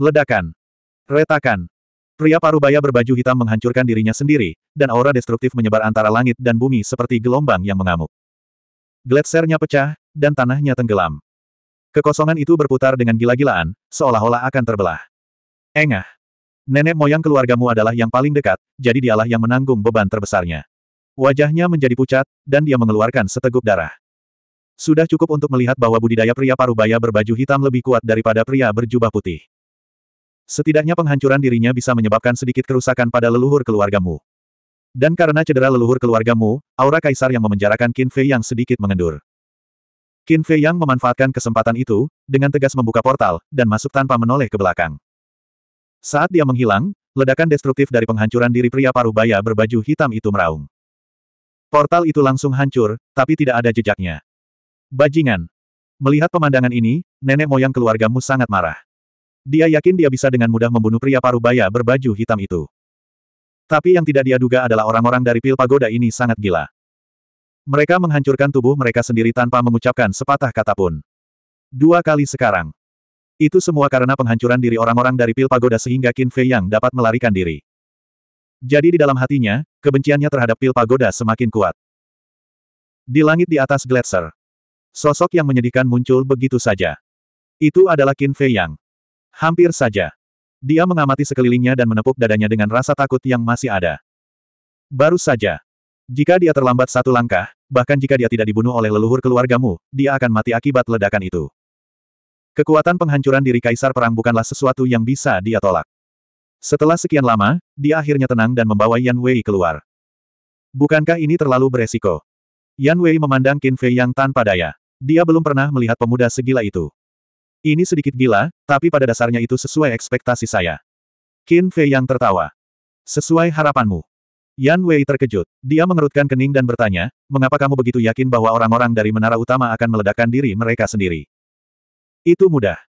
Ledakan. Retakan. Pria parubaya berbaju hitam menghancurkan dirinya sendiri, dan aura destruktif menyebar antara langit dan bumi seperti gelombang yang mengamuk. Gletsernya pecah, dan tanahnya tenggelam. Kekosongan itu berputar dengan gila-gilaan, seolah-olah akan terbelah. Engah. Nenek moyang keluargamu adalah yang paling dekat, jadi dialah yang menanggung beban terbesarnya. Wajahnya menjadi pucat, dan dia mengeluarkan seteguk darah. Sudah cukup untuk melihat bahwa budidaya pria parubaya berbaju hitam lebih kuat daripada pria berjubah putih. Setidaknya penghancuran dirinya bisa menyebabkan sedikit kerusakan pada leluhur keluargamu. Dan karena cedera leluhur keluargamu, aura kaisar yang memenjarakan Qin Fei yang sedikit mengendur. Qin Fei yang memanfaatkan kesempatan itu, dengan tegas membuka portal, dan masuk tanpa menoleh ke belakang. Saat dia menghilang, ledakan destruktif dari penghancuran diri pria paruh baya berbaju hitam itu meraung. Portal itu langsung hancur, tapi tidak ada jejaknya. Bajingan, Melihat pemandangan ini, nenek moyang keluargamu sangat marah. Dia yakin dia bisa dengan mudah membunuh pria parubaya berbaju hitam itu. Tapi yang tidak dia duga adalah orang-orang dari pil pagoda ini sangat gila. Mereka menghancurkan tubuh mereka sendiri tanpa mengucapkan sepatah kata pun. Dua kali sekarang. Itu semua karena penghancuran diri orang-orang dari pil pagoda sehingga Qin Fei Yang dapat melarikan diri. Jadi di dalam hatinya, kebenciannya terhadap pil pagoda semakin kuat. Di langit di atas gletser. Sosok yang menyedihkan muncul begitu saja. Itu adalah Qin Fei Yang. Hampir saja. Dia mengamati sekelilingnya dan menepuk dadanya dengan rasa takut yang masih ada. Baru saja. Jika dia terlambat satu langkah, bahkan jika dia tidak dibunuh oleh leluhur keluargamu, dia akan mati akibat ledakan itu. Kekuatan penghancuran diri Kaisar Perang bukanlah sesuatu yang bisa dia tolak. Setelah sekian lama, dia akhirnya tenang dan membawa Yan Wei keluar. Bukankah ini terlalu beresiko? Yan Wei memandang Qin Fei yang tanpa daya. Dia belum pernah melihat pemuda segila itu. Ini sedikit gila, tapi pada dasarnya itu sesuai ekspektasi saya. Qin Fei yang tertawa. Sesuai harapanmu. Yan Wei terkejut. Dia mengerutkan kening dan bertanya, mengapa kamu begitu yakin bahwa orang-orang dari menara utama akan meledakkan diri mereka sendiri? Itu mudah.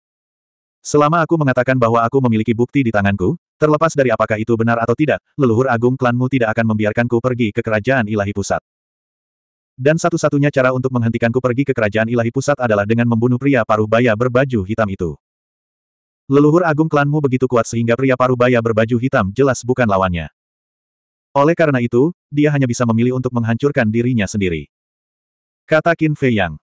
Selama aku mengatakan bahwa aku memiliki bukti di tanganku, terlepas dari apakah itu benar atau tidak, leluhur agung klanmu tidak akan membiarkanku pergi ke kerajaan ilahi pusat. Dan satu-satunya cara untuk menghentikanku pergi ke kerajaan ilahi pusat adalah dengan membunuh pria paruh baya berbaju hitam itu. Leluhur agung klanmu begitu kuat sehingga pria paruh baya berbaju hitam jelas bukan lawannya. Oleh karena itu, dia hanya bisa memilih untuk menghancurkan dirinya sendiri. Kata Qin Fei Yang.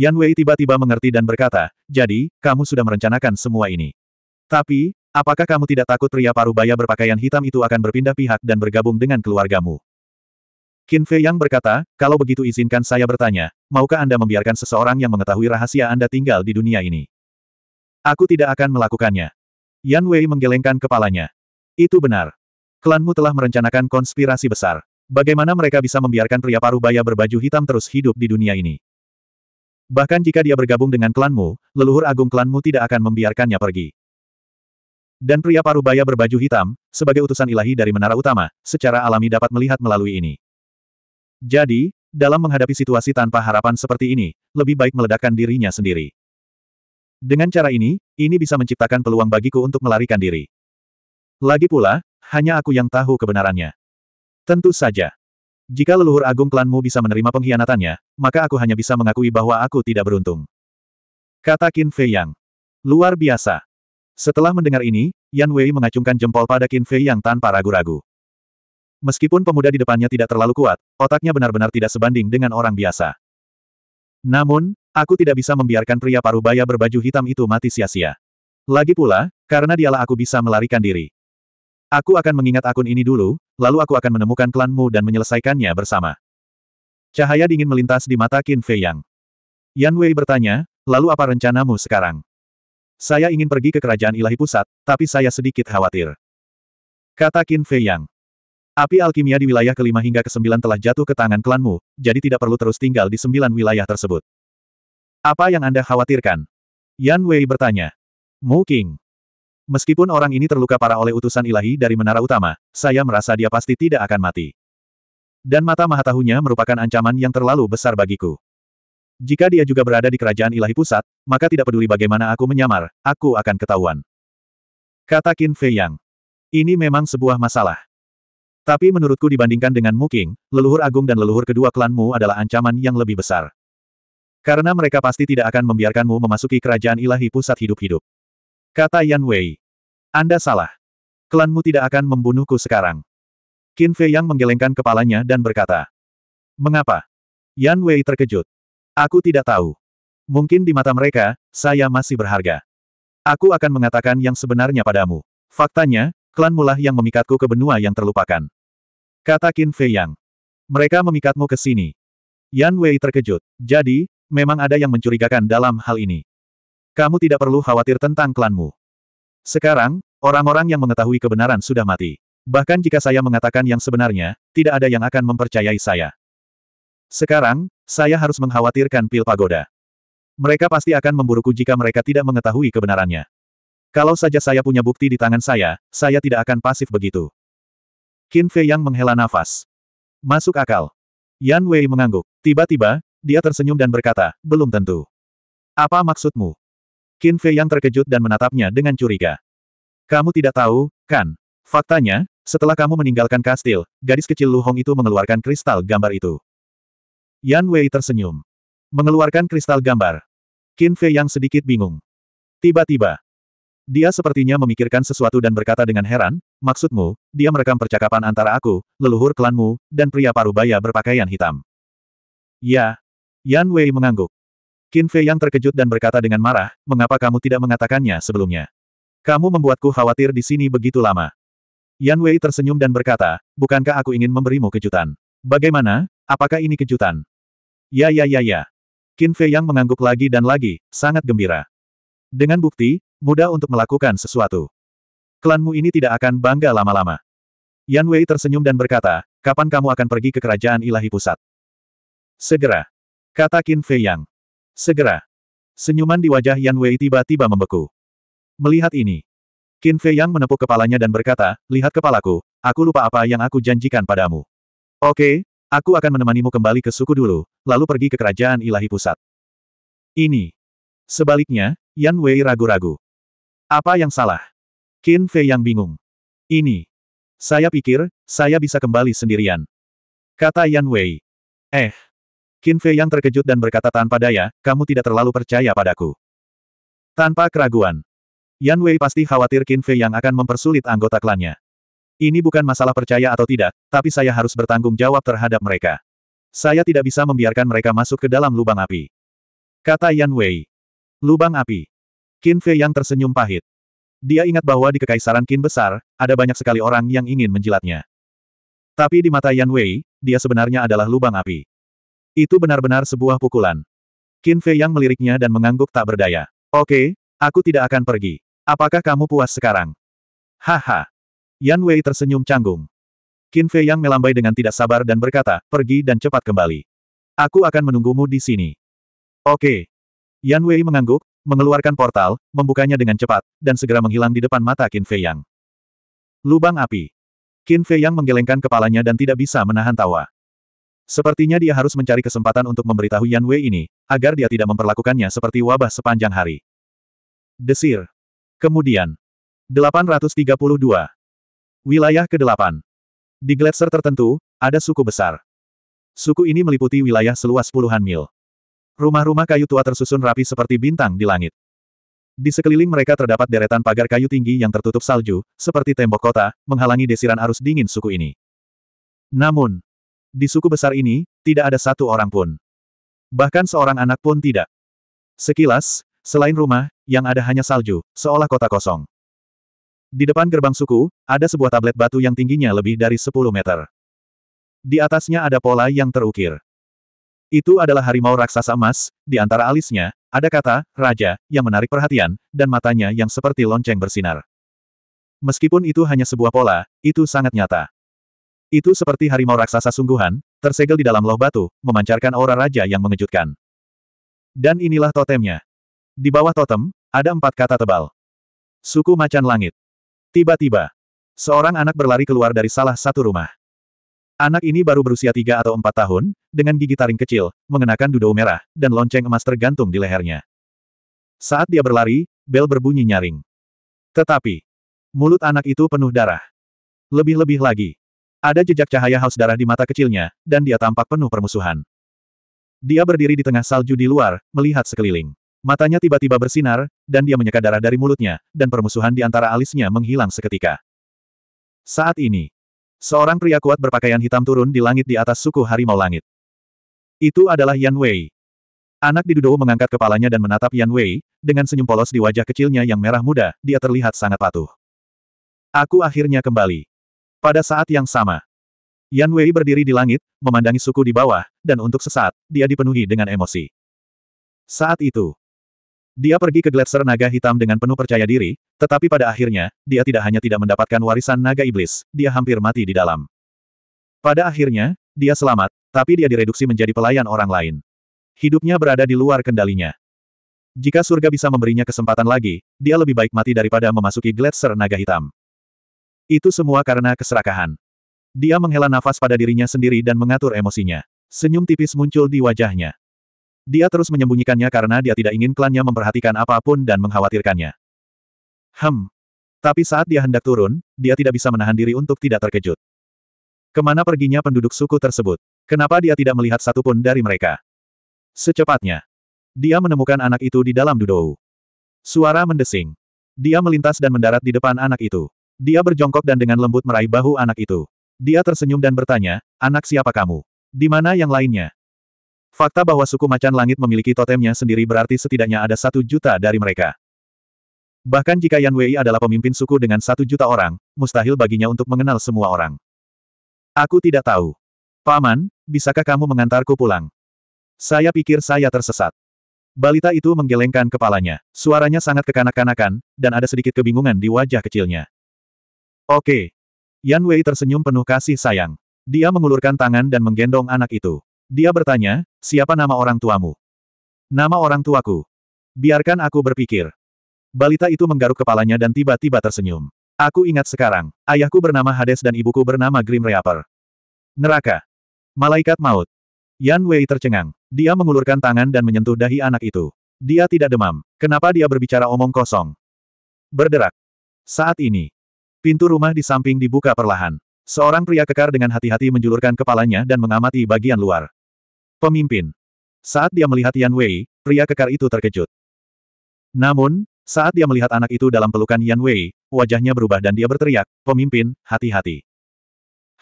Yan Wei tiba-tiba mengerti dan berkata, jadi, kamu sudah merencanakan semua ini. Tapi, apakah kamu tidak takut pria paruh baya berpakaian hitam itu akan berpindah pihak dan bergabung dengan keluargamu? Qin Fei Yang berkata, kalau begitu izinkan saya bertanya, maukah Anda membiarkan seseorang yang mengetahui rahasia Anda tinggal di dunia ini? Aku tidak akan melakukannya. Yan Wei menggelengkan kepalanya. Itu benar. Klanmu telah merencanakan konspirasi besar. Bagaimana mereka bisa membiarkan pria paruh baya berbaju hitam terus hidup di dunia ini? Bahkan jika dia bergabung dengan klanmu, leluhur agung klanmu tidak akan membiarkannya pergi. Dan pria paruh baya berbaju hitam, sebagai utusan ilahi dari menara utama, secara alami dapat melihat melalui ini. Jadi, dalam menghadapi situasi tanpa harapan seperti ini, lebih baik meledakkan dirinya sendiri. Dengan cara ini, ini bisa menciptakan peluang bagiku untuk melarikan diri. Lagi pula, hanya aku yang tahu kebenarannya. Tentu saja. Jika leluhur agung klanmu bisa menerima pengkhianatannya, maka aku hanya bisa mengakui bahwa aku tidak beruntung. Kata Qin Fei Yang. Luar biasa. Setelah mendengar ini, Yan Wei mengacungkan jempol pada Qin Fei Yang tanpa ragu-ragu. Meskipun pemuda di depannya tidak terlalu kuat, otaknya benar-benar tidak sebanding dengan orang biasa. Namun, aku tidak bisa membiarkan pria parubaya berbaju hitam itu mati sia-sia. Lagi pula, karena dialah aku bisa melarikan diri. Aku akan mengingat akun ini dulu, lalu aku akan menemukan klanmu dan menyelesaikannya bersama. Cahaya dingin melintas di mata Qin Fei Yang. Yan Wei bertanya, lalu apa rencanamu sekarang? Saya ingin pergi ke kerajaan ilahi pusat, tapi saya sedikit khawatir. Kata Qin Fei Yang. Api alkimia di wilayah kelima hingga kesembilan telah jatuh ke tangan klanmu, jadi tidak perlu terus tinggal di sembilan wilayah tersebut. Apa yang Anda khawatirkan? Yan Wei bertanya. Mu King. Meskipun orang ini terluka parah oleh utusan ilahi dari menara utama, saya merasa dia pasti tidak akan mati. Dan mata mahatahunya merupakan ancaman yang terlalu besar bagiku. Jika dia juga berada di kerajaan ilahi pusat, maka tidak peduli bagaimana aku menyamar, aku akan ketahuan. Kata Qin Fei Yang. Ini memang sebuah masalah. Tapi menurutku dibandingkan dengan Muking, leluhur agung dan leluhur kedua klanmu adalah ancaman yang lebih besar. Karena mereka pasti tidak akan membiarkanmu memasuki kerajaan ilahi pusat hidup-hidup. Kata Yan Wei. Anda salah. Klanmu tidak akan membunuhku sekarang. Qin Fei Yang menggelengkan kepalanya dan berkata. Mengapa? Yan Wei terkejut. Aku tidak tahu. Mungkin di mata mereka, saya masih berharga. Aku akan mengatakan yang sebenarnya padamu. Faktanya, Klan mulah yang memikatku ke benua yang terlupakan. Kata Qin Fei Yang. Mereka memikatmu ke sini. Yan Wei terkejut. Jadi, memang ada yang mencurigakan dalam hal ini. Kamu tidak perlu khawatir tentang klanmu. Sekarang, orang-orang yang mengetahui kebenaran sudah mati. Bahkan jika saya mengatakan yang sebenarnya, tidak ada yang akan mempercayai saya. Sekarang, saya harus mengkhawatirkan pil pagoda. Mereka pasti akan memburuku jika mereka tidak mengetahui kebenarannya. Kalau saja saya punya bukti di tangan saya, saya tidak akan pasif begitu. Qin Fei yang menghela nafas. Masuk akal. Yan Wei mengangguk. Tiba-tiba, dia tersenyum dan berkata, belum tentu. Apa maksudmu? Qin Fei yang terkejut dan menatapnya dengan curiga. Kamu tidak tahu, kan? Faktanya, setelah kamu meninggalkan kastil, gadis kecil Lu Hong itu mengeluarkan kristal gambar itu. Yan Wei tersenyum. Mengeluarkan kristal gambar. Qin Fei yang sedikit bingung. Tiba-tiba, dia sepertinya memikirkan sesuatu dan berkata dengan heran, maksudmu, dia merekam percakapan antara aku, leluhur klanmu, dan pria parubaya berpakaian hitam. Ya. Yan Wei mengangguk. Qin Fei yang terkejut dan berkata dengan marah, mengapa kamu tidak mengatakannya sebelumnya? Kamu membuatku khawatir di sini begitu lama. Yan Wei tersenyum dan berkata, bukankah aku ingin memberimu kejutan? Bagaimana, apakah ini kejutan? Ya ya ya ya. Qin Fei Yang mengangguk lagi dan lagi, sangat gembira. Dengan bukti, mudah untuk melakukan sesuatu. Klanmu ini tidak akan bangga lama-lama. Yan Wei tersenyum dan berkata, kapan kamu akan pergi ke kerajaan ilahi pusat? Segera. Kata Qin Fei Yang. Segera. Senyuman di wajah Yan Wei tiba-tiba membeku. Melihat ini. Qin Fei Yang menepuk kepalanya dan berkata, lihat kepalaku, aku lupa apa yang aku janjikan padamu. Oke, aku akan menemanimu kembali ke suku dulu, lalu pergi ke kerajaan ilahi pusat. Ini. Sebaliknya, Yan Wei ragu-ragu. Apa yang salah? Qin Fei yang bingung. Ini. Saya pikir, saya bisa kembali sendirian. Kata Yan Wei. Eh. Qin Fei yang terkejut dan berkata tanpa daya, kamu tidak terlalu percaya padaku. Tanpa keraguan. Yan Wei pasti khawatir Qin Fei yang akan mempersulit anggota klannya. Ini bukan masalah percaya atau tidak, tapi saya harus bertanggung jawab terhadap mereka. Saya tidak bisa membiarkan mereka masuk ke dalam lubang api. Kata Yan Wei. Lubang api. Qin Fei yang tersenyum pahit. Dia ingat bahwa di Kekaisaran Qin Besar, ada banyak sekali orang yang ingin menjilatnya. Tapi di mata Yan Wei, dia sebenarnya adalah lubang api. Itu benar-benar sebuah pukulan. Qin Fei yang meliriknya dan mengangguk tak berdaya. Oke, aku tidak akan pergi. Apakah kamu puas sekarang? Haha. Yan Wei tersenyum canggung. Qin Fei yang melambai dengan tidak sabar dan berkata, pergi dan cepat kembali. Aku akan menunggumu di sini. Oke. Yan Wei mengangguk, mengeluarkan portal, membukanya dengan cepat, dan segera menghilang di depan mata Qin Fei Yang. Lubang api. Qin Fei Yang menggelengkan kepalanya dan tidak bisa menahan tawa. Sepertinya dia harus mencari kesempatan untuk memberitahu Yan Wei ini, agar dia tidak memperlakukannya seperti wabah sepanjang hari. Desir. Kemudian. 832. Wilayah ke-8. Di gletser tertentu, ada suku besar. Suku ini meliputi wilayah seluas puluhan mil. Rumah-rumah kayu tua tersusun rapi seperti bintang di langit. Di sekeliling mereka terdapat deretan pagar kayu tinggi yang tertutup salju, seperti tembok kota, menghalangi desiran arus dingin suku ini. Namun, di suku besar ini, tidak ada satu orang pun. Bahkan seorang anak pun tidak. Sekilas, selain rumah, yang ada hanya salju, seolah kota kosong. Di depan gerbang suku, ada sebuah tablet batu yang tingginya lebih dari 10 meter. Di atasnya ada pola yang terukir. Itu adalah harimau raksasa emas, di antara alisnya, ada kata, raja, yang menarik perhatian, dan matanya yang seperti lonceng bersinar. Meskipun itu hanya sebuah pola, itu sangat nyata. Itu seperti harimau raksasa sungguhan, tersegel di dalam loh batu, memancarkan aura raja yang mengejutkan. Dan inilah totemnya. Di bawah totem, ada empat kata tebal. Suku Macan Langit. Tiba-tiba, seorang anak berlari keluar dari salah satu rumah. Anak ini baru berusia tiga atau empat tahun, dengan gigi taring kecil, mengenakan dudou merah, dan lonceng emas tergantung di lehernya. Saat dia berlari, bel berbunyi nyaring. Tetapi, mulut anak itu penuh darah. Lebih-lebih lagi, ada jejak cahaya haus darah di mata kecilnya, dan dia tampak penuh permusuhan. Dia berdiri di tengah salju di luar, melihat sekeliling. Matanya tiba-tiba bersinar, dan dia menyeka darah dari mulutnya, dan permusuhan di antara alisnya menghilang seketika. Saat ini, Seorang pria kuat berpakaian hitam turun di langit di atas suku harimau langit. Itu adalah Yan Wei. Anak di mengangkat kepalanya dan menatap Yan Wei, dengan senyum polos di wajah kecilnya yang merah muda, dia terlihat sangat patuh. Aku akhirnya kembali. Pada saat yang sama, Yan Wei berdiri di langit, memandangi suku di bawah, dan untuk sesaat, dia dipenuhi dengan emosi. Saat itu, dia pergi ke gletser naga hitam dengan penuh percaya diri, tetapi pada akhirnya, dia tidak hanya tidak mendapatkan warisan naga iblis, dia hampir mati di dalam. Pada akhirnya, dia selamat, tapi dia direduksi menjadi pelayan orang lain. Hidupnya berada di luar kendalinya. Jika surga bisa memberinya kesempatan lagi, dia lebih baik mati daripada memasuki gletser naga hitam. Itu semua karena keserakahan. Dia menghela nafas pada dirinya sendiri dan mengatur emosinya. Senyum tipis muncul di wajahnya. Dia terus menyembunyikannya karena dia tidak ingin klannya memperhatikan apapun dan mengkhawatirkannya. Hem. Tapi saat dia hendak turun, dia tidak bisa menahan diri untuk tidak terkejut. Kemana perginya penduduk suku tersebut? Kenapa dia tidak melihat satupun dari mereka? Secepatnya. Dia menemukan anak itu di dalam dudou. Suara mendesing. Dia melintas dan mendarat di depan anak itu. Dia berjongkok dan dengan lembut meraih bahu anak itu. Dia tersenyum dan bertanya, anak siapa kamu? Di mana yang lainnya? Fakta bahwa suku macan langit memiliki totemnya sendiri berarti setidaknya ada satu juta dari mereka. Bahkan jika Yan Wei adalah pemimpin suku dengan satu juta orang, mustahil baginya untuk mengenal semua orang. Aku tidak tahu. Paman, bisakah kamu mengantarku pulang? Saya pikir saya tersesat. Balita itu menggelengkan kepalanya. Suaranya sangat kekanak-kanakan, dan ada sedikit kebingungan di wajah kecilnya. Oke. Yan Wei tersenyum penuh kasih sayang. Dia mengulurkan tangan dan menggendong anak itu. Dia bertanya, siapa nama orang tuamu? Nama orang tuaku. Biarkan aku berpikir. Balita itu menggaruk kepalanya dan tiba-tiba tersenyum. Aku ingat sekarang, ayahku bernama Hades dan ibuku bernama Grim Reaper. Neraka. Malaikat maut. Yan Wei tercengang. Dia mengulurkan tangan dan menyentuh dahi anak itu. Dia tidak demam. Kenapa dia berbicara omong kosong? Berderak. Saat ini, pintu rumah di samping dibuka perlahan. Seorang pria kekar dengan hati-hati menjulurkan kepalanya dan mengamati bagian luar. Pemimpin. Saat dia melihat Yan Wei, pria kekar itu terkejut. Namun, saat dia melihat anak itu dalam pelukan Yan Wei, wajahnya berubah dan dia berteriak, Pemimpin, hati-hati.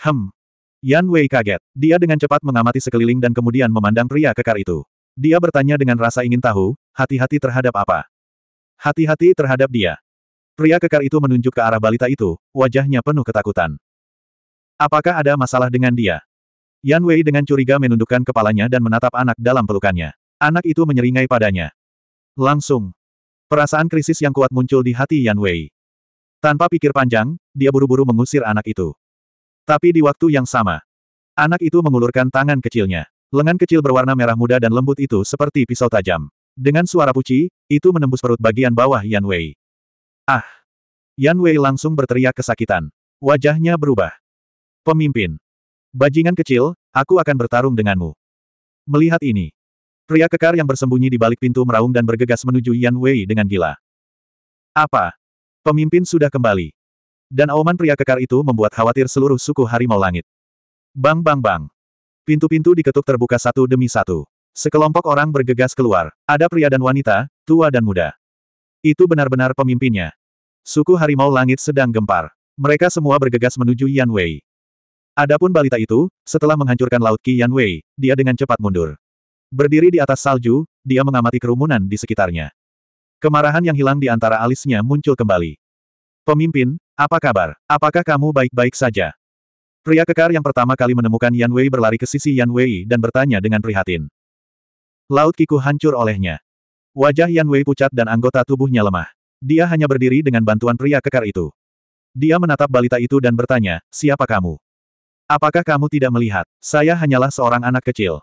Hem. Yan Wei kaget. Dia dengan cepat mengamati sekeliling dan kemudian memandang pria kekar itu. Dia bertanya dengan rasa ingin tahu, hati-hati terhadap apa? Hati-hati terhadap dia. Pria kekar itu menunjuk ke arah balita itu, wajahnya penuh ketakutan. Apakah ada masalah dengan dia? Yan Wei dengan curiga menundukkan kepalanya dan menatap anak dalam pelukannya. Anak itu menyeringai padanya. Langsung. Perasaan krisis yang kuat muncul di hati Yan Wei. Tanpa pikir panjang, dia buru-buru mengusir anak itu. Tapi di waktu yang sama, anak itu mengulurkan tangan kecilnya. Lengan kecil berwarna merah muda dan lembut itu seperti pisau tajam. Dengan suara puci, itu menembus perut bagian bawah Yan Wei. Ah! Yan Wei langsung berteriak kesakitan. Wajahnya berubah. Pemimpin. Bajingan kecil, aku akan bertarung denganmu. Melihat ini, pria kekar yang bersembunyi di balik pintu meraung dan bergegas menuju Yan Wei dengan gila. Apa? Pemimpin sudah kembali. Dan auman pria kekar itu membuat khawatir seluruh suku harimau langit. Bang bang bang. Pintu-pintu diketuk terbuka satu demi satu. Sekelompok orang bergegas keluar. Ada pria dan wanita, tua dan muda. Itu benar-benar pemimpinnya. Suku harimau langit sedang gempar. Mereka semua bergegas menuju Yan Wei. Adapun balita itu, setelah menghancurkan laut Qian Wei, dia dengan cepat mundur. Berdiri di atas salju, dia mengamati kerumunan di sekitarnya. Kemarahan yang hilang di antara alisnya muncul kembali. Pemimpin, apa kabar? Apakah kamu baik-baik saja? Pria kekar yang pertama kali menemukan Yan Wei berlari ke sisi Yan Wei dan bertanya dengan prihatin. Laut Kiku hancur olehnya. Wajah Yan Wei pucat dan anggota tubuhnya lemah. Dia hanya berdiri dengan bantuan pria kekar itu. Dia menatap balita itu dan bertanya, siapa kamu? Apakah kamu tidak melihat? Saya hanyalah seorang anak kecil.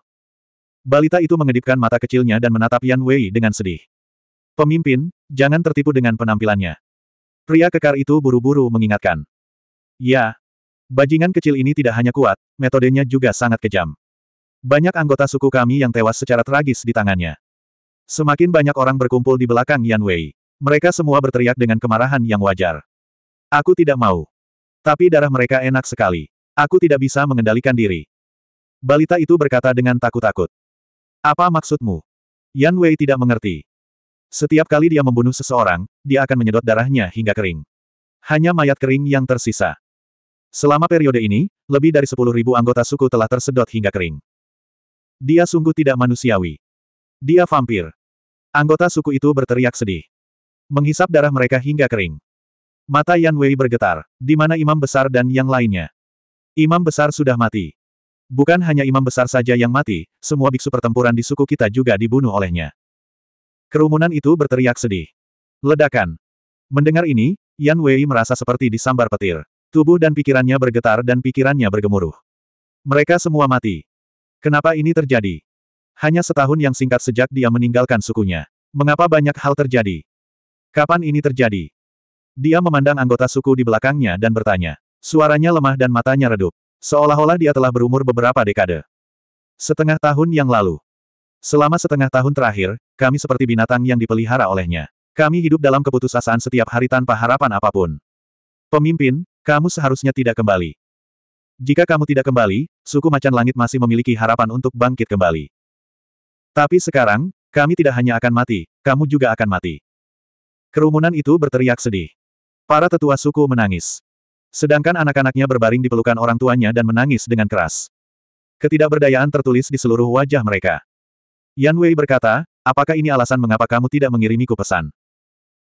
Balita itu mengedipkan mata kecilnya dan menatap Yan Wei dengan sedih. Pemimpin, jangan tertipu dengan penampilannya. Pria kekar itu buru-buru mengingatkan. Ya, bajingan kecil ini tidak hanya kuat, metodenya juga sangat kejam. Banyak anggota suku kami yang tewas secara tragis di tangannya. Semakin banyak orang berkumpul di belakang Yan Wei. Mereka semua berteriak dengan kemarahan yang wajar. Aku tidak mau. Tapi darah mereka enak sekali. Aku tidak bisa mengendalikan diri. Balita itu berkata dengan takut-takut. Apa maksudmu? Yan Wei tidak mengerti. Setiap kali dia membunuh seseorang, dia akan menyedot darahnya hingga kering. Hanya mayat kering yang tersisa. Selama periode ini, lebih dari sepuluh ribu anggota suku telah tersedot hingga kering. Dia sungguh tidak manusiawi. Dia vampir. Anggota suku itu berteriak sedih. Menghisap darah mereka hingga kering. Mata Yan Wei bergetar, di mana imam besar dan yang lainnya. Imam besar sudah mati. Bukan hanya imam besar saja yang mati, semua biksu pertempuran di suku kita juga dibunuh olehnya. Kerumunan itu berteriak sedih. Ledakan. Mendengar ini, Yan Wei merasa seperti disambar petir. Tubuh dan pikirannya bergetar dan pikirannya bergemuruh. Mereka semua mati. Kenapa ini terjadi? Hanya setahun yang singkat sejak dia meninggalkan sukunya. Mengapa banyak hal terjadi? Kapan ini terjadi? Dia memandang anggota suku di belakangnya dan bertanya. Suaranya lemah dan matanya redup. Seolah-olah dia telah berumur beberapa dekade. Setengah tahun yang lalu. Selama setengah tahun terakhir, kami seperti binatang yang dipelihara olehnya. Kami hidup dalam keputusasaan setiap hari tanpa harapan apapun. Pemimpin, kamu seharusnya tidak kembali. Jika kamu tidak kembali, suku macan langit masih memiliki harapan untuk bangkit kembali. Tapi sekarang, kami tidak hanya akan mati, kamu juga akan mati. Kerumunan itu berteriak sedih. Para tetua suku menangis. Sedangkan anak-anaknya berbaring di pelukan orang tuanya dan menangis dengan keras. Ketidakberdayaan tertulis di seluruh wajah mereka. Yan Wei berkata, apakah ini alasan mengapa kamu tidak mengirimiku pesan?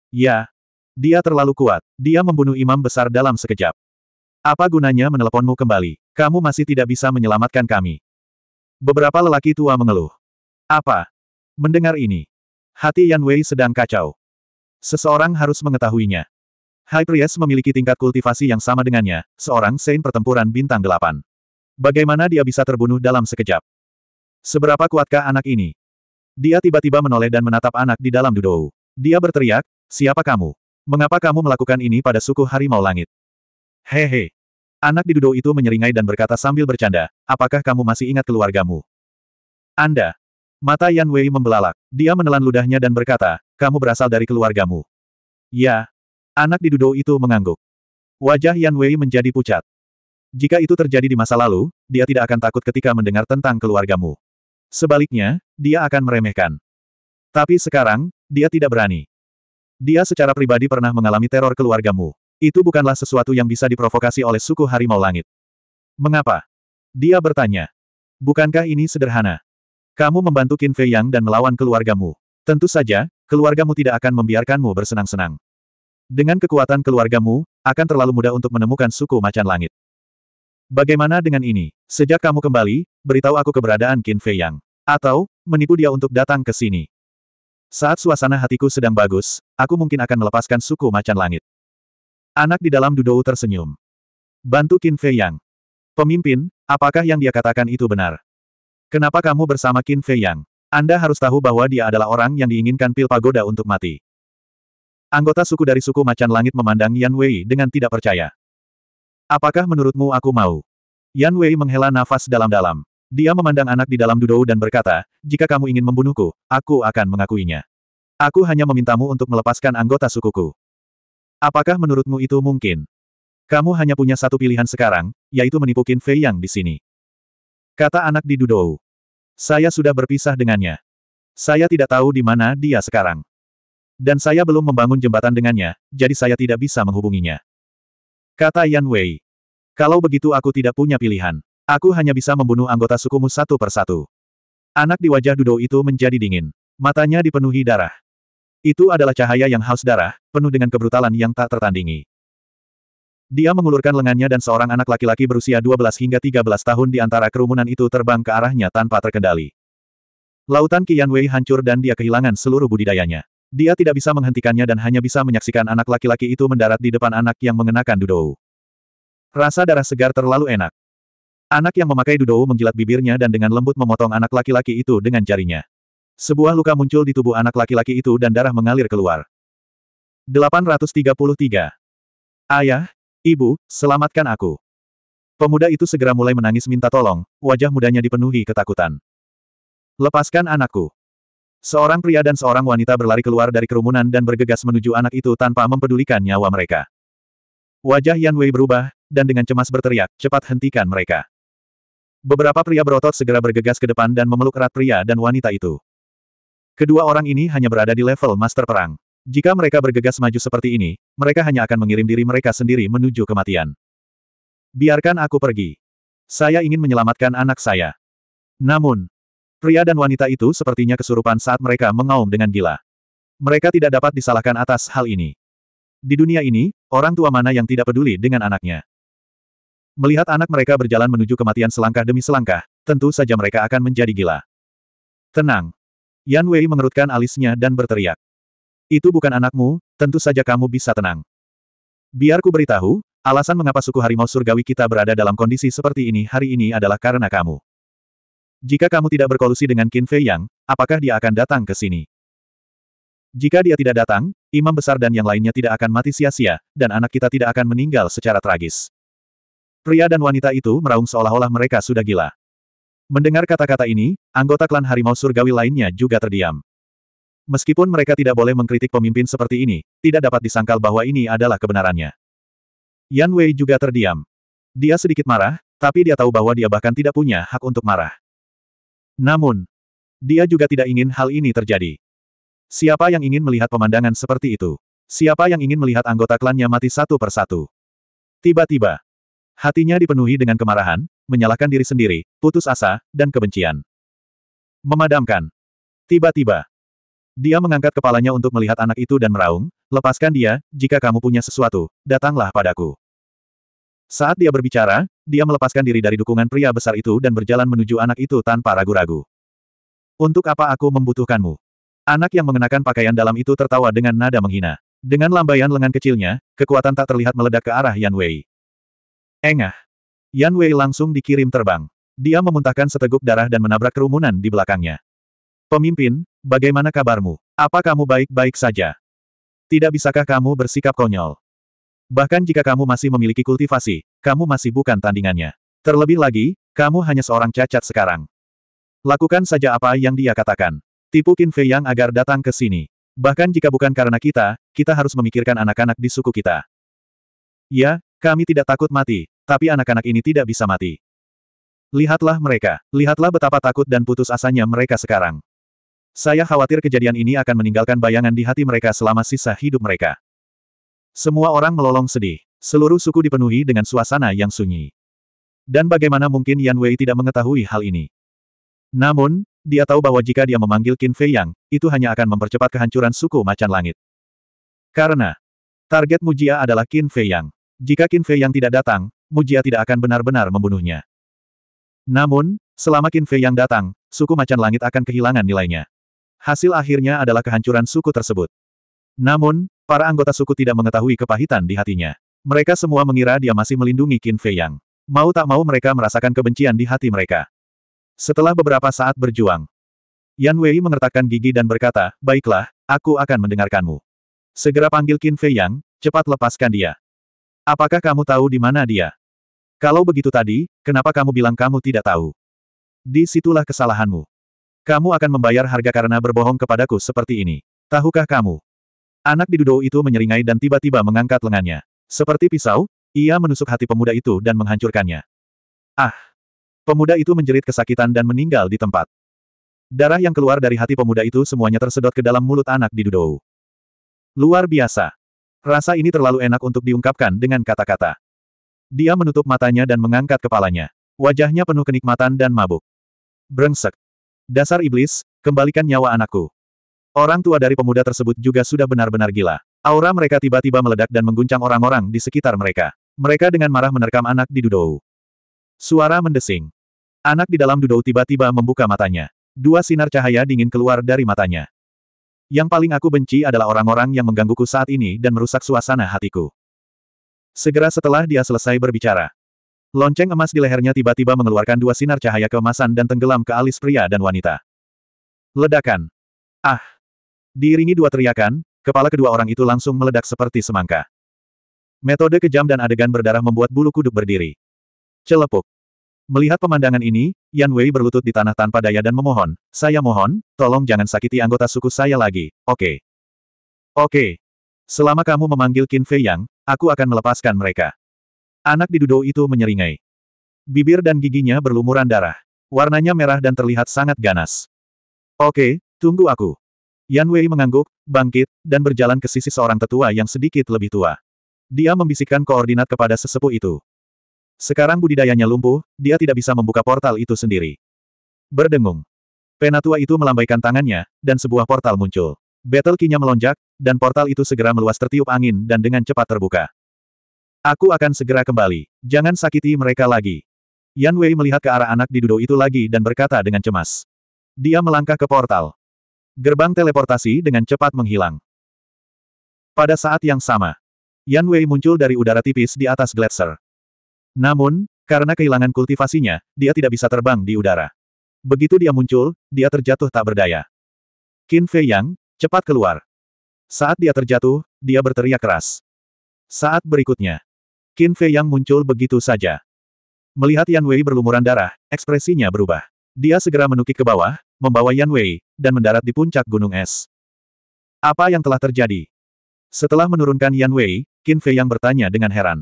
Ya. Dia terlalu kuat. Dia membunuh imam besar dalam sekejap. Apa gunanya meneleponmu kembali? Kamu masih tidak bisa menyelamatkan kami. Beberapa lelaki tua mengeluh. Apa? Mendengar ini. Hati Yan Wei sedang kacau. Seseorang harus mengetahuinya. Hyperias memiliki tingkat kultivasi yang sama dengannya, seorang Saint pertempuran bintang delapan. Bagaimana dia bisa terbunuh dalam sekejap? Seberapa kuatkah anak ini? Dia tiba-tiba menoleh dan menatap anak di dalam Dudou. Dia berteriak, siapa kamu? Mengapa kamu melakukan ini pada suku harimau langit? Hehe. Anak di Dudou itu menyeringai dan berkata sambil bercanda, apakah kamu masih ingat keluargamu? Anda. Mata Yan Wei membelalak. Dia menelan ludahnya dan berkata, kamu berasal dari keluargamu. Ya, Anak di duduk itu mengangguk. Wajah Yan Wei menjadi pucat. Jika itu terjadi di masa lalu, dia tidak akan takut ketika mendengar tentang keluargamu. Sebaliknya, dia akan meremehkan. Tapi sekarang, dia tidak berani. Dia secara pribadi pernah mengalami teror keluargamu. Itu bukanlah sesuatu yang bisa diprovokasi oleh suku harimau langit. Mengapa? Dia bertanya. Bukankah ini sederhana? Kamu membantu Qin Fei Yang dan melawan keluargamu. Tentu saja, keluargamu tidak akan membiarkanmu bersenang-senang. Dengan kekuatan keluargamu, akan terlalu mudah untuk menemukan suku macan langit. Bagaimana dengan ini? Sejak kamu kembali, beritahu aku keberadaan Qin Fei Yang. Atau, menipu dia untuk datang ke sini. Saat suasana hatiku sedang bagus, aku mungkin akan melepaskan suku macan langit. Anak di dalam Dudou tersenyum. Bantu Qin Fei Yang. Pemimpin, apakah yang dia katakan itu benar? Kenapa kamu bersama Qin Fei Yang? Anda harus tahu bahwa dia adalah orang yang diinginkan pil pagoda untuk mati. Anggota suku dari suku Macan Langit memandang Yan Wei dengan tidak percaya. Apakah menurutmu aku mau? Yan Wei menghela nafas dalam-dalam. Dia memandang anak di dalam Dudou dan berkata, jika kamu ingin membunuhku, aku akan mengakuinya. Aku hanya memintamu untuk melepaskan anggota sukuku. Apakah menurutmu itu mungkin? Kamu hanya punya satu pilihan sekarang, yaitu menipu Qin Fei yang di sini. Kata anak di Dudou. Saya sudah berpisah dengannya. Saya tidak tahu di mana dia sekarang. Dan saya belum membangun jembatan dengannya, jadi saya tidak bisa menghubunginya. Kata Yan Wei. Kalau begitu aku tidak punya pilihan. Aku hanya bisa membunuh anggota sukumu satu persatu. Anak di wajah Dudo itu menjadi dingin. Matanya dipenuhi darah. Itu adalah cahaya yang haus darah, penuh dengan kebrutalan yang tak tertandingi. Dia mengulurkan lengannya dan seorang anak laki-laki berusia 12 hingga 13 tahun di antara kerumunan itu terbang ke arahnya tanpa terkendali. Lautan Qian Wei hancur dan dia kehilangan seluruh budidayanya. Dia tidak bisa menghentikannya dan hanya bisa menyaksikan anak laki-laki itu mendarat di depan anak yang mengenakan dudou. Rasa darah segar terlalu enak. Anak yang memakai dudou menjilat bibirnya dan dengan lembut memotong anak laki-laki itu dengan jarinya. Sebuah luka muncul di tubuh anak laki-laki itu dan darah mengalir keluar. 833. Ayah, ibu, selamatkan aku. Pemuda itu segera mulai menangis minta tolong, wajah mudanya dipenuhi ketakutan. Lepaskan anakku. Seorang pria dan seorang wanita berlari keluar dari kerumunan dan bergegas menuju anak itu tanpa mempedulikan nyawa mereka. Wajah Yan Wei berubah, dan dengan cemas berteriak, cepat hentikan mereka. Beberapa pria berotot segera bergegas ke depan dan memeluk erat pria dan wanita itu. Kedua orang ini hanya berada di level master perang. Jika mereka bergegas maju seperti ini, mereka hanya akan mengirim diri mereka sendiri menuju kematian. Biarkan aku pergi. Saya ingin menyelamatkan anak saya. Namun, Pria dan wanita itu sepertinya kesurupan saat mereka mengaum dengan gila. Mereka tidak dapat disalahkan atas hal ini. Di dunia ini, orang tua mana yang tidak peduli dengan anaknya? Melihat anak mereka berjalan menuju kematian selangkah demi selangkah, tentu saja mereka akan menjadi gila. Tenang. Yan Wei mengerutkan alisnya dan berteriak. Itu bukan anakmu, tentu saja kamu bisa tenang. Biarku beritahu, alasan mengapa suku harimau surgawi kita berada dalam kondisi seperti ini hari ini adalah karena kamu. Jika kamu tidak berkolusi dengan Qin Fei Yang, apakah dia akan datang ke sini? Jika dia tidak datang, imam besar dan yang lainnya tidak akan mati sia-sia, dan anak kita tidak akan meninggal secara tragis. Pria dan wanita itu meraung seolah-olah mereka sudah gila. Mendengar kata-kata ini, anggota klan harimau surgawi lainnya juga terdiam. Meskipun mereka tidak boleh mengkritik pemimpin seperti ini, tidak dapat disangkal bahwa ini adalah kebenarannya. Yan Wei juga terdiam. Dia sedikit marah, tapi dia tahu bahwa dia bahkan tidak punya hak untuk marah. Namun, dia juga tidak ingin hal ini terjadi. Siapa yang ingin melihat pemandangan seperti itu? Siapa yang ingin melihat anggota klannya mati satu persatu? Tiba-tiba, hatinya dipenuhi dengan kemarahan, menyalahkan diri sendiri, putus asa, dan kebencian. Memadamkan. Tiba-tiba, dia mengangkat kepalanya untuk melihat anak itu dan meraung, lepaskan dia, jika kamu punya sesuatu, datanglah padaku. Saat dia berbicara, dia melepaskan diri dari dukungan pria besar itu dan berjalan menuju anak itu tanpa ragu-ragu. Untuk apa aku membutuhkanmu? Anak yang mengenakan pakaian dalam itu tertawa dengan nada menghina. Dengan lambaian lengan kecilnya, kekuatan tak terlihat meledak ke arah Yan Wei. Engah. Yan Wei langsung dikirim terbang. Dia memuntahkan seteguk darah dan menabrak kerumunan di belakangnya. Pemimpin, bagaimana kabarmu? Apa kamu baik-baik saja? Tidak bisakah kamu bersikap konyol? Bahkan jika kamu masih memiliki kultivasi, kamu masih bukan tandingannya. Terlebih lagi, kamu hanya seorang cacat sekarang. Lakukan saja apa yang dia katakan. Tipu Qin Fei Yang agar datang ke sini. Bahkan jika bukan karena kita, kita harus memikirkan anak-anak di suku kita. Ya, kami tidak takut mati, tapi anak-anak ini tidak bisa mati. Lihatlah mereka, lihatlah betapa takut dan putus asanya mereka sekarang. Saya khawatir kejadian ini akan meninggalkan bayangan di hati mereka selama sisa hidup mereka. Semua orang melolong sedih. Seluruh suku dipenuhi dengan suasana yang sunyi. Dan bagaimana mungkin Yan Wei tidak mengetahui hal ini? Namun, dia tahu bahwa jika dia memanggil Qin Fei Yang, itu hanya akan mempercepat kehancuran suku macan langit. Karena target Mujia adalah Qin Fei Yang. Jika Qin Fei Yang tidak datang, Mujia tidak akan benar-benar membunuhnya. Namun, selama Qin Fei Yang datang, suku macan langit akan kehilangan nilainya. Hasil akhirnya adalah kehancuran suku tersebut. Namun, para anggota suku tidak mengetahui kepahitan di hatinya. Mereka semua mengira dia masih melindungi Qin Fei Yang. Mau tak mau mereka merasakan kebencian di hati mereka. Setelah beberapa saat berjuang, Yan Wei mengertakkan gigi dan berkata, Baiklah, aku akan mendengarkanmu. Segera panggil Qin Fei Yang, cepat lepaskan dia. Apakah kamu tahu di mana dia? Kalau begitu tadi, kenapa kamu bilang kamu tidak tahu? Disitulah kesalahanmu. Kamu akan membayar harga karena berbohong kepadaku seperti ini. Tahukah kamu, Anak di didudou itu menyeringai dan tiba-tiba mengangkat lengannya. Seperti pisau, ia menusuk hati pemuda itu dan menghancurkannya. Ah! Pemuda itu menjerit kesakitan dan meninggal di tempat. Darah yang keluar dari hati pemuda itu semuanya tersedot ke dalam mulut anak di didudou. Luar biasa. Rasa ini terlalu enak untuk diungkapkan dengan kata-kata. Dia menutup matanya dan mengangkat kepalanya. Wajahnya penuh kenikmatan dan mabuk. Brengsek. Dasar iblis, kembalikan nyawa anakku. Orang tua dari pemuda tersebut juga sudah benar-benar gila. Aura mereka tiba-tiba meledak dan mengguncang orang-orang di sekitar mereka. Mereka dengan marah menerkam anak di Dudou. Suara mendesing. Anak di dalam Dudou tiba-tiba membuka matanya. Dua sinar cahaya dingin keluar dari matanya. Yang paling aku benci adalah orang-orang yang menggangguku saat ini dan merusak suasana hatiku. Segera setelah dia selesai berbicara, lonceng emas di lehernya tiba-tiba mengeluarkan dua sinar cahaya keemasan dan tenggelam ke alis pria dan wanita. Ledakan. Ah! Diiringi dua teriakan, kepala kedua orang itu langsung meledak seperti semangka. Metode kejam dan adegan berdarah membuat bulu kuduk berdiri. Celepuk. Melihat pemandangan ini, Yan Wei berlutut di tanah tanpa daya dan memohon, saya mohon, tolong jangan sakiti anggota suku saya lagi, oke. Okay. Oke. Okay. Selama kamu memanggil Qin Fei Yang, aku akan melepaskan mereka. Anak didudo itu menyeringai. Bibir dan giginya berlumuran darah. Warnanya merah dan terlihat sangat ganas. Oke, okay, tunggu aku. Yan Wei mengangguk, bangkit, dan berjalan ke sisi seorang tetua yang sedikit lebih tua. Dia membisikkan koordinat kepada sesepuh itu. Sekarang budidayanya lumpuh, dia tidak bisa membuka portal itu sendiri. Berdengung. Penatua itu melambaikan tangannya, dan sebuah portal muncul. Battle kinya melonjak, dan portal itu segera meluas tertiup angin dan dengan cepat terbuka. Aku akan segera kembali. Jangan sakiti mereka lagi. Yan Wei melihat ke arah anak di Dudo itu lagi dan berkata dengan cemas. Dia melangkah ke portal. Gerbang teleportasi dengan cepat menghilang. Pada saat yang sama, Yan Wei muncul dari udara tipis di atas gletser. Namun, karena kehilangan kultivasinya, dia tidak bisa terbang di udara. Begitu dia muncul, dia terjatuh tak berdaya. Qin Fei Yang, cepat keluar. Saat dia terjatuh, dia berteriak keras. Saat berikutnya, Qin Fei Yang muncul begitu saja. Melihat Yan Wei berlumuran darah, ekspresinya berubah. Dia segera menukik ke bawah, membawa Yan Wei, dan mendarat di puncak gunung es. Apa yang telah terjadi? Setelah menurunkan Yan Wei, Qin Fei yang bertanya dengan heran.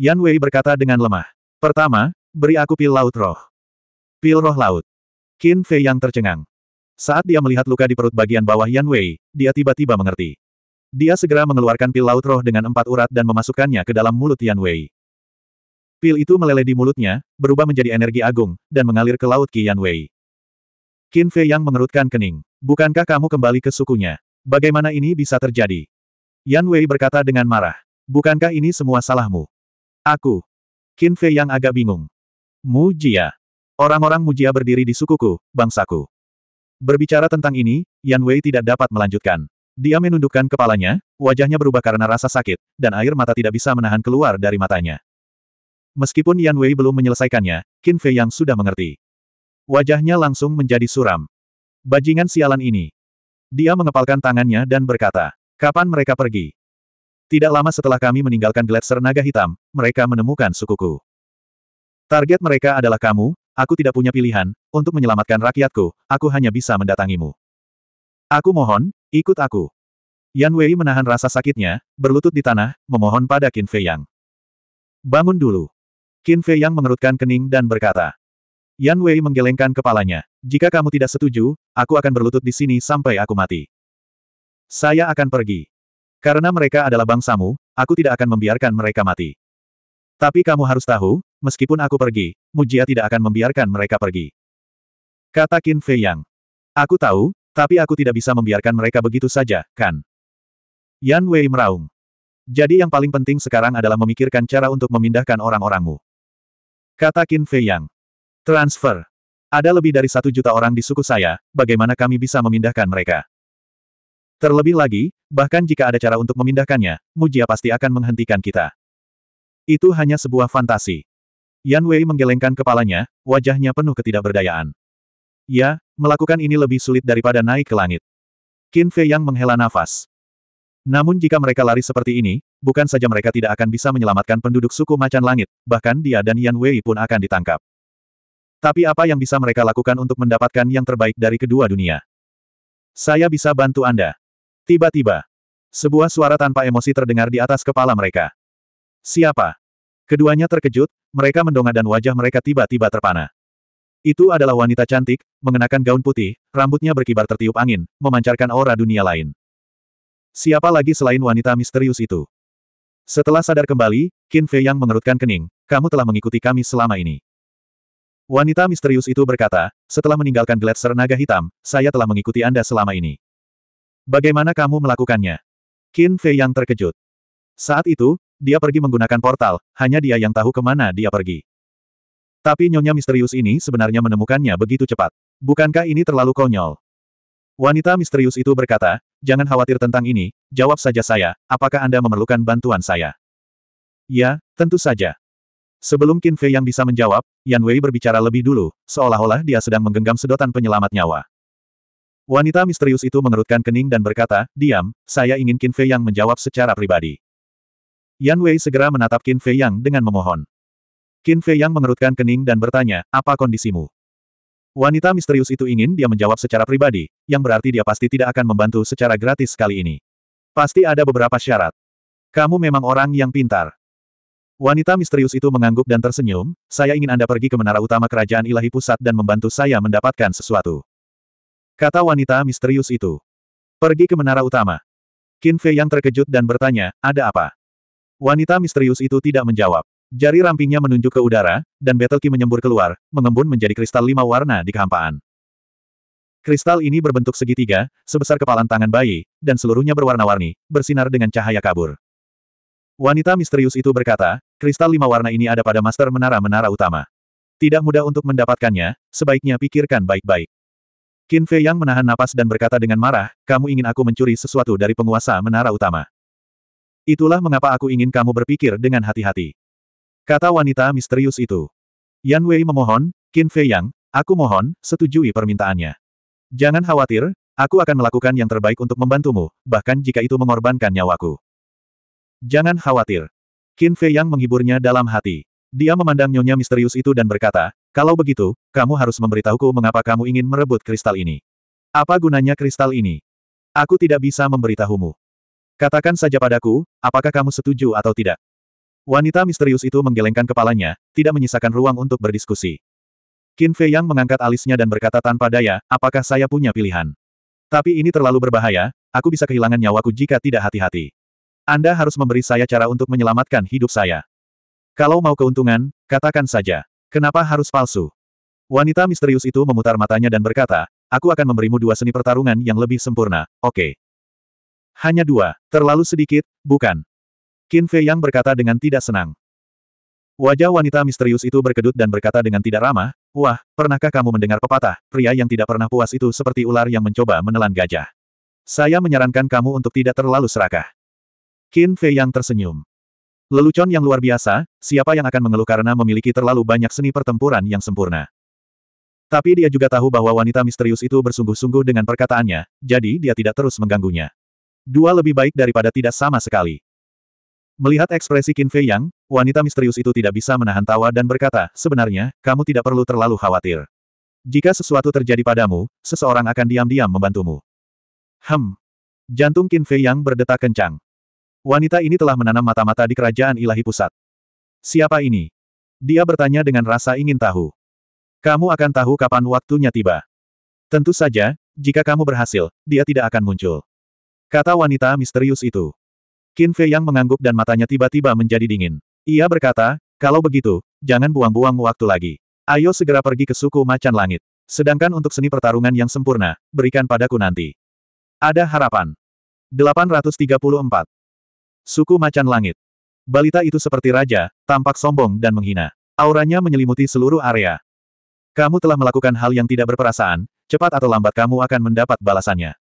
Yan Wei berkata dengan lemah. Pertama, beri aku pil laut roh. Pil roh laut. Qin Fei yang tercengang. Saat dia melihat luka di perut bagian bawah Yan Wei, dia tiba-tiba mengerti. Dia segera mengeluarkan pil laut roh dengan empat urat dan memasukkannya ke dalam mulut Yan Wei. Pil itu meleleh di mulutnya, berubah menjadi energi agung, dan mengalir ke laut Qi Yan Wei. Qin Fei yang mengerutkan kening. Bukankah kamu kembali ke sukunya? Bagaimana ini bisa terjadi? Yan Wei berkata dengan marah. Bukankah ini semua salahmu? Aku. Qin Fei yang agak bingung. Mujia. Orang-orang Mujia berdiri di sukuku, bangsaku. Berbicara tentang ini, Yan Wei tidak dapat melanjutkan. Dia menundukkan kepalanya, wajahnya berubah karena rasa sakit, dan air mata tidak bisa menahan keluar dari matanya. Meskipun Yan Wei belum menyelesaikannya, Qin Fei yang sudah mengerti. Wajahnya langsung menjadi suram. Bajingan sialan ini. Dia mengepalkan tangannya dan berkata, kapan mereka pergi? Tidak lama setelah kami meninggalkan gletser naga hitam, mereka menemukan sukuku. Target mereka adalah kamu, aku tidak punya pilihan, untuk menyelamatkan rakyatku, aku hanya bisa mendatangimu. Aku mohon, ikut aku. Yan Wei menahan rasa sakitnya, berlutut di tanah, memohon pada Qin Fei Yang. Bangun dulu. Qin Fei Yang mengerutkan kening dan berkata, Yan Wei menggelengkan kepalanya. Jika kamu tidak setuju, aku akan berlutut di sini sampai aku mati. Saya akan pergi. Karena mereka adalah bangsamu, aku tidak akan membiarkan mereka mati. Tapi kamu harus tahu, meskipun aku pergi, Mujia tidak akan membiarkan mereka pergi. Kata Qin Fei Yang. Aku tahu, tapi aku tidak bisa membiarkan mereka begitu saja, kan? Yan Wei meraung. Jadi yang paling penting sekarang adalah memikirkan cara untuk memindahkan orang-orangmu. Kata Qin Fei Yang. Transfer. Ada lebih dari satu juta orang di suku saya, bagaimana kami bisa memindahkan mereka? Terlebih lagi, bahkan jika ada cara untuk memindahkannya, Mujia pasti akan menghentikan kita. Itu hanya sebuah fantasi. Yan Wei menggelengkan kepalanya, wajahnya penuh ketidakberdayaan. Ya, melakukan ini lebih sulit daripada naik ke langit. Qin Fei yang menghela nafas. Namun jika mereka lari seperti ini, bukan saja mereka tidak akan bisa menyelamatkan penduduk suku macan langit, bahkan dia dan Yan Wei pun akan ditangkap. Tapi apa yang bisa mereka lakukan untuk mendapatkan yang terbaik dari kedua dunia? Saya bisa bantu Anda. Tiba-tiba, sebuah suara tanpa emosi terdengar di atas kepala mereka. Siapa? Keduanya terkejut, mereka mendongak dan wajah mereka tiba-tiba terpana. Itu adalah wanita cantik, mengenakan gaun putih, rambutnya berkibar tertiup angin, memancarkan aura dunia lain. Siapa lagi selain wanita misterius itu? Setelah sadar kembali, Qin Fei yang mengerutkan kening, kamu telah mengikuti kami selama ini. Wanita misterius itu berkata, setelah meninggalkan gletser naga hitam, saya telah mengikuti Anda selama ini. Bagaimana kamu melakukannya? Qin Fei yang terkejut. Saat itu, dia pergi menggunakan portal, hanya dia yang tahu kemana dia pergi. Tapi nyonya misterius ini sebenarnya menemukannya begitu cepat. Bukankah ini terlalu konyol? Wanita misterius itu berkata, jangan khawatir tentang ini, jawab saja saya, apakah Anda memerlukan bantuan saya? Ya, tentu saja. Sebelum Qin Fei yang bisa menjawab, Yan Wei berbicara lebih dulu, seolah-olah dia sedang menggenggam sedotan penyelamat nyawa. Wanita misterius itu mengerutkan kening dan berkata, Diam, saya ingin Qin Fei yang menjawab secara pribadi. Yan Wei segera menatap Qin Fei yang dengan memohon. Qin Fei yang mengerutkan kening dan bertanya, apa kondisimu? Wanita misterius itu ingin dia menjawab secara pribadi, yang berarti dia pasti tidak akan membantu secara gratis kali ini. Pasti ada beberapa syarat. Kamu memang orang yang pintar. Wanita misterius itu mengangguk dan tersenyum, saya ingin Anda pergi ke menara utama kerajaan ilahi pusat dan membantu saya mendapatkan sesuatu. Kata wanita misterius itu. Pergi ke menara utama. Qin Fei yang terkejut dan bertanya, ada apa? Wanita misterius itu tidak menjawab. Jari rampingnya menunjuk ke udara, dan Battle Key menyembur keluar, mengembun menjadi kristal lima warna di kehampaan. Kristal ini berbentuk segitiga, sebesar kepalan tangan bayi, dan seluruhnya berwarna-warni, bersinar dengan cahaya kabur. Wanita misterius itu berkata, Kristal lima warna ini ada pada master menara-menara utama. Tidak mudah untuk mendapatkannya, sebaiknya pikirkan baik-baik. Qin Fei Yang menahan napas dan berkata dengan marah, kamu ingin aku mencuri sesuatu dari penguasa menara utama. Itulah mengapa aku ingin kamu berpikir dengan hati-hati. Kata wanita misterius itu. Yan Wei memohon, Qin Fei Yang, aku mohon, setujui permintaannya. Jangan khawatir, aku akan melakukan yang terbaik untuk membantumu, bahkan jika itu mengorbankan nyawaku. Jangan khawatir. Qin Fei Yang menghiburnya dalam hati. Dia memandang nyonya misterius itu dan berkata, kalau begitu, kamu harus memberitahuku mengapa kamu ingin merebut kristal ini. Apa gunanya kristal ini? Aku tidak bisa memberitahumu. Katakan saja padaku, apakah kamu setuju atau tidak? Wanita misterius itu menggelengkan kepalanya, tidak menyisakan ruang untuk berdiskusi. Qin Fei Yang mengangkat alisnya dan berkata tanpa daya, apakah saya punya pilihan? Tapi ini terlalu berbahaya, aku bisa kehilangan nyawaku jika tidak hati-hati. Anda harus memberi saya cara untuk menyelamatkan hidup saya. Kalau mau keuntungan, katakan saja. Kenapa harus palsu? Wanita misterius itu memutar matanya dan berkata, aku akan memberimu dua seni pertarungan yang lebih sempurna, oke. Okay. Hanya dua, terlalu sedikit, bukan? Qin Fei Yang berkata dengan tidak senang. Wajah wanita misterius itu berkedut dan berkata dengan tidak ramah, Wah, pernahkah kamu mendengar pepatah, pria yang tidak pernah puas itu seperti ular yang mencoba menelan gajah. Saya menyarankan kamu untuk tidak terlalu serakah. Qin Fei yang tersenyum. Lelucon yang luar biasa, siapa yang akan mengeluh karena memiliki terlalu banyak seni pertempuran yang sempurna. Tapi dia juga tahu bahwa wanita misterius itu bersungguh-sungguh dengan perkataannya, jadi dia tidak terus mengganggunya. Dua lebih baik daripada tidak sama sekali. Melihat ekspresi Qin Fei Yang, wanita misterius itu tidak bisa menahan tawa dan berkata, sebenarnya, kamu tidak perlu terlalu khawatir. Jika sesuatu terjadi padamu, seseorang akan diam-diam membantumu. Hem. Jantung Qin Fei Yang berdetak kencang. Wanita ini telah menanam mata-mata di kerajaan ilahi pusat. Siapa ini? Dia bertanya dengan rasa ingin tahu. Kamu akan tahu kapan waktunya tiba. Tentu saja, jika kamu berhasil, dia tidak akan muncul. Kata wanita misterius itu. Qin Fei yang mengangguk dan matanya tiba-tiba menjadi dingin. Ia berkata, kalau begitu, jangan buang-buang waktu lagi. Ayo segera pergi ke suku macan langit. Sedangkan untuk seni pertarungan yang sempurna, berikan padaku nanti. Ada harapan. 834. Suku Macan Langit. Balita itu seperti raja, tampak sombong dan menghina. Auranya menyelimuti seluruh area. Kamu telah melakukan hal yang tidak berperasaan, cepat atau lambat kamu akan mendapat balasannya.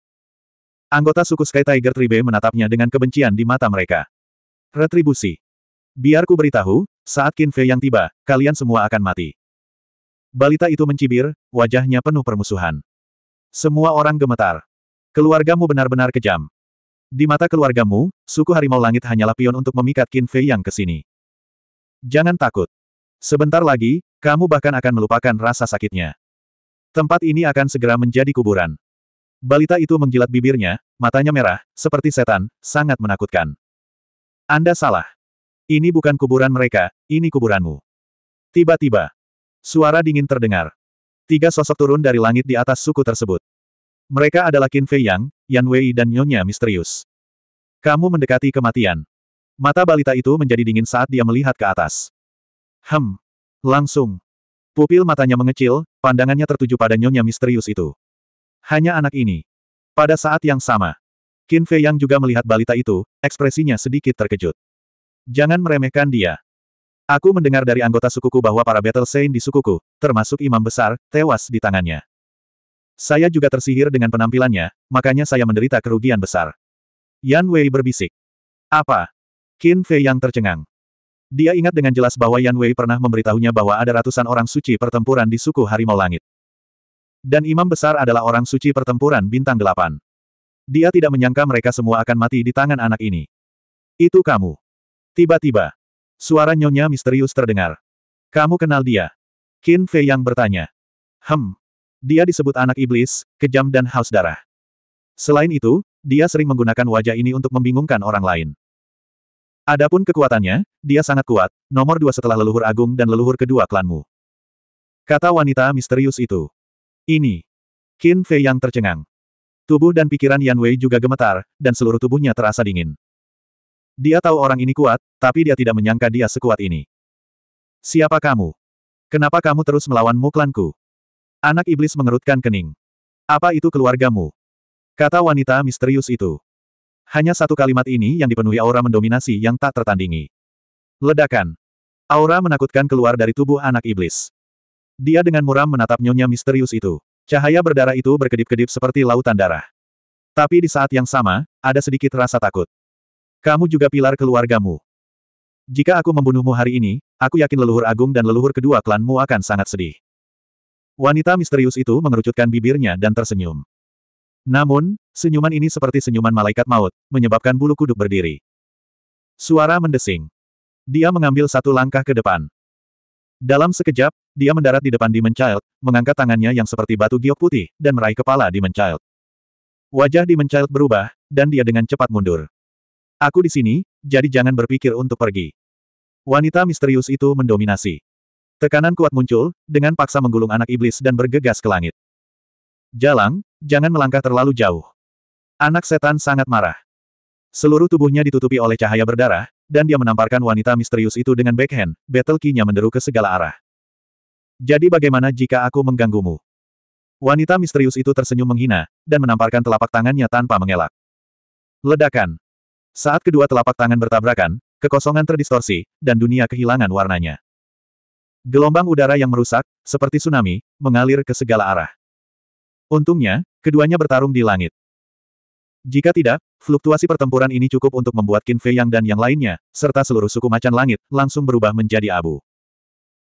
Anggota suku Sky Tiger Tribe menatapnya dengan kebencian di mata mereka. Retribusi. Biarku beritahu, saat Qin Fei yang tiba, kalian semua akan mati. Balita itu mencibir, wajahnya penuh permusuhan. Semua orang gemetar. Keluargamu benar-benar kejam. Di mata keluargamu, suku harimau langit hanyalah pion untuk memikat Qin Fei yang ke sini. Jangan takut. Sebentar lagi, kamu bahkan akan melupakan rasa sakitnya. Tempat ini akan segera menjadi kuburan. Balita itu menjilat bibirnya, matanya merah, seperti setan, sangat menakutkan. Anda salah. Ini bukan kuburan mereka, ini kuburanmu. Tiba-tiba, suara dingin terdengar. Tiga sosok turun dari langit di atas suku tersebut. Mereka adalah Qin Fei Yang, Yan Wei dan Nyonya Misterius. Kamu mendekati kematian. Mata balita itu menjadi dingin saat dia melihat ke atas. Hem. Langsung. Pupil matanya mengecil, pandangannya tertuju pada Nyonya Misterius itu. Hanya anak ini. Pada saat yang sama. Qin Fei Yang juga melihat balita itu, ekspresinya sedikit terkejut. Jangan meremehkan dia. Aku mendengar dari anggota sukuku bahwa para Battle Saint di sukuku, termasuk imam besar, tewas di tangannya. Saya juga tersihir dengan penampilannya, makanya saya menderita kerugian besar. Yan Wei berbisik. Apa? Qin Fei yang tercengang. Dia ingat dengan jelas bahwa Yan Wei pernah memberitahunya bahwa ada ratusan orang suci pertempuran di suku Harimau Langit. Dan imam besar adalah orang suci pertempuran bintang delapan. Dia tidak menyangka mereka semua akan mati di tangan anak ini. Itu kamu. Tiba-tiba, suara nyonya misterius terdengar. Kamu kenal dia? Qin Fei yang bertanya. Hem, dia disebut anak iblis, kejam dan haus darah. Selain itu, dia sering menggunakan wajah ini untuk membingungkan orang lain. Adapun kekuatannya, dia sangat kuat, nomor dua setelah leluhur agung dan leluhur kedua klanmu. Kata wanita misterius itu. Ini. Qin Fei yang tercengang. Tubuh dan pikiran Yan Wei juga gemetar, dan seluruh tubuhnya terasa dingin. Dia tahu orang ini kuat, tapi dia tidak menyangka dia sekuat ini. Siapa kamu? Kenapa kamu terus melawan muklanku? Anak iblis mengerutkan kening. Apa itu keluargamu? Kata wanita misterius itu. Hanya satu kalimat ini yang dipenuhi aura mendominasi yang tak tertandingi. Ledakan. Aura menakutkan keluar dari tubuh anak iblis. Dia dengan muram menatap nyonya misterius itu. Cahaya berdarah itu berkedip-kedip seperti lautan darah. Tapi di saat yang sama, ada sedikit rasa takut. Kamu juga pilar keluargamu. Jika aku membunuhmu hari ini, aku yakin leluhur agung dan leluhur kedua klanmu akan sangat sedih. Wanita misterius itu mengerucutkan bibirnya dan tersenyum. Namun, senyuman ini seperti senyuman malaikat maut, menyebabkan bulu kuduk berdiri. Suara mendesing. Dia mengambil satu langkah ke depan. Dalam sekejap, dia mendarat di depan Demon Child, mengangkat tangannya yang seperti batu giok putih, dan meraih kepala Demon Child. Wajah Demon Child berubah, dan dia dengan cepat mundur. Aku di sini, jadi jangan berpikir untuk pergi. Wanita misterius itu mendominasi. Tekanan kuat muncul, dengan paksa menggulung anak iblis dan bergegas ke langit. Jalang, jangan melangkah terlalu jauh. Anak setan sangat marah. Seluruh tubuhnya ditutupi oleh cahaya berdarah, dan dia menamparkan wanita misterius itu dengan backhand, battle key menderu ke segala arah. Jadi bagaimana jika aku mengganggumu? Wanita misterius itu tersenyum menghina, dan menamparkan telapak tangannya tanpa mengelak. Ledakan. Saat kedua telapak tangan bertabrakan, kekosongan terdistorsi, dan dunia kehilangan warnanya. Gelombang udara yang merusak, seperti tsunami, mengalir ke segala arah. Untungnya, keduanya bertarung di langit. Jika tidak, fluktuasi pertempuran ini cukup untuk membuat Qin Fei Yang dan yang lainnya, serta seluruh suku macan langit, langsung berubah menjadi abu.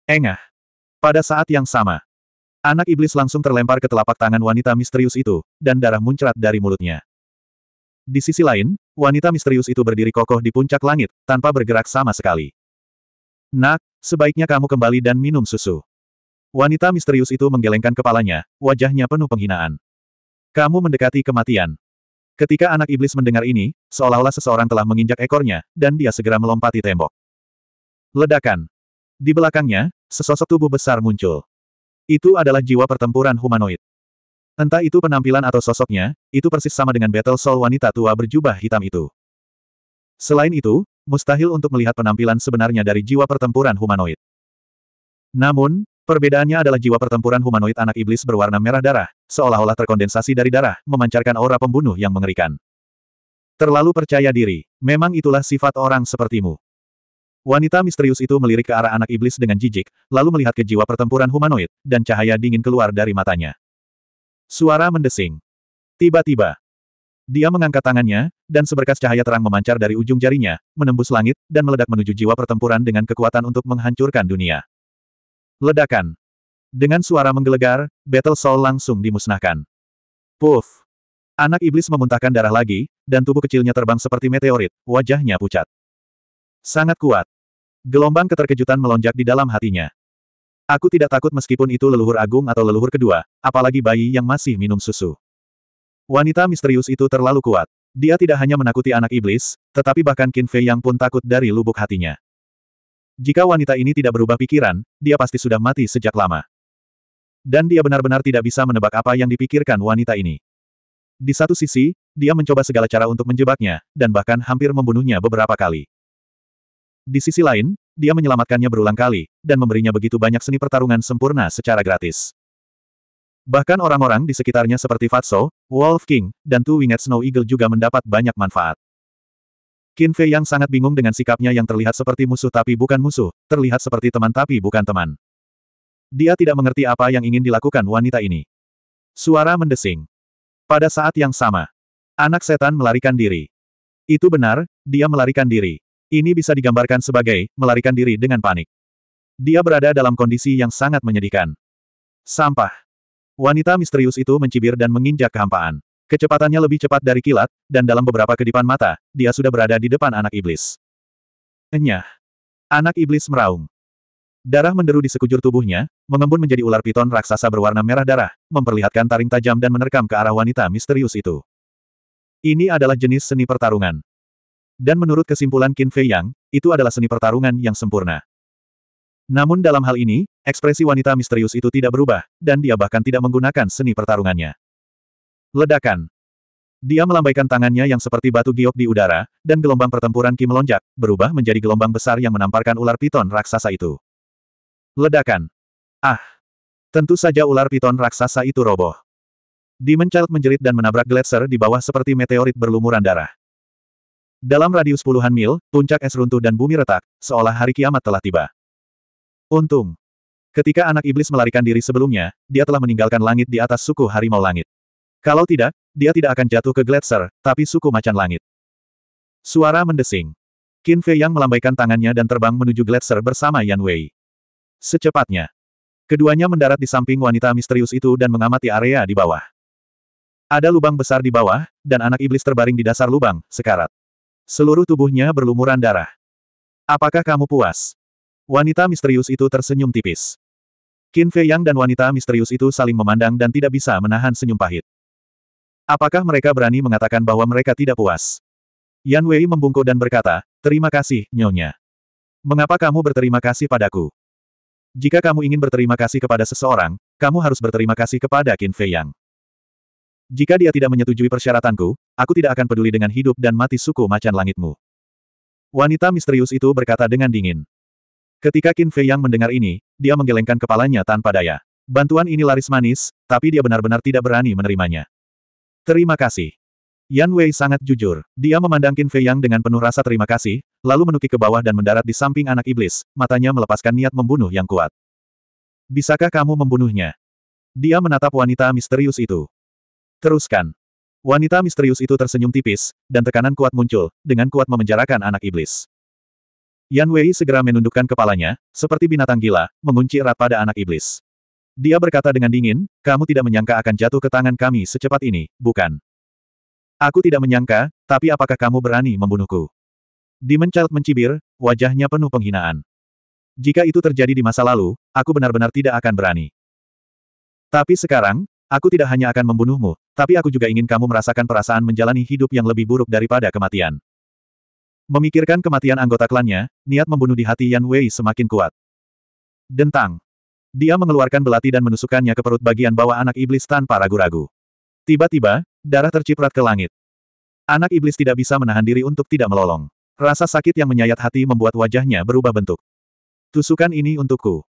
Engah. Pada saat yang sama, anak iblis langsung terlempar ke telapak tangan wanita misterius itu, dan darah muncrat dari mulutnya. Di sisi lain, wanita misterius itu berdiri kokoh di puncak langit, tanpa bergerak sama sekali. Nak, sebaiknya kamu kembali dan minum susu. Wanita misterius itu menggelengkan kepalanya, wajahnya penuh penghinaan. Kamu mendekati kematian. Ketika anak iblis mendengar ini, seolah-olah seseorang telah menginjak ekornya, dan dia segera melompati tembok. Ledakan. Di belakangnya, sesosok tubuh besar muncul. Itu adalah jiwa pertempuran humanoid. Entah itu penampilan atau sosoknya, itu persis sama dengan battle soul wanita tua berjubah hitam itu. Selain itu, mustahil untuk melihat penampilan sebenarnya dari jiwa pertempuran humanoid. Namun, perbedaannya adalah jiwa pertempuran humanoid anak iblis berwarna merah darah, seolah-olah terkondensasi dari darah, memancarkan aura pembunuh yang mengerikan. Terlalu percaya diri, memang itulah sifat orang sepertimu. Wanita misterius itu melirik ke arah anak iblis dengan jijik, lalu melihat ke jiwa pertempuran humanoid, dan cahaya dingin keluar dari matanya. Suara mendesing. Tiba-tiba, dia mengangkat tangannya, dan seberkas cahaya terang memancar dari ujung jarinya, menembus langit, dan meledak menuju jiwa pertempuran dengan kekuatan untuk menghancurkan dunia. Ledakan. Dengan suara menggelegar, Battle Soul langsung dimusnahkan. Puff. Anak iblis memuntahkan darah lagi, dan tubuh kecilnya terbang seperti meteorit, wajahnya pucat. Sangat kuat. Gelombang keterkejutan melonjak di dalam hatinya. Aku tidak takut meskipun itu leluhur agung atau leluhur kedua, apalagi bayi yang masih minum susu. Wanita misterius itu terlalu kuat. Dia tidak hanya menakuti anak iblis, tetapi bahkan Qin Fei yang pun takut dari lubuk hatinya. Jika wanita ini tidak berubah pikiran, dia pasti sudah mati sejak lama. Dan dia benar-benar tidak bisa menebak apa yang dipikirkan wanita ini. Di satu sisi, dia mencoba segala cara untuk menjebaknya, dan bahkan hampir membunuhnya beberapa kali. Di sisi lain, dia menyelamatkannya berulang kali, dan memberinya begitu banyak seni pertarungan sempurna secara gratis. Bahkan orang-orang di sekitarnya seperti Fatso, Wolf King, dan Two-Winged Snow Eagle juga mendapat banyak manfaat. Qin Fei yang sangat bingung dengan sikapnya yang terlihat seperti musuh tapi bukan musuh, terlihat seperti teman tapi bukan teman. Dia tidak mengerti apa yang ingin dilakukan wanita ini. Suara mendesing. Pada saat yang sama, anak setan melarikan diri. Itu benar, dia melarikan diri. Ini bisa digambarkan sebagai melarikan diri dengan panik. Dia berada dalam kondisi yang sangat menyedihkan. Sampah. Wanita misterius itu mencibir dan menginjak kehampaan. Kecepatannya lebih cepat dari kilat, dan dalam beberapa kedipan mata, dia sudah berada di depan anak iblis. Enyah. Anak iblis meraung. Darah menderu di sekujur tubuhnya, mengembun menjadi ular piton raksasa berwarna merah darah, memperlihatkan taring tajam dan menerkam ke arah wanita misterius itu. Ini adalah jenis seni pertarungan. Dan menurut kesimpulan Qin Fei Yang, itu adalah seni pertarungan yang sempurna. Namun dalam hal ini, ekspresi wanita misterius itu tidak berubah, dan dia bahkan tidak menggunakan seni pertarungannya. Ledakan. Dia melambaikan tangannya yang seperti batu giok di udara, dan gelombang pertempuran Ki melonjak, berubah menjadi gelombang besar yang menamparkan ular piton raksasa itu. Ledakan. Ah! Tentu saja ular piton raksasa itu roboh. Demon Child menjerit dan menabrak gletser di bawah seperti meteorit berlumuran darah. Dalam radius puluhan mil, puncak es runtuh dan bumi retak, seolah hari kiamat telah tiba. Untung. Ketika anak iblis melarikan diri sebelumnya, dia telah meninggalkan langit di atas suku harimau langit. Kalau tidak, dia tidak akan jatuh ke gletser, tapi suku macan langit. Suara mendesing. Qin Fei Yang melambaikan tangannya dan terbang menuju gletser bersama Yan Wei. Secepatnya. Keduanya mendarat di samping wanita misterius itu dan mengamati area di bawah. Ada lubang besar di bawah, dan anak iblis terbaring di dasar lubang, sekarat. Seluruh tubuhnya berlumuran darah. Apakah kamu puas? Wanita misterius itu tersenyum tipis. Qin Fei Yang dan wanita misterius itu saling memandang dan tidak bisa menahan senyum pahit. Apakah mereka berani mengatakan bahwa mereka tidak puas? Yan Wei membungkuk dan berkata, Terima kasih, Nyonya. Mengapa kamu berterima kasih padaku? Jika kamu ingin berterima kasih kepada seseorang, kamu harus berterima kasih kepada Qin Fei Yang. Jika dia tidak menyetujui persyaratanku, aku tidak akan peduli dengan hidup dan mati suku macan langitmu. Wanita misterius itu berkata dengan dingin. Ketika Qin Fei Yang mendengar ini, dia menggelengkan kepalanya tanpa daya. Bantuan ini laris manis, tapi dia benar-benar tidak berani menerimanya. Terima kasih. Yan Wei sangat jujur. Dia memandang Qin Fei Yang dengan penuh rasa terima kasih, lalu menukik ke bawah dan mendarat di samping anak iblis, matanya melepaskan niat membunuh yang kuat. Bisakah kamu membunuhnya? Dia menatap wanita misterius itu. Teruskan. Wanita misterius itu tersenyum tipis, dan tekanan kuat muncul, dengan kuat memenjarakan anak iblis. Yan Wei segera menundukkan kepalanya, seperti binatang gila, mengunci erat pada anak iblis. Dia berkata dengan dingin, kamu tidak menyangka akan jatuh ke tangan kami secepat ini, bukan? Aku tidak menyangka, tapi apakah kamu berani membunuhku? Di Child mencibir, wajahnya penuh penghinaan. Jika itu terjadi di masa lalu, aku benar-benar tidak akan berani. Tapi sekarang, aku tidak hanya akan membunuhmu, tapi aku juga ingin kamu merasakan perasaan menjalani hidup yang lebih buruk daripada kematian. Memikirkan kematian anggota klannya, niat membunuh di hati Yan Wei semakin kuat. Dentang. Dia mengeluarkan belati dan menusukkannya ke perut bagian bawah anak iblis tanpa ragu-ragu. Tiba-tiba, darah terciprat ke langit. Anak iblis tidak bisa menahan diri untuk tidak melolong. Rasa sakit yang menyayat hati membuat wajahnya berubah bentuk. Tusukan ini untukku.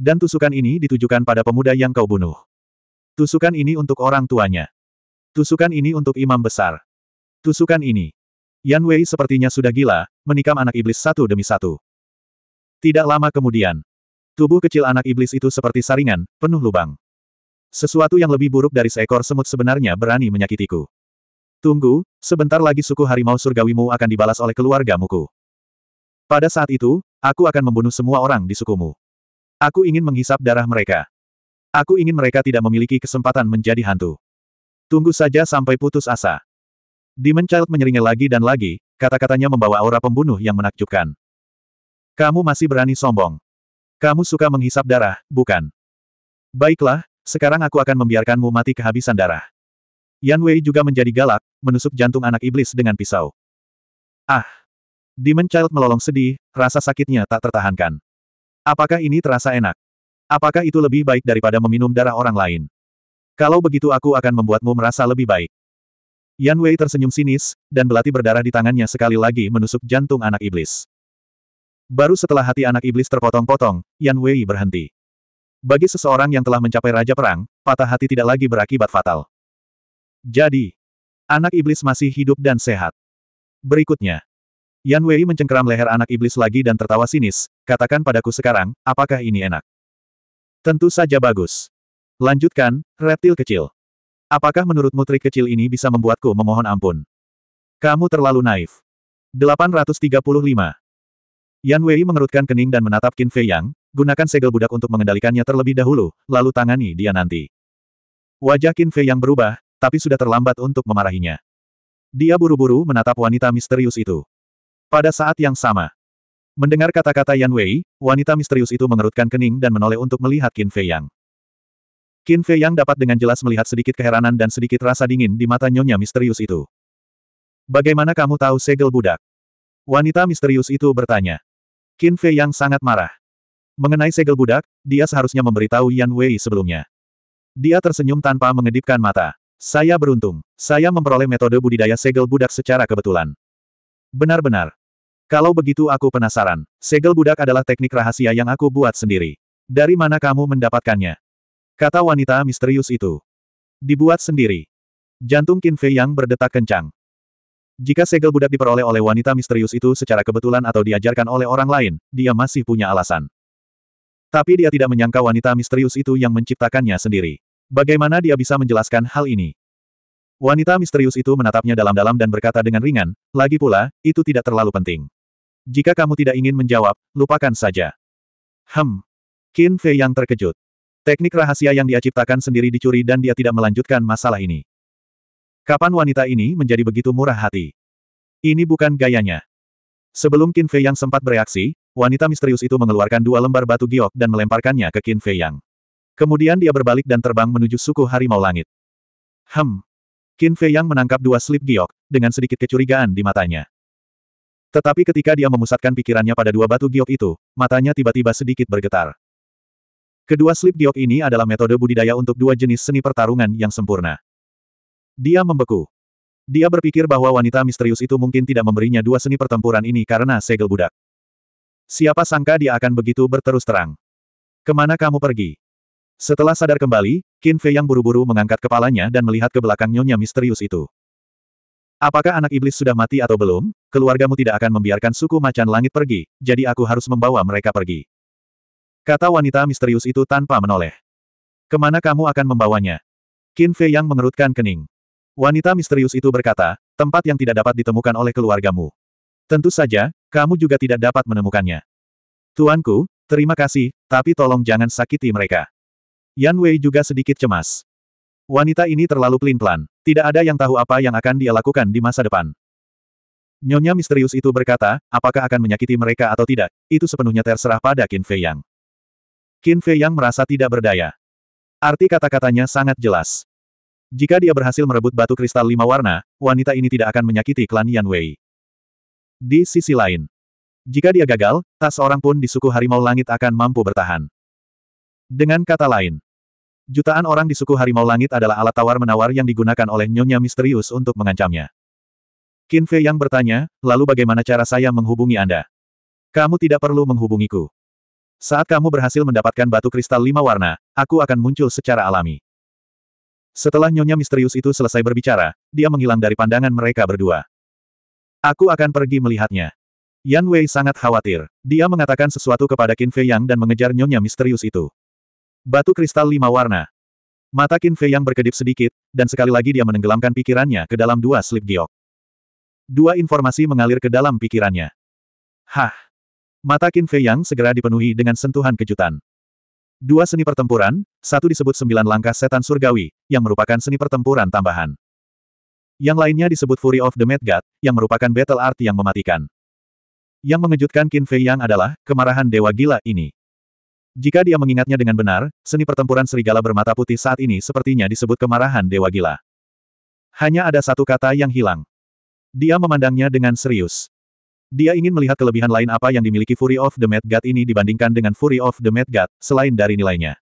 Dan tusukan ini ditujukan pada pemuda yang kau bunuh. Tusukan ini untuk orang tuanya. Tusukan ini untuk imam besar. Tusukan ini. Yan Wei sepertinya sudah gila, menikam anak iblis satu demi satu. Tidak lama kemudian, tubuh kecil anak iblis itu seperti saringan, penuh lubang. Sesuatu yang lebih buruk dari seekor semut sebenarnya berani menyakitiku. Tunggu, sebentar lagi suku harimau surgawimu akan dibalas oleh keluarga muku. Pada saat itu, aku akan membunuh semua orang di sukumu. Aku ingin menghisap darah mereka. Aku ingin mereka tidak memiliki kesempatan menjadi hantu. Tunggu saja sampai putus asa. Demon Child menyeringai lagi dan lagi, kata-katanya membawa aura pembunuh yang menakjubkan. Kamu masih berani sombong. Kamu suka menghisap darah, bukan? Baiklah, sekarang aku akan membiarkanmu mati kehabisan darah. Yan Wei juga menjadi galak, menusuk jantung anak iblis dengan pisau. Ah! Demon Child melolong sedih, rasa sakitnya tak tertahankan. Apakah ini terasa enak? Apakah itu lebih baik daripada meminum darah orang lain? Kalau begitu aku akan membuatmu merasa lebih baik. Yan Wei tersenyum sinis, dan belati berdarah di tangannya sekali lagi menusuk jantung anak iblis. Baru setelah hati anak iblis terpotong-potong, Yan Wei berhenti. Bagi seseorang yang telah mencapai Raja Perang, patah hati tidak lagi berakibat fatal. Jadi, anak iblis masih hidup dan sehat. Berikutnya, Yan Wei mencengkeram leher anak iblis lagi dan tertawa sinis, katakan padaku sekarang, apakah ini enak? Tentu saja bagus. Lanjutkan, reptil kecil. Apakah menurutmu trik kecil ini bisa membuatku memohon ampun? Kamu terlalu naif. 835. Yan Wei mengerutkan kening dan menatap Qin Fei Yang, gunakan segel budak untuk mengendalikannya terlebih dahulu, lalu tangani dia nanti. Wajah Qin Fei Yang berubah, tapi sudah terlambat untuk memarahinya. Dia buru-buru menatap wanita misterius itu. Pada saat yang sama, mendengar kata-kata Yan Wei, wanita misterius itu mengerutkan kening dan menoleh untuk melihat Qin Fei Yang. Qin Fei yang dapat dengan jelas melihat sedikit keheranan dan sedikit rasa dingin di mata nyonya misterius itu. Bagaimana kamu tahu segel budak? Wanita misterius itu bertanya. Qin Fei yang sangat marah. Mengenai segel budak, dia seharusnya memberitahu Yan Wei sebelumnya. Dia tersenyum tanpa mengedipkan mata. Saya beruntung. Saya memperoleh metode budidaya segel budak secara kebetulan. Benar-benar. Kalau begitu aku penasaran. Segel budak adalah teknik rahasia yang aku buat sendiri. Dari mana kamu mendapatkannya? Kata wanita misterius itu. Dibuat sendiri. Jantung Qin Fei yang berdetak kencang. Jika segel budak diperoleh oleh wanita misterius itu secara kebetulan atau diajarkan oleh orang lain, dia masih punya alasan. Tapi dia tidak menyangka wanita misterius itu yang menciptakannya sendiri. Bagaimana dia bisa menjelaskan hal ini? Wanita misterius itu menatapnya dalam-dalam dan berkata dengan ringan, lagi pula, itu tidak terlalu penting. Jika kamu tidak ingin menjawab, lupakan saja. Hem. Qin Fei yang terkejut. Teknik rahasia yang dia ciptakan sendiri dicuri dan dia tidak melanjutkan masalah ini. Kapan wanita ini menjadi begitu murah hati? Ini bukan gayanya. Sebelum Qin Fei Yang sempat bereaksi, wanita misterius itu mengeluarkan dua lembar batu giok dan melemparkannya ke Qin Fei Yang. Kemudian dia berbalik dan terbang menuju suku harimau langit. Hem. Qin Fei Yang menangkap dua slip giok, dengan sedikit kecurigaan di matanya. Tetapi ketika dia memusatkan pikirannya pada dua batu giok itu, matanya tiba-tiba sedikit bergetar. Kedua slip diok ini adalah metode budidaya untuk dua jenis seni pertarungan yang sempurna. Dia membeku. Dia berpikir bahwa wanita misterius itu mungkin tidak memberinya dua seni pertempuran ini karena segel budak. Siapa sangka dia akan begitu berterus terang. Kemana kamu pergi? Setelah sadar kembali, Qin Fei yang buru-buru mengangkat kepalanya dan melihat ke belakang nyonya misterius itu. Apakah anak iblis sudah mati atau belum? Keluargamu tidak akan membiarkan suku macan langit pergi, jadi aku harus membawa mereka pergi. Kata wanita misterius itu tanpa menoleh. Kemana kamu akan membawanya? Qin Fei yang mengerutkan kening. Wanita misterius itu berkata, tempat yang tidak dapat ditemukan oleh keluargamu. Tentu saja, kamu juga tidak dapat menemukannya. Tuanku, terima kasih, tapi tolong jangan sakiti mereka. Yan Wei juga sedikit cemas. Wanita ini terlalu pelin-pelan. Tidak ada yang tahu apa yang akan dia lakukan di masa depan. Nyonya misterius itu berkata, apakah akan menyakiti mereka atau tidak, itu sepenuhnya terserah pada Qin Fei Yang. Qin Fei Yang merasa tidak berdaya. Arti kata-katanya sangat jelas. Jika dia berhasil merebut batu kristal lima warna, wanita ini tidak akan menyakiti klan Yan Wei. Di sisi lain, jika dia gagal, tak seorang pun di suku harimau langit akan mampu bertahan. Dengan kata lain, jutaan orang di suku harimau langit adalah alat tawar-menawar yang digunakan oleh nyonya misterius untuk mengancamnya. Qin Fei yang bertanya, lalu bagaimana cara saya menghubungi Anda? Kamu tidak perlu menghubungiku. Saat kamu berhasil mendapatkan batu kristal lima warna, aku akan muncul secara alami. Setelah nyonya misterius itu selesai berbicara, dia menghilang dari pandangan mereka berdua. Aku akan pergi melihatnya. Yan Wei sangat khawatir. Dia mengatakan sesuatu kepada Qin Fei Yang dan mengejar nyonya misterius itu. Batu kristal lima warna. Mata Qin Fei Yang berkedip sedikit, dan sekali lagi dia menenggelamkan pikirannya ke dalam dua slip giok. Dua informasi mengalir ke dalam pikirannya. Hah! Mata Qin Fei Yang segera dipenuhi dengan sentuhan kejutan. Dua seni pertempuran, satu disebut sembilan langkah setan surgawi, yang merupakan seni pertempuran tambahan. Yang lainnya disebut Fury of the Mad God, yang merupakan battle art yang mematikan. Yang mengejutkan Qin Fei Yang adalah, kemarahan dewa gila ini. Jika dia mengingatnya dengan benar, seni pertempuran serigala bermata putih saat ini sepertinya disebut kemarahan dewa gila. Hanya ada satu kata yang hilang. Dia memandangnya dengan serius. Dia ingin melihat kelebihan lain apa yang dimiliki Fury of the Mad God ini dibandingkan dengan Fury of the Mad God, selain dari nilainya.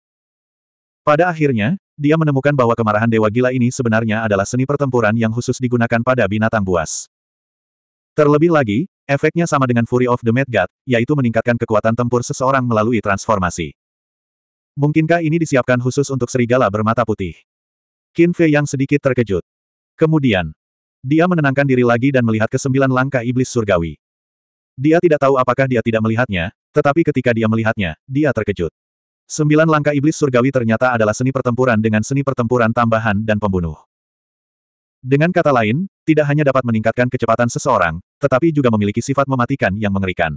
Pada akhirnya, dia menemukan bahwa kemarahan Dewa Gila ini sebenarnya adalah seni pertempuran yang khusus digunakan pada binatang buas. Terlebih lagi, efeknya sama dengan Fury of the Mad God, yaitu meningkatkan kekuatan tempur seseorang melalui transformasi. Mungkinkah ini disiapkan khusus untuk serigala bermata putih? Qin Fei yang sedikit terkejut. Kemudian, dia menenangkan diri lagi dan melihat kesembilan langkah iblis surgawi. Dia tidak tahu apakah dia tidak melihatnya, tetapi ketika dia melihatnya, dia terkejut. Sembilan langkah iblis surgawi ternyata adalah seni pertempuran dengan seni pertempuran tambahan dan pembunuh. Dengan kata lain, tidak hanya dapat meningkatkan kecepatan seseorang, tetapi juga memiliki sifat mematikan yang mengerikan.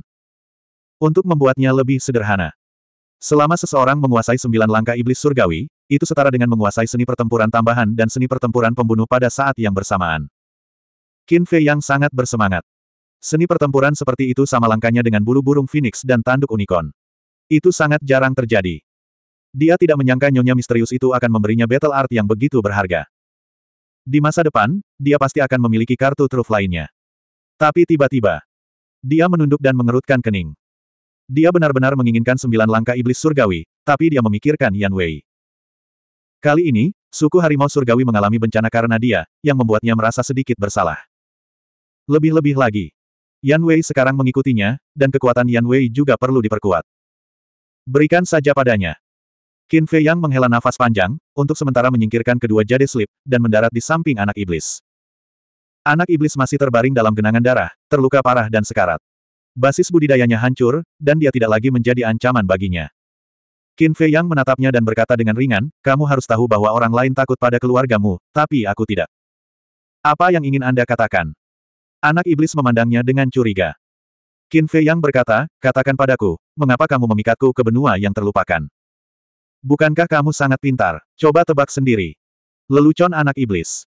Untuk membuatnya lebih sederhana. Selama seseorang menguasai sembilan langkah iblis surgawi, itu setara dengan menguasai seni pertempuran tambahan dan seni pertempuran pembunuh pada saat yang bersamaan. Qin Fei yang sangat bersemangat. Seni pertempuran seperti itu sama langkahnya dengan bulu burung phoenix dan tanduk unicorn. Itu sangat jarang terjadi. Dia tidak menyangka nyonya misterius itu akan memberinya battle art yang begitu berharga. Di masa depan, dia pasti akan memiliki kartu truf lainnya. Tapi tiba-tiba, dia menunduk dan mengerutkan kening. Dia benar-benar menginginkan sembilan langkah iblis surgawi, tapi dia memikirkan Yan Wei. Kali ini, suku harimau surgawi mengalami bencana karena dia, yang membuatnya merasa sedikit bersalah. Lebih-lebih lagi, Yan Wei sekarang mengikutinya, dan kekuatan Yan Wei juga perlu diperkuat. Berikan saja padanya. Qin Fei Yang menghela nafas panjang, untuk sementara menyingkirkan kedua jade slip, dan mendarat di samping anak iblis. Anak iblis masih terbaring dalam genangan darah, terluka parah dan sekarat. Basis budidayanya hancur, dan dia tidak lagi menjadi ancaman baginya. Qin Fei Yang menatapnya dan berkata dengan ringan, kamu harus tahu bahwa orang lain takut pada keluargamu, tapi aku tidak. Apa yang ingin Anda katakan? Anak iblis memandangnya dengan curiga. Qin Fei Yang berkata, katakan padaku, mengapa kamu memikatku ke benua yang terlupakan? Bukankah kamu sangat pintar? Coba tebak sendiri. Lelucon anak iblis.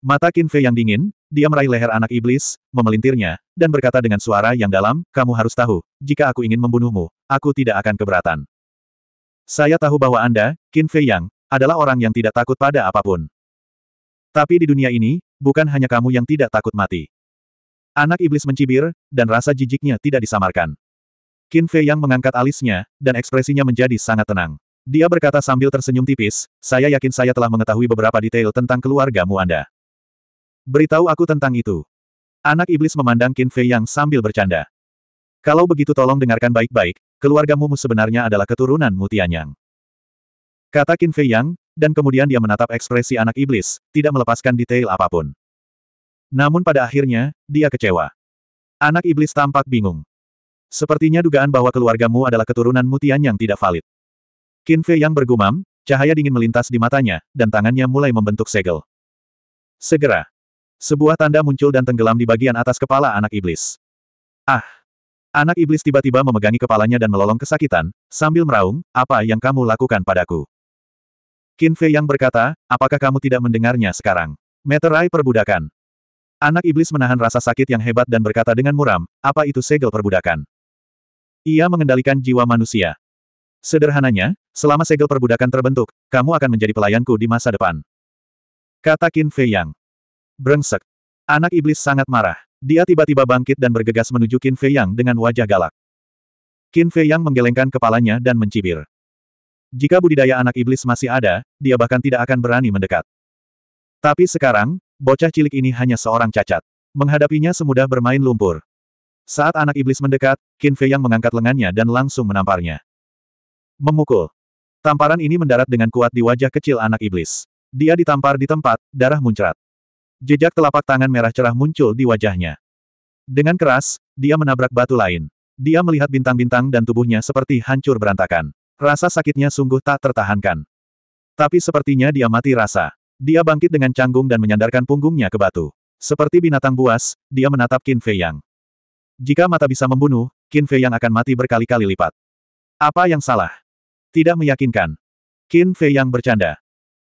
Mata Qin Fei yang dingin, dia meraih leher anak iblis, memelintirnya, dan berkata dengan suara yang dalam, kamu harus tahu, jika aku ingin membunuhmu, aku tidak akan keberatan. Saya tahu bahwa Anda, Qin Fei Yang, adalah orang yang tidak takut pada apapun. Tapi di dunia ini, bukan hanya kamu yang tidak takut mati. Anak iblis mencibir, dan rasa jijiknya tidak disamarkan. Qin Fei yang mengangkat alisnya, dan ekspresinya menjadi sangat tenang. Dia berkata sambil tersenyum tipis, saya yakin saya telah mengetahui beberapa detail tentang keluargamu Anda. Beritahu aku tentang itu. Anak iblis memandang Qin Fei yang sambil bercanda. Kalau begitu tolong dengarkan baik-baik, keluargamu sebenarnya adalah keturunan Mutianyang. Kata Qin Fei Yang, dan kemudian dia menatap ekspresi anak iblis, tidak melepaskan detail apapun. Namun pada akhirnya, dia kecewa. Anak iblis tampak bingung. Sepertinya dugaan bahwa keluargamu adalah keturunan mutian yang tidak valid. Qin Fei yang bergumam, cahaya dingin melintas di matanya, dan tangannya mulai membentuk segel. Segera. Sebuah tanda muncul dan tenggelam di bagian atas kepala anak iblis. Ah! Anak iblis tiba-tiba memegangi kepalanya dan melolong kesakitan, sambil meraung, apa yang kamu lakukan padaku? Qin Fei yang berkata, apakah kamu tidak mendengarnya sekarang? Meterai perbudakan. Anak iblis menahan rasa sakit yang hebat dan berkata dengan muram, apa itu segel perbudakan? Ia mengendalikan jiwa manusia. Sederhananya, selama segel perbudakan terbentuk, kamu akan menjadi pelayanku di masa depan. Kata Qin Fei Yang. Brengsek. Anak iblis sangat marah. Dia tiba-tiba bangkit dan bergegas menuju Qin Fei Yang dengan wajah galak. Qin Fei Yang menggelengkan kepalanya dan mencibir. Jika budidaya anak iblis masih ada, dia bahkan tidak akan berani mendekat. Tapi sekarang, Bocah cilik ini hanya seorang cacat. Menghadapinya semudah bermain lumpur. Saat anak iblis mendekat, Qin Fei yang mengangkat lengannya dan langsung menamparnya. Memukul. Tamparan ini mendarat dengan kuat di wajah kecil anak iblis. Dia ditampar di tempat, darah muncrat. Jejak telapak tangan merah cerah muncul di wajahnya. Dengan keras, dia menabrak batu lain. Dia melihat bintang-bintang dan tubuhnya seperti hancur berantakan. Rasa sakitnya sungguh tak tertahankan. Tapi sepertinya dia mati rasa. Dia bangkit dengan canggung dan menyandarkan punggungnya ke batu. Seperti binatang buas, dia menatap Qin Fei Yang. Jika mata bisa membunuh, Qin Fei Yang akan mati berkali-kali lipat. Apa yang salah? Tidak meyakinkan. Qin Fei Yang bercanda.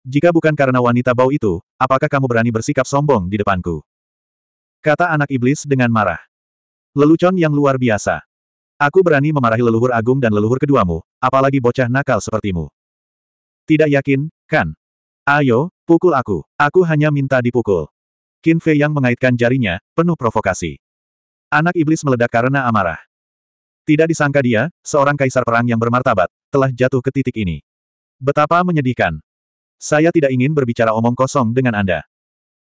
Jika bukan karena wanita bau itu, apakah kamu berani bersikap sombong di depanku? Kata anak iblis dengan marah. Lelucon yang luar biasa. Aku berani memarahi leluhur agung dan leluhur keduamu, apalagi bocah nakal sepertimu. Tidak yakin, kan? Ayo, Pukul aku. Aku hanya minta dipukul. Qin Fei yang mengaitkan jarinya, penuh provokasi. Anak iblis meledak karena amarah. Tidak disangka dia, seorang kaisar perang yang bermartabat, telah jatuh ke titik ini. Betapa menyedihkan. Saya tidak ingin berbicara omong kosong dengan Anda.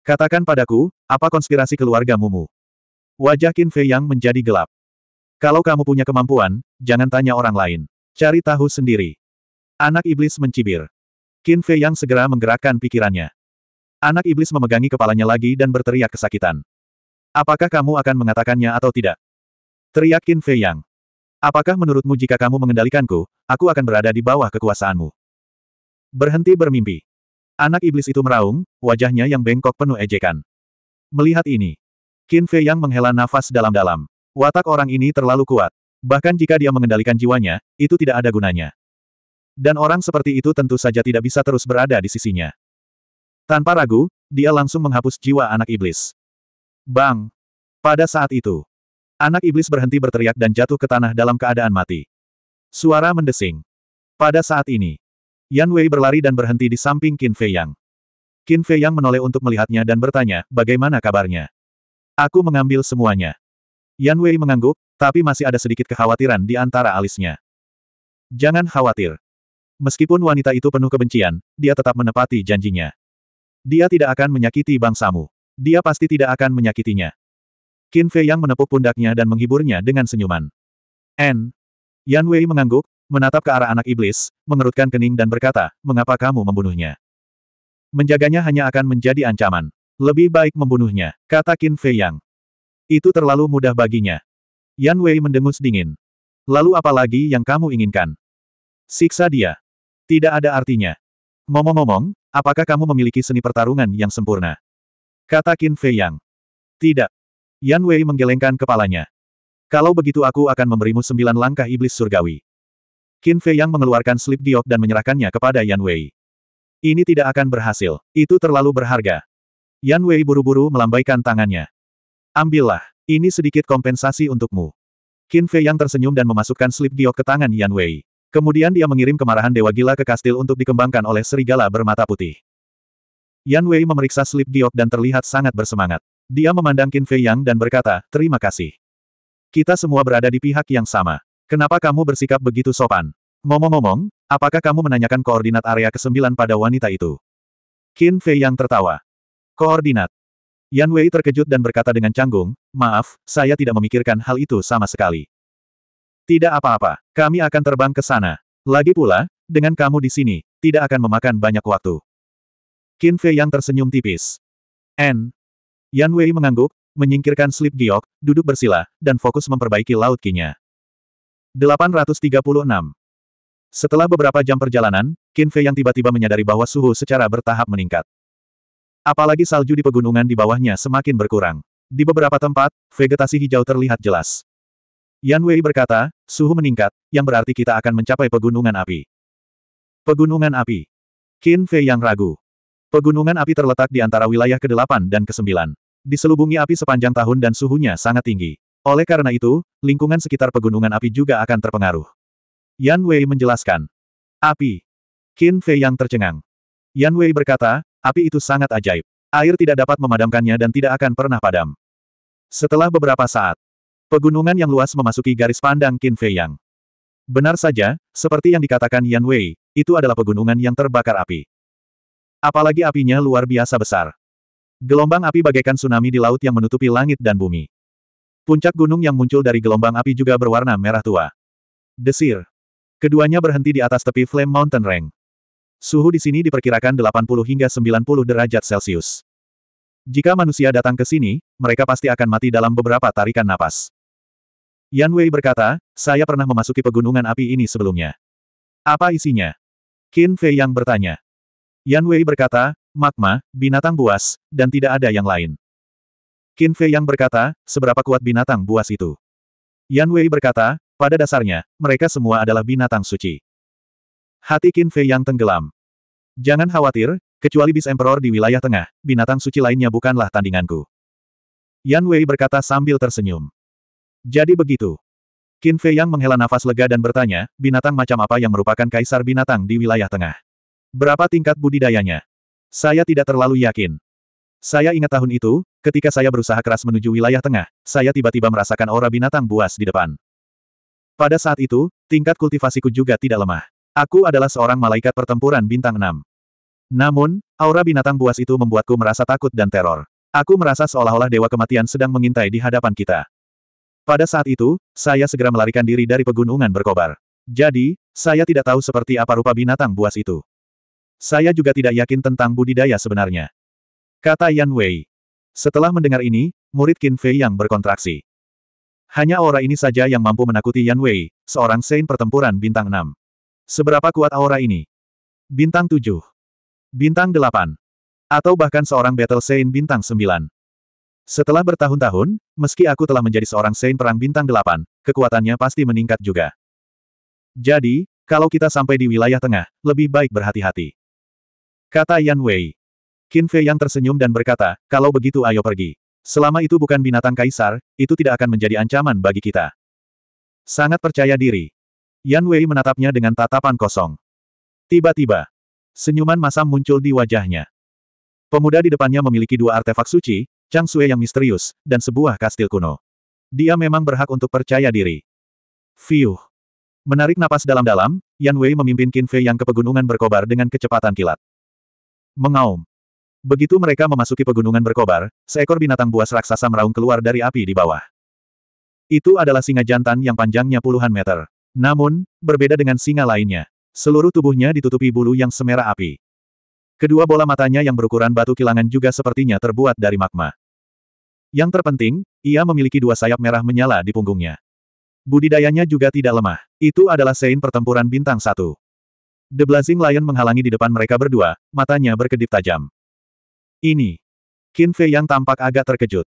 Katakan padaku, apa konspirasi keluarga Mumu? Wajah Qin Fei yang menjadi gelap. Kalau kamu punya kemampuan, jangan tanya orang lain. Cari tahu sendiri. Anak iblis mencibir. Qin Fei yang segera menggerakkan pikirannya. Anak iblis memegangi kepalanya lagi dan berteriak kesakitan. Apakah kamu akan mengatakannya atau tidak? Teriak Qin Fei Yang. Apakah menurutmu jika kamu mengendalikanku, aku akan berada di bawah kekuasaanmu? Berhenti bermimpi. Anak iblis itu meraung, wajahnya yang bengkok penuh ejekan. Melihat ini, Qin Fei Yang menghela nafas dalam-dalam. Watak orang ini terlalu kuat. Bahkan jika dia mengendalikan jiwanya, itu tidak ada gunanya. Dan orang seperti itu tentu saja tidak bisa terus berada di sisinya. Tanpa ragu, dia langsung menghapus jiwa anak iblis. Bang! Pada saat itu, anak iblis berhenti berteriak dan jatuh ke tanah dalam keadaan mati. Suara mendesing. Pada saat ini, Yan Wei berlari dan berhenti di samping Qin Fei Yang. Qin Fei Yang menoleh untuk melihatnya dan bertanya, bagaimana kabarnya? Aku mengambil semuanya. Yan Wei mengangguk, tapi masih ada sedikit kekhawatiran di antara alisnya. Jangan khawatir. Meskipun wanita itu penuh kebencian, dia tetap menepati janjinya. Dia tidak akan menyakiti bangsamu. Dia pasti tidak akan menyakitinya. Qin Fei yang menepuk pundaknya dan menghiburnya dengan senyuman. N. Yan Wei mengangguk, menatap ke arah anak iblis, mengerutkan kening dan berkata, mengapa kamu membunuhnya? Menjaganya hanya akan menjadi ancaman. Lebih baik membunuhnya, kata Qin Fei Yang. Itu terlalu mudah baginya. Yan Wei mendengus dingin. Lalu apa lagi yang kamu inginkan? Siksa dia. Tidak ada artinya. Ngomong-ngomong, apakah kamu memiliki seni pertarungan yang sempurna? Kata Qin Fei Yang. Tidak. Yan Wei menggelengkan kepalanya. Kalau begitu aku akan memberimu sembilan langkah iblis surgawi. Qin Fei Yang mengeluarkan slip giok dan menyerahkannya kepada Yan Wei. Ini tidak akan berhasil. Itu terlalu berharga. Yan Wei buru-buru melambaikan tangannya. Ambillah. Ini sedikit kompensasi untukmu. Qin Fei Yang tersenyum dan memasukkan slip giok ke tangan Yan Wei. Kemudian dia mengirim kemarahan Dewa Gila ke kastil untuk dikembangkan oleh serigala bermata putih. Yan Wei memeriksa slip giok dan terlihat sangat bersemangat. Dia memandang Qin Fei Yang dan berkata, terima kasih. Kita semua berada di pihak yang sama. Kenapa kamu bersikap begitu sopan? Ngomong-ngomong, apakah kamu menanyakan koordinat area ke-9 pada wanita itu? Qin Fei Yang tertawa. Koordinat. Yan Wei terkejut dan berkata dengan canggung, maaf, saya tidak memikirkan hal itu sama sekali. Tidak apa-apa, kami akan terbang ke sana. Lagi pula, dengan kamu di sini, tidak akan memakan banyak waktu. Qin Fei yang tersenyum tipis. N. Yan Wei mengangguk, menyingkirkan slip giok, duduk bersila, dan fokus memperbaiki laut kinya. 836. Setelah beberapa jam perjalanan, Qin Fei yang tiba-tiba menyadari bahwa suhu secara bertahap meningkat. Apalagi salju di pegunungan di bawahnya semakin berkurang. Di beberapa tempat, vegetasi hijau terlihat jelas. Yan Wei berkata, suhu meningkat, yang berarti kita akan mencapai pegunungan api. Pegunungan api. Qin Fei yang ragu. Pegunungan api terletak di antara wilayah ke-8 dan ke-9. Diselubungi api sepanjang tahun dan suhunya sangat tinggi. Oleh karena itu, lingkungan sekitar pegunungan api juga akan terpengaruh. Yan Wei menjelaskan. Api. Qin Fei yang tercengang. Yan Wei berkata, api itu sangat ajaib. Air tidak dapat memadamkannya dan tidak akan pernah padam. Setelah beberapa saat, Pegunungan yang luas memasuki garis pandang Qin Fei Yang. Benar saja, seperti yang dikatakan Yan Wei, itu adalah pegunungan yang terbakar api. Apalagi apinya luar biasa besar. Gelombang api bagaikan tsunami di laut yang menutupi langit dan bumi. Puncak gunung yang muncul dari gelombang api juga berwarna merah tua. Desir. Keduanya berhenti di atas tepi Flame Mountain Range. Suhu di sini diperkirakan 80 hingga 90 derajat Celcius. Jika manusia datang ke sini, mereka pasti akan mati dalam beberapa tarikan napas. Yan Wei berkata, saya pernah memasuki pegunungan api ini sebelumnya. Apa isinya? Qin Fei yang bertanya. Yan Wei berkata, magma, binatang buas, dan tidak ada yang lain. Qin Fei yang berkata, seberapa kuat binatang buas itu? Yan Wei berkata, pada dasarnya, mereka semua adalah binatang suci. Hati Qin Fei yang tenggelam. Jangan khawatir, kecuali bis emperor di wilayah tengah, binatang suci lainnya bukanlah tandinganku. Yan Wei berkata sambil tersenyum. Jadi begitu. Qin Fei Yang menghela nafas lega dan bertanya, binatang macam apa yang merupakan kaisar binatang di wilayah tengah? Berapa tingkat budidayanya? Saya tidak terlalu yakin. Saya ingat tahun itu, ketika saya berusaha keras menuju wilayah tengah, saya tiba-tiba merasakan aura binatang buas di depan. Pada saat itu, tingkat kultivasiku juga tidak lemah. Aku adalah seorang malaikat pertempuran bintang 6. Namun, aura binatang buas itu membuatku merasa takut dan teror. Aku merasa seolah-olah dewa kematian sedang mengintai di hadapan kita. Pada saat itu, saya segera melarikan diri dari pegunungan berkobar. Jadi, saya tidak tahu seperti apa rupa binatang buas itu. Saya juga tidak yakin tentang budidaya sebenarnya. Kata Yan Wei. Setelah mendengar ini, murid Qin Fei yang berkontraksi. Hanya aura ini saja yang mampu menakuti Yan Wei, seorang sein pertempuran bintang 6. Seberapa kuat aura ini? Bintang 7. Bintang 8. Atau bahkan seorang battle sein bintang 9. Setelah bertahun-tahun, meski aku telah menjadi seorang Saint Perang Bintang 8, kekuatannya pasti meningkat juga. Jadi, kalau kita sampai di wilayah tengah, lebih baik berhati-hati. Kata Yan Wei. Qin Fei yang tersenyum dan berkata, kalau begitu ayo pergi. Selama itu bukan binatang kaisar, itu tidak akan menjadi ancaman bagi kita. Sangat percaya diri. Yan Wei menatapnya dengan tatapan kosong. Tiba-tiba, senyuman masam muncul di wajahnya. Pemuda di depannya memiliki dua artefak suci, Chang Sue yang misterius, dan sebuah kastil kuno. Dia memang berhak untuk percaya diri. Fiuh. Menarik napas dalam-dalam, Yan Wei memimpin Qin Fei yang ke pegunungan berkobar dengan kecepatan kilat. Mengaum. Begitu mereka memasuki pegunungan berkobar, seekor binatang buas raksasa meraung keluar dari api di bawah. Itu adalah singa jantan yang panjangnya puluhan meter. Namun, berbeda dengan singa lainnya, seluruh tubuhnya ditutupi bulu yang semerah api. Kedua bola matanya yang berukuran batu kilangan juga sepertinya terbuat dari magma. Yang terpenting, ia memiliki dua sayap merah menyala di punggungnya. Budidayanya juga tidak lemah. Itu adalah sein pertempuran bintang satu. The Blazing Lion menghalangi di depan mereka berdua, matanya berkedip tajam. Ini. Qin Fei yang tampak agak terkejut.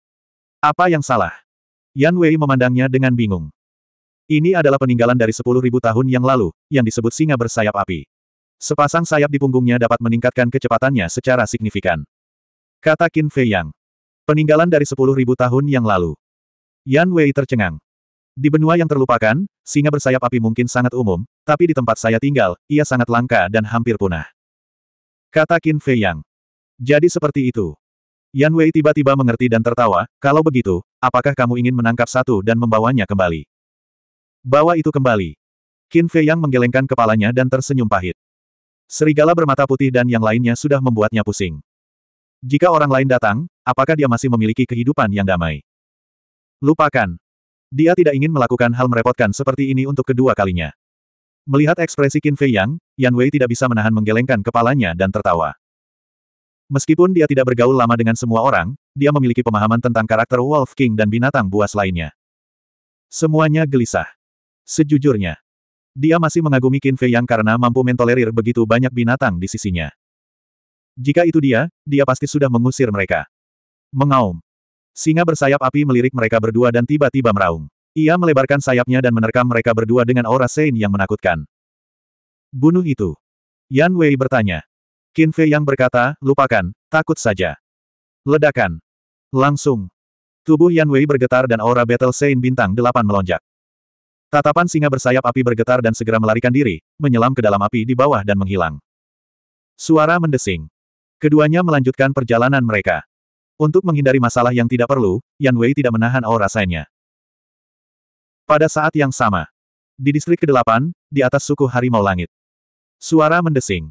Apa yang salah? Yan Wei memandangnya dengan bingung. Ini adalah peninggalan dari 10.000 tahun yang lalu, yang disebut singa bersayap api. Sepasang sayap di punggungnya dapat meningkatkan kecepatannya secara signifikan. Kata Qin Fei Yang. Peninggalan dari sepuluh ribu tahun yang lalu. Yan Wei tercengang. Di benua yang terlupakan, singa bersayap api mungkin sangat umum, tapi di tempat saya tinggal, ia sangat langka dan hampir punah. Kata Qin Fei Yang. Jadi seperti itu. Yan Wei tiba-tiba mengerti dan tertawa, kalau begitu, apakah kamu ingin menangkap satu dan membawanya kembali? Bawa itu kembali. Qin Fei Yang menggelengkan kepalanya dan tersenyum pahit. Serigala bermata putih dan yang lainnya sudah membuatnya pusing. Jika orang lain datang, apakah dia masih memiliki kehidupan yang damai? Lupakan. Dia tidak ingin melakukan hal merepotkan seperti ini untuk kedua kalinya. Melihat ekspresi Qin Fei Yang, Yan Wei tidak bisa menahan menggelengkan kepalanya dan tertawa. Meskipun dia tidak bergaul lama dengan semua orang, dia memiliki pemahaman tentang karakter Wolf King dan binatang buas lainnya. Semuanya gelisah. Sejujurnya, dia masih mengagumi Qin Fei Yang karena mampu mentolerir begitu banyak binatang di sisinya. Jika itu dia, dia pasti sudah mengusir mereka. Mengaum. Singa bersayap api melirik mereka berdua dan tiba-tiba meraung. Ia melebarkan sayapnya dan menerkam mereka berdua dengan aura Sein yang menakutkan. Bunuh itu. Yan Wei bertanya. Qin Fei yang berkata, lupakan, takut saja. Ledakan. Langsung. Tubuh Yan Wei bergetar dan aura Battle Sein bintang delapan melonjak. Tatapan singa bersayap api bergetar dan segera melarikan diri, menyelam ke dalam api di bawah dan menghilang. Suara mendesing. Keduanya melanjutkan perjalanan mereka. Untuk menghindari masalah yang tidak perlu, Yan Wei tidak menahan aura sainya. Pada saat yang sama, di distrik ke-8, di atas suku harimau langit. Suara mendesing.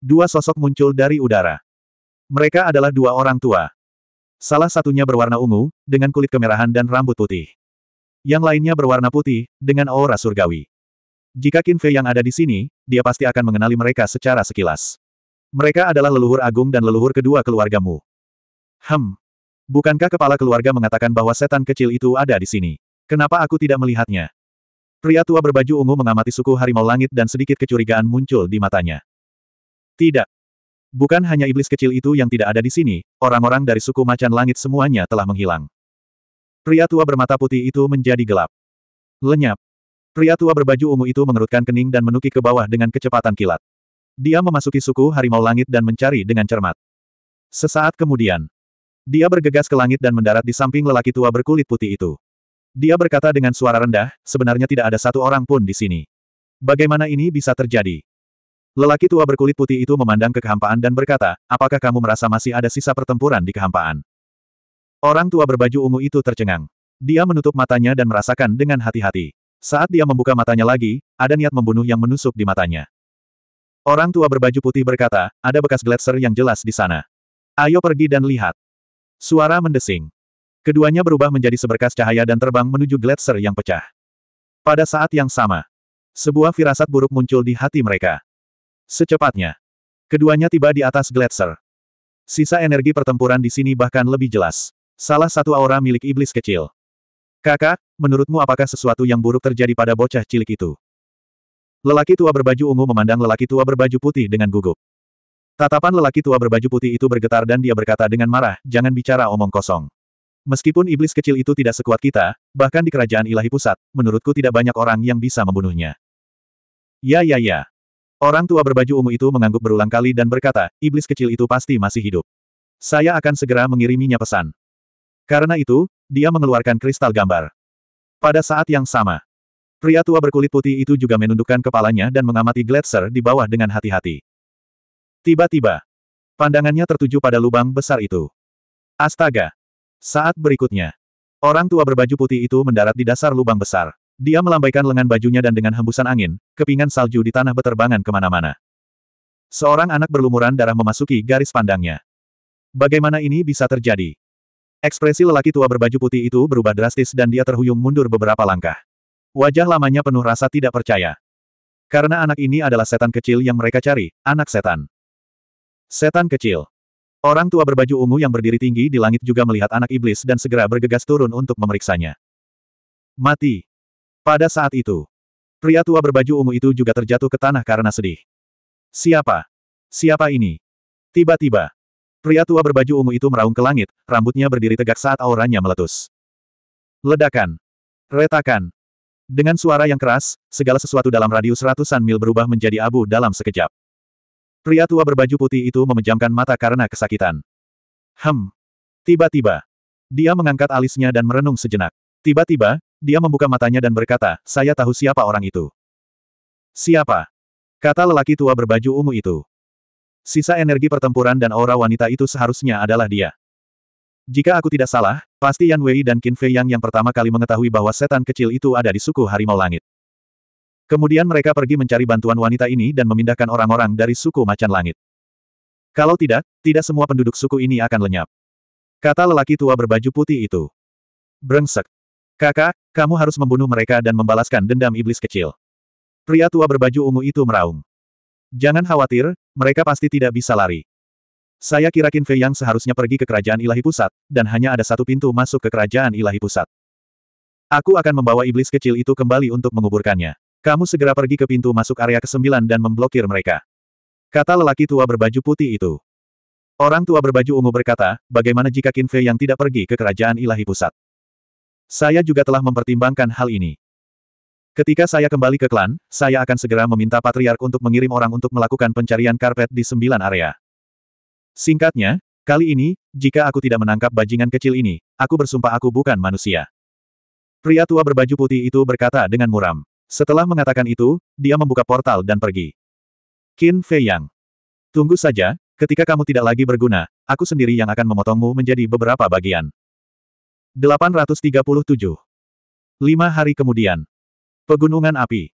Dua sosok muncul dari udara. Mereka adalah dua orang tua. Salah satunya berwarna ungu, dengan kulit kemerahan dan rambut putih. Yang lainnya berwarna putih, dengan aura surgawi. Jika Qin Fei yang ada di sini, dia pasti akan mengenali mereka secara sekilas. Mereka adalah leluhur agung dan leluhur kedua keluargamu. Hem. Bukankah kepala keluarga mengatakan bahwa setan kecil itu ada di sini? Kenapa aku tidak melihatnya? Pria tua berbaju ungu mengamati suku harimau langit dan sedikit kecurigaan muncul di matanya. Tidak. Bukan hanya iblis kecil itu yang tidak ada di sini, orang-orang dari suku macan langit semuanya telah menghilang. Pria tua bermata putih itu menjadi gelap. Lenyap. Pria tua berbaju ungu itu mengerutkan kening dan menukik ke bawah dengan kecepatan kilat. Dia memasuki suku harimau langit dan mencari dengan cermat. Sesaat kemudian, dia bergegas ke langit dan mendarat di samping lelaki tua berkulit putih itu. Dia berkata dengan suara rendah, sebenarnya tidak ada satu orang pun di sini. Bagaimana ini bisa terjadi? Lelaki tua berkulit putih itu memandang ke kehampaan dan berkata, apakah kamu merasa masih ada sisa pertempuran di kehampaan? Orang tua berbaju ungu itu tercengang. Dia menutup matanya dan merasakan dengan hati-hati. Saat dia membuka matanya lagi, ada niat membunuh yang menusuk di matanya. Orang tua berbaju putih berkata, ada bekas gletser yang jelas di sana. Ayo pergi dan lihat. Suara mendesing. Keduanya berubah menjadi seberkas cahaya dan terbang menuju gletser yang pecah. Pada saat yang sama, sebuah firasat buruk muncul di hati mereka. Secepatnya, keduanya tiba di atas gletser. Sisa energi pertempuran di sini bahkan lebih jelas. Salah satu aura milik iblis kecil. Kakak, menurutmu apakah sesuatu yang buruk terjadi pada bocah cilik itu? Lelaki tua berbaju ungu memandang lelaki tua berbaju putih dengan gugup. Tatapan lelaki tua berbaju putih itu bergetar dan dia berkata dengan marah, jangan bicara omong kosong. Meskipun iblis kecil itu tidak sekuat kita, bahkan di kerajaan ilahi pusat, menurutku tidak banyak orang yang bisa membunuhnya. Ya ya ya. Orang tua berbaju ungu itu mengangguk berulang kali dan berkata, iblis kecil itu pasti masih hidup. Saya akan segera mengiriminya pesan. Karena itu, dia mengeluarkan kristal gambar. Pada saat yang sama, Pria tua berkulit putih itu juga menundukkan kepalanya dan mengamati Gletser di bawah dengan hati-hati. Tiba-tiba, pandangannya tertuju pada lubang besar itu. Astaga! Saat berikutnya, orang tua berbaju putih itu mendarat di dasar lubang besar. Dia melambaikan lengan bajunya dan dengan hembusan angin, kepingan salju di tanah beterbangan kemana-mana. Seorang anak berlumuran darah memasuki garis pandangnya. Bagaimana ini bisa terjadi? Ekspresi lelaki tua berbaju putih itu berubah drastis dan dia terhuyung mundur beberapa langkah. Wajah lamanya penuh rasa tidak percaya. Karena anak ini adalah setan kecil yang mereka cari, anak setan. Setan kecil. Orang tua berbaju ungu yang berdiri tinggi di langit juga melihat anak iblis dan segera bergegas turun untuk memeriksanya. Mati. Pada saat itu, pria tua berbaju ungu itu juga terjatuh ke tanah karena sedih. Siapa? Siapa ini? Tiba-tiba, pria tua berbaju ungu itu meraung ke langit, rambutnya berdiri tegak saat auranya meletus. Ledakan. Retakan. Dengan suara yang keras, segala sesuatu dalam radius ratusan mil berubah menjadi abu dalam sekejap. Pria tua berbaju putih itu memejamkan mata karena kesakitan. Hem. Tiba-tiba. Dia mengangkat alisnya dan merenung sejenak. Tiba-tiba, dia membuka matanya dan berkata, saya tahu siapa orang itu. Siapa? Kata lelaki tua berbaju ungu itu. Sisa energi pertempuran dan aura wanita itu seharusnya adalah dia. Jika aku tidak salah, pasti Yan Wei dan Qin Fei Yang yang pertama kali mengetahui bahwa setan kecil itu ada di suku Harimau Langit. Kemudian mereka pergi mencari bantuan wanita ini dan memindahkan orang-orang dari suku Macan Langit. Kalau tidak, tidak semua penduduk suku ini akan lenyap. Kata lelaki tua berbaju putih itu. Brengsek. Kakak, kamu harus membunuh mereka dan membalaskan dendam iblis kecil. Pria tua berbaju ungu itu meraung. Jangan khawatir, mereka pasti tidak bisa lari. Saya kira Qin Fei Yang seharusnya pergi ke kerajaan ilahi pusat, dan hanya ada satu pintu masuk ke kerajaan ilahi pusat. Aku akan membawa iblis kecil itu kembali untuk menguburkannya. Kamu segera pergi ke pintu masuk area ke-9 dan memblokir mereka. Kata lelaki tua berbaju putih itu. Orang tua berbaju ungu berkata, bagaimana jika Qin Fei yang tidak pergi ke kerajaan ilahi pusat? Saya juga telah mempertimbangkan hal ini. Ketika saya kembali ke klan, saya akan segera meminta patriark untuk mengirim orang untuk melakukan pencarian karpet di sembilan area. Singkatnya, kali ini, jika aku tidak menangkap bajingan kecil ini, aku bersumpah aku bukan manusia. Pria tua berbaju putih itu berkata dengan muram. Setelah mengatakan itu, dia membuka portal dan pergi. Qin Fei Yang. Tunggu saja, ketika kamu tidak lagi berguna, aku sendiri yang akan memotongmu menjadi beberapa bagian. 837. Lima hari kemudian. Pegunungan api.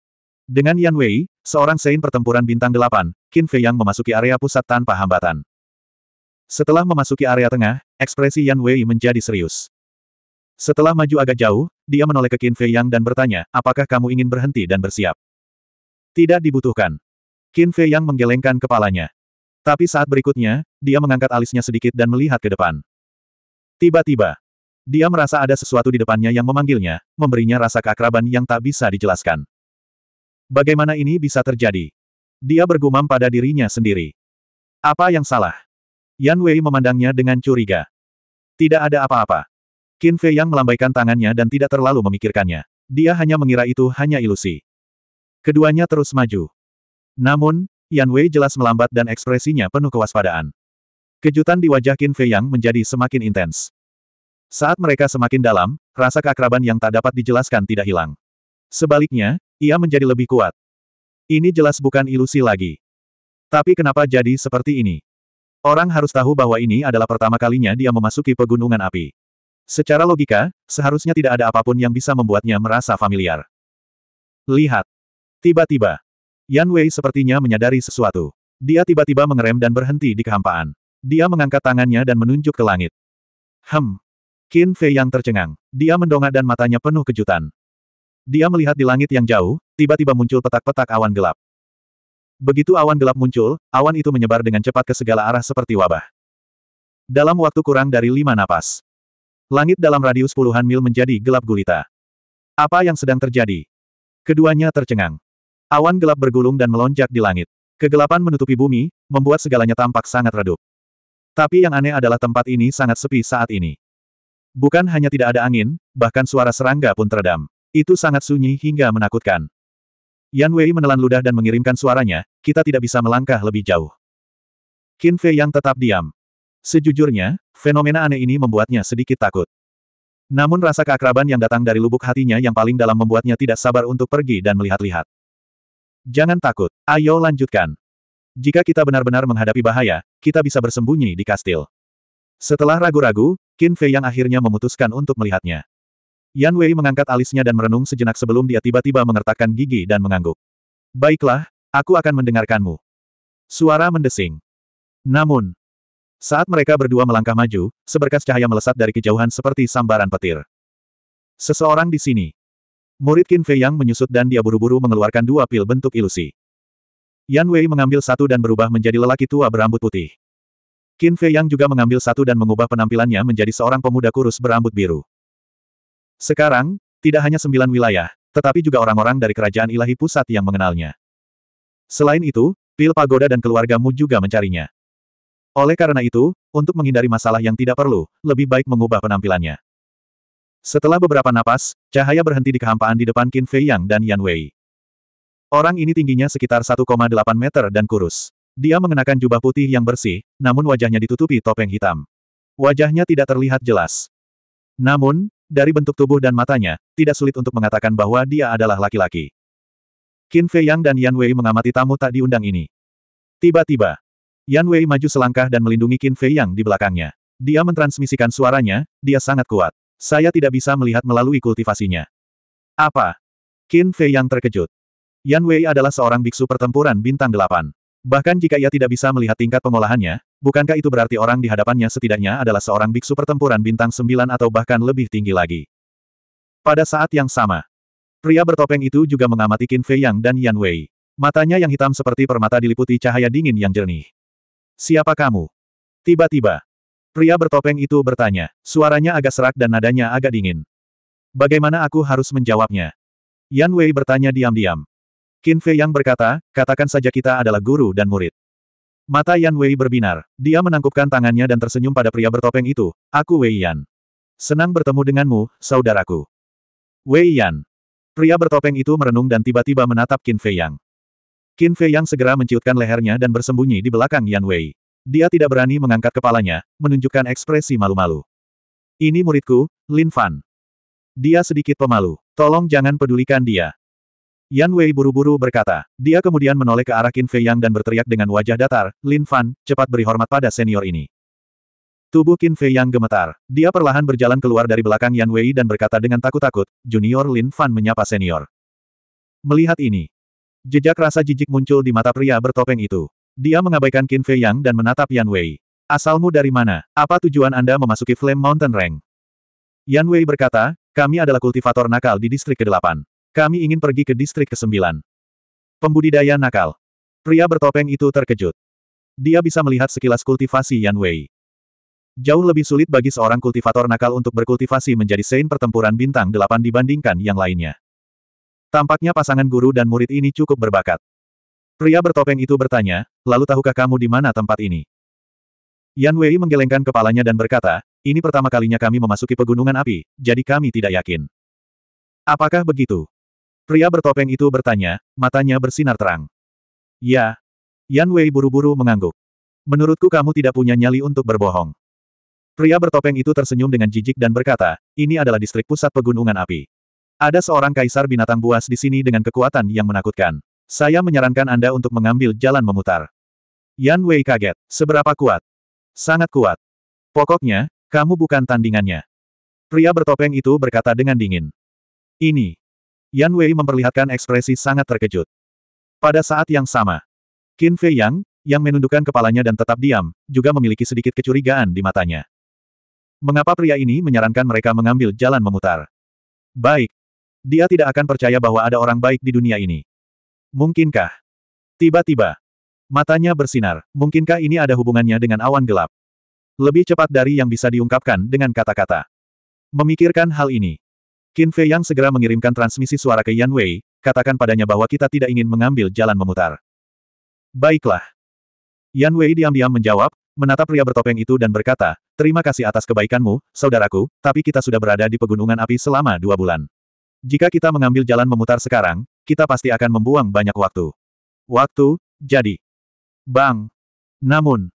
Dengan Yan Wei, seorang sein pertempuran bintang delapan, Qin Fei Yang memasuki area pusat tanpa hambatan. Setelah memasuki area tengah, ekspresi Yan Wei menjadi serius. Setelah maju agak jauh, dia menoleh ke Qin Fei Yang dan bertanya, apakah kamu ingin berhenti dan bersiap? Tidak dibutuhkan. Qin Fei Yang menggelengkan kepalanya. Tapi saat berikutnya, dia mengangkat alisnya sedikit dan melihat ke depan. Tiba-tiba, dia merasa ada sesuatu di depannya yang memanggilnya, memberinya rasa keakraban yang tak bisa dijelaskan. Bagaimana ini bisa terjadi? Dia bergumam pada dirinya sendiri. Apa yang salah? Yan Wei memandangnya dengan curiga. Tidak ada apa-apa. Qin Fei yang melambaikan tangannya dan tidak terlalu memikirkannya. Dia hanya mengira itu hanya ilusi. Keduanya terus maju. Namun, Yan Wei jelas melambat dan ekspresinya penuh kewaspadaan. Kejutan di wajah Qin Fei yang menjadi semakin intens. Saat mereka semakin dalam, rasa keakraban yang tak dapat dijelaskan tidak hilang. Sebaliknya, ia menjadi lebih kuat. Ini jelas bukan ilusi lagi. Tapi kenapa jadi seperti ini? Orang harus tahu bahwa ini adalah pertama kalinya dia memasuki pegunungan api. Secara logika, seharusnya tidak ada apapun yang bisa membuatnya merasa familiar. Lihat. Tiba-tiba. Yan Wei sepertinya menyadari sesuatu. Dia tiba-tiba mengerem dan berhenti di kehampaan. Dia mengangkat tangannya dan menunjuk ke langit. Hem. Qin Fei yang tercengang. Dia mendongak dan matanya penuh kejutan. Dia melihat di langit yang jauh, tiba-tiba muncul petak-petak awan gelap. Begitu awan gelap muncul, awan itu menyebar dengan cepat ke segala arah seperti wabah. Dalam waktu kurang dari lima napas, langit dalam radius puluhan mil menjadi gelap gulita. Apa yang sedang terjadi? Keduanya tercengang. Awan gelap bergulung dan melonjak di langit. Kegelapan menutupi bumi, membuat segalanya tampak sangat redup. Tapi yang aneh adalah tempat ini sangat sepi saat ini. Bukan hanya tidak ada angin, bahkan suara serangga pun teredam. Itu sangat sunyi hingga menakutkan. Yan Wei menelan ludah dan mengirimkan suaranya, kita tidak bisa melangkah lebih jauh. Qin Fei yang tetap diam. Sejujurnya, fenomena aneh ini membuatnya sedikit takut. Namun rasa keakraban yang datang dari lubuk hatinya yang paling dalam membuatnya tidak sabar untuk pergi dan melihat-lihat. Jangan takut, ayo lanjutkan. Jika kita benar-benar menghadapi bahaya, kita bisa bersembunyi di kastil. Setelah ragu-ragu, Qin Fei yang akhirnya memutuskan untuk melihatnya. Yan Wei mengangkat alisnya dan merenung sejenak sebelum dia tiba-tiba mengertakkan gigi dan mengangguk. Baiklah, aku akan mendengarkanmu. Suara mendesing. Namun, saat mereka berdua melangkah maju, seberkas cahaya melesat dari kejauhan seperti sambaran petir. Seseorang di sini. Murid Qin Fei Yang menyusut dan dia buru-buru mengeluarkan dua pil bentuk ilusi. Yan Wei mengambil satu dan berubah menjadi lelaki tua berambut putih. Qin Fei Yang juga mengambil satu dan mengubah penampilannya menjadi seorang pemuda kurus berambut biru. Sekarang, tidak hanya sembilan wilayah, tetapi juga orang-orang dari kerajaan ilahi pusat yang mengenalnya. Selain itu, Pil Pagoda dan keluargamu juga mencarinya. Oleh karena itu, untuk menghindari masalah yang tidak perlu, lebih baik mengubah penampilannya. Setelah beberapa napas, cahaya berhenti di kehampaan di depan Qin Fei Yang dan Yan Wei. Orang ini tingginya sekitar 1,8 meter dan kurus. Dia mengenakan jubah putih yang bersih, namun wajahnya ditutupi topeng hitam. Wajahnya tidak terlihat jelas. Namun, dari bentuk tubuh dan matanya, tidak sulit untuk mengatakan bahwa dia adalah laki-laki. Qin Fei Yang dan Yan Wei mengamati tamu tak diundang ini. Tiba-tiba, Yan Wei maju selangkah dan melindungi Qin Fei Yang di belakangnya. Dia mentransmisikan suaranya, dia sangat kuat. Saya tidak bisa melihat melalui kultivasinya. Apa? Qin Fei Yang terkejut. Yan Wei adalah seorang biksu pertempuran bintang delapan. Bahkan jika ia tidak bisa melihat tingkat pengolahannya, bukankah itu berarti orang di hadapannya setidaknya adalah seorang biksu pertempuran bintang sembilan atau bahkan lebih tinggi lagi. Pada saat yang sama, pria bertopeng itu juga mengamati Qin Fei Yang dan Yan Wei. Matanya yang hitam seperti permata diliputi cahaya dingin yang jernih. Siapa kamu? Tiba-tiba, pria bertopeng itu bertanya, suaranya agak serak dan nadanya agak dingin. Bagaimana aku harus menjawabnya? Yan Wei bertanya diam-diam. Qin Fei Yang berkata, katakan saja kita adalah guru dan murid. Mata Yan Wei berbinar. Dia menangkupkan tangannya dan tersenyum pada pria bertopeng itu. Aku Wei Yan. Senang bertemu denganmu, saudaraku. Wei Yan. Pria bertopeng itu merenung dan tiba-tiba menatap Qin Fei Yang. Qin Fei Yang segera menciutkan lehernya dan bersembunyi di belakang Yan Wei. Dia tidak berani mengangkat kepalanya, menunjukkan ekspresi malu-malu. Ini muridku, Lin Fan. Dia sedikit pemalu. Tolong jangan pedulikan dia. Yan Wei buru-buru berkata. Dia kemudian menoleh ke arah Qin Fei Yang dan berteriak dengan wajah datar, Lin Fan, cepat beri hormat pada senior ini. Tubuh Qin Fei Yang gemetar. Dia perlahan berjalan keluar dari belakang Yan Wei dan berkata dengan takut-takut, Junior Lin Fan menyapa senior. Melihat ini, jejak rasa jijik muncul di mata pria bertopeng itu. Dia mengabaikan Qin Fei Yang dan menatap Yan Wei. Asalmu dari mana? Apa tujuan Anda memasuki Flame Mountain Rank? Yan Wei berkata, kami adalah kultivator nakal di distrik ke-8. Kami ingin pergi ke distrik ke-9. Pembudidaya nakal. Pria bertopeng itu terkejut. Dia bisa melihat sekilas kultivasi Yan Wei. Jauh lebih sulit bagi seorang kultivator nakal untuk berkultivasi menjadi sein pertempuran bintang 8 dibandingkan yang lainnya. Tampaknya pasangan guru dan murid ini cukup berbakat. Pria bertopeng itu bertanya, lalu tahukah kamu di mana tempat ini? Yan Wei menggelengkan kepalanya dan berkata, ini pertama kalinya kami memasuki pegunungan api, jadi kami tidak yakin. Apakah begitu? Pria bertopeng itu bertanya, matanya bersinar terang. Ya. Yan Wei buru-buru mengangguk. Menurutku kamu tidak punya nyali untuk berbohong. Pria bertopeng itu tersenyum dengan jijik dan berkata, ini adalah distrik pusat pegunungan api. Ada seorang kaisar binatang buas di sini dengan kekuatan yang menakutkan. Saya menyarankan Anda untuk mengambil jalan memutar. Yan Wei kaget. Seberapa kuat? Sangat kuat. Pokoknya, kamu bukan tandingannya. Pria bertopeng itu berkata dengan dingin. Ini. Yan Wei memperlihatkan ekspresi sangat terkejut. Pada saat yang sama, Qin Fei Yang, yang menundukkan kepalanya dan tetap diam, juga memiliki sedikit kecurigaan di matanya. Mengapa pria ini menyarankan mereka mengambil jalan memutar? Baik. Dia tidak akan percaya bahwa ada orang baik di dunia ini. Mungkinkah? Tiba-tiba. Matanya bersinar. Mungkinkah ini ada hubungannya dengan awan gelap? Lebih cepat dari yang bisa diungkapkan dengan kata-kata. Memikirkan hal ini, Qin Fei Yang segera mengirimkan transmisi suara ke Yan Wei, katakan padanya bahwa kita tidak ingin mengambil jalan memutar. Baiklah. Yan Wei diam-diam menjawab, menatap pria bertopeng itu dan berkata, terima kasih atas kebaikanmu, saudaraku, tapi kita sudah berada di pegunungan api selama dua bulan. Jika kita mengambil jalan memutar sekarang, kita pasti akan membuang banyak waktu. Waktu, jadi. Bang. Namun.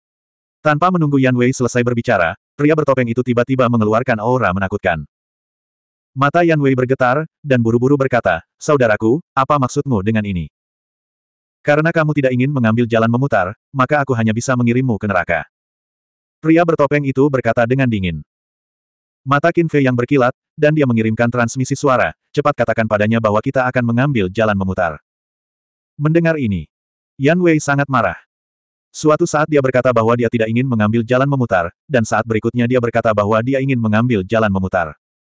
Tanpa menunggu Yan Wei selesai berbicara, pria bertopeng itu tiba-tiba mengeluarkan aura menakutkan. Mata Yan Wei bergetar, dan buru-buru berkata, Saudaraku, apa maksudmu dengan ini? Karena kamu tidak ingin mengambil jalan memutar, maka aku hanya bisa mengirimmu ke neraka. Pria bertopeng itu berkata dengan dingin. Mata Qin Fei yang berkilat, dan dia mengirimkan transmisi suara, cepat katakan padanya bahwa kita akan mengambil jalan memutar. Mendengar ini, Yan Wei sangat marah. Suatu saat dia berkata bahwa dia tidak ingin mengambil jalan memutar, dan saat berikutnya dia berkata bahwa dia ingin mengambil jalan memutar.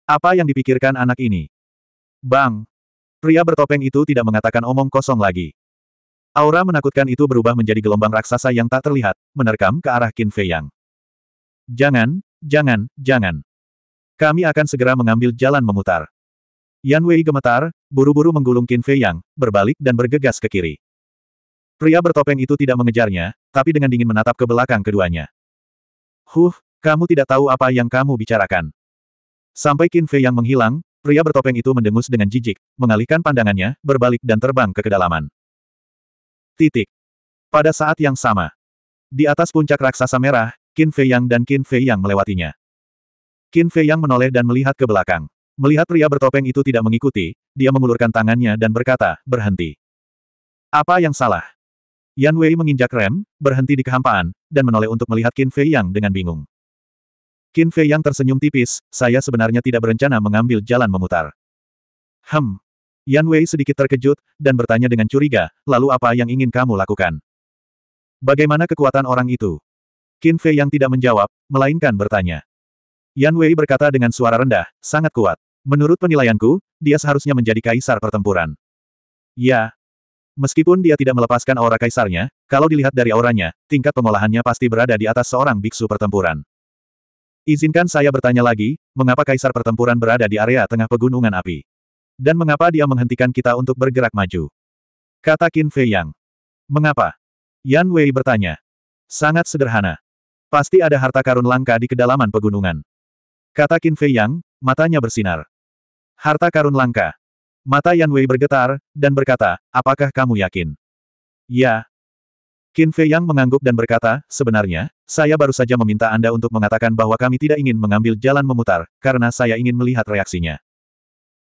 Apa yang dipikirkan anak ini? Bang! Pria bertopeng itu tidak mengatakan omong kosong lagi. Aura menakutkan itu berubah menjadi gelombang raksasa yang tak terlihat, menerkam ke arah Qin Fei Yang. Jangan, jangan, jangan. Kami akan segera mengambil jalan memutar. Yan Wei gemetar, buru-buru menggulung Qin Fei Yang, berbalik dan bergegas ke kiri. Pria bertopeng itu tidak mengejarnya, tapi dengan dingin menatap ke belakang keduanya. Huh, kamu tidak tahu apa yang kamu bicarakan. Sampai Qin Fei yang menghilang, pria bertopeng itu mendengus dengan jijik, mengalihkan pandangannya, berbalik dan terbang ke kedalaman. Titik. Pada saat yang sama, di atas puncak raksasa merah, Qin Fei Yang dan Qin Fei Yang melewatinya. Qin Fei Yang menoleh dan melihat ke belakang. Melihat pria bertopeng itu tidak mengikuti, dia mengulurkan tangannya dan berkata, berhenti. Apa yang salah? Yan Wei menginjak rem, berhenti di kehampaan, dan menoleh untuk melihat Qin Fei Yang dengan bingung. Qin Fei yang tersenyum tipis, saya sebenarnya tidak berencana mengambil jalan memutar. Hem. Yan Wei sedikit terkejut, dan bertanya dengan curiga, lalu apa yang ingin kamu lakukan? Bagaimana kekuatan orang itu? Qin Fei yang tidak menjawab, melainkan bertanya. Yan Wei berkata dengan suara rendah, sangat kuat. Menurut penilaianku, dia seharusnya menjadi kaisar pertempuran. Ya. Meskipun dia tidak melepaskan aura kaisarnya, kalau dilihat dari auranya, tingkat pengolahannya pasti berada di atas seorang biksu pertempuran. Izinkan saya bertanya lagi, mengapa kaisar pertempuran berada di area tengah pegunungan api? Dan mengapa dia menghentikan kita untuk bergerak maju? Kata Qin Fei Yang. Mengapa? Yan Wei bertanya. Sangat sederhana. Pasti ada harta karun langka di kedalaman pegunungan. Kata Qin Fei Yang, matanya bersinar. Harta karun langka. Mata Yan Wei bergetar, dan berkata, apakah kamu yakin? Ya, Qin Fei Yang mengangguk dan berkata, sebenarnya, saya baru saja meminta Anda untuk mengatakan bahwa kami tidak ingin mengambil jalan memutar, karena saya ingin melihat reaksinya.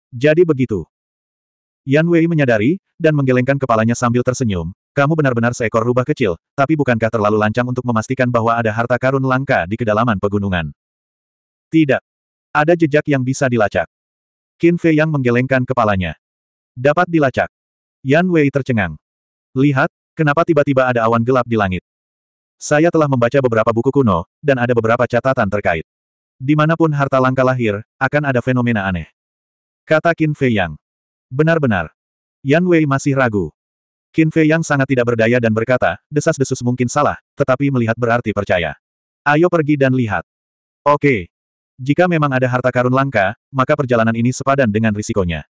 Jadi begitu. Yan Wei menyadari, dan menggelengkan kepalanya sambil tersenyum, kamu benar-benar seekor rubah kecil, tapi bukankah terlalu lancang untuk memastikan bahwa ada harta karun langka di kedalaman pegunungan? Tidak. Ada jejak yang bisa dilacak. Qin Fei Yang menggelengkan kepalanya. Dapat dilacak. Yan Wei tercengang. Lihat, Kenapa tiba-tiba ada awan gelap di langit? Saya telah membaca beberapa buku kuno, dan ada beberapa catatan terkait. Dimanapun harta langka lahir, akan ada fenomena aneh. Kata Qin Fei Yang. Benar-benar. Yan Wei masih ragu. Qin Fei Yang sangat tidak berdaya dan berkata, desas-desus mungkin salah, tetapi melihat berarti percaya. Ayo pergi dan lihat. Oke. Jika memang ada harta karun langka, maka perjalanan ini sepadan dengan risikonya.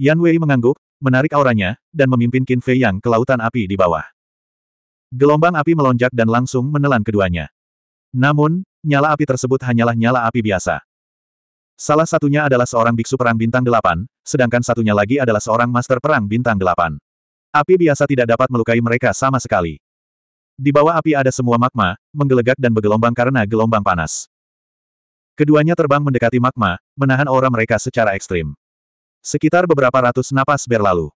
Yan Wei mengangguk, menarik auranya, dan memimpin Qin Fei Yang ke lautan api di bawah. Gelombang api melonjak dan langsung menelan keduanya. Namun, nyala api tersebut hanyalah nyala api biasa. Salah satunya adalah seorang biksu perang bintang delapan, sedangkan satunya lagi adalah seorang master perang bintang delapan. Api biasa tidak dapat melukai mereka sama sekali. Di bawah api ada semua magma, menggelegak dan bergelombang karena gelombang panas. Keduanya terbang mendekati magma, menahan aura mereka secara ekstrim. Sekitar beberapa ratus napas berlalu.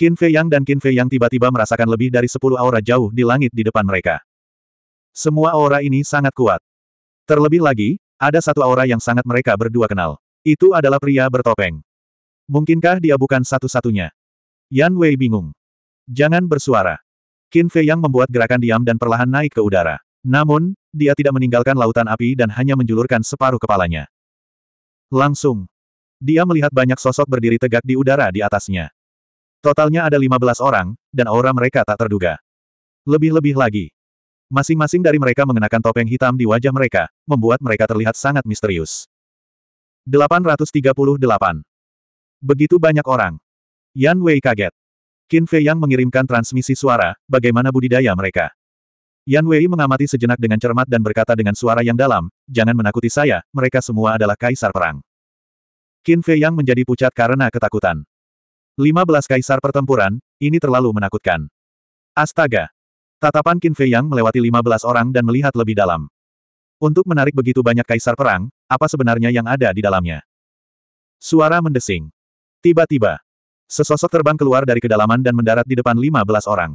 Qin Fei Yang dan Qin Fei Yang tiba-tiba merasakan lebih dari sepuluh aura jauh di langit di depan mereka. Semua aura ini sangat kuat. Terlebih lagi, ada satu aura yang sangat mereka berdua kenal. Itu adalah pria bertopeng. Mungkinkah dia bukan satu-satunya? Yan Wei bingung. Jangan bersuara. Qin Fei Yang membuat gerakan diam dan perlahan naik ke udara. Namun, dia tidak meninggalkan lautan api dan hanya menjulurkan separuh kepalanya. Langsung, dia melihat banyak sosok berdiri tegak di udara di atasnya. Totalnya ada 15 orang, dan aura mereka tak terduga. Lebih-lebih lagi. Masing-masing dari mereka mengenakan topeng hitam di wajah mereka, membuat mereka terlihat sangat misterius. 838. Begitu banyak orang. Yan Wei kaget. Qin Fei Yang mengirimkan transmisi suara, bagaimana budidaya mereka. Yan Wei mengamati sejenak dengan cermat dan berkata dengan suara yang dalam, jangan menakuti saya, mereka semua adalah kaisar perang. Qin Fei Yang menjadi pucat karena ketakutan. 15 kaisar pertempuran, ini terlalu menakutkan. Astaga! Tatapan Qin Fei Yang melewati 15 orang dan melihat lebih dalam. Untuk menarik begitu banyak kaisar perang, apa sebenarnya yang ada di dalamnya? Suara mendesing. Tiba-tiba, sesosok terbang keluar dari kedalaman dan mendarat di depan 15 orang.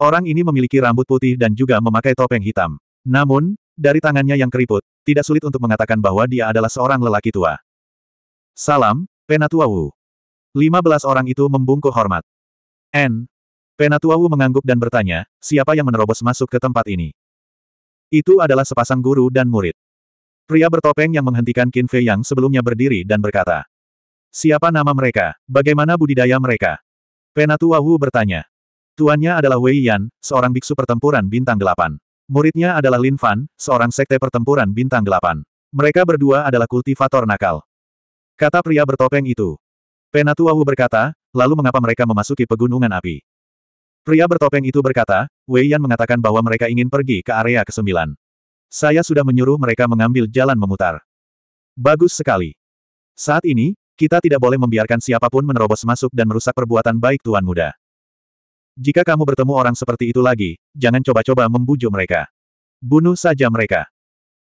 Orang ini memiliki rambut putih dan juga memakai topeng hitam. Namun, dari tangannya yang keriput, tidak sulit untuk mengatakan bahwa dia adalah seorang lelaki tua. Salam, Penatuawu. Wu. 15 orang itu membungkuk hormat. N. Penatuawu mengangguk dan bertanya, siapa yang menerobos masuk ke tempat ini? Itu adalah sepasang guru dan murid. Pria bertopeng yang menghentikan Qin Fei yang sebelumnya berdiri dan berkata, Siapa nama mereka? Bagaimana budidaya mereka? Penatua Wu bertanya. Tuannya adalah Wei Yan, seorang biksu pertempuran bintang delapan. Muridnya adalah Lin Fan, seorang sekte pertempuran bintang delapan. Mereka berdua adalah kultivator nakal. Kata pria bertopeng itu. Wu berkata, lalu mengapa mereka memasuki pegunungan api? Pria bertopeng itu berkata, Wei Yan mengatakan bahwa mereka ingin pergi ke area ke-9. Saya sudah menyuruh mereka mengambil jalan memutar. Bagus sekali. Saat ini, kita tidak boleh membiarkan siapapun menerobos masuk dan merusak perbuatan baik Tuan Muda. Jika kamu bertemu orang seperti itu lagi, jangan coba-coba membujuk mereka. Bunuh saja mereka.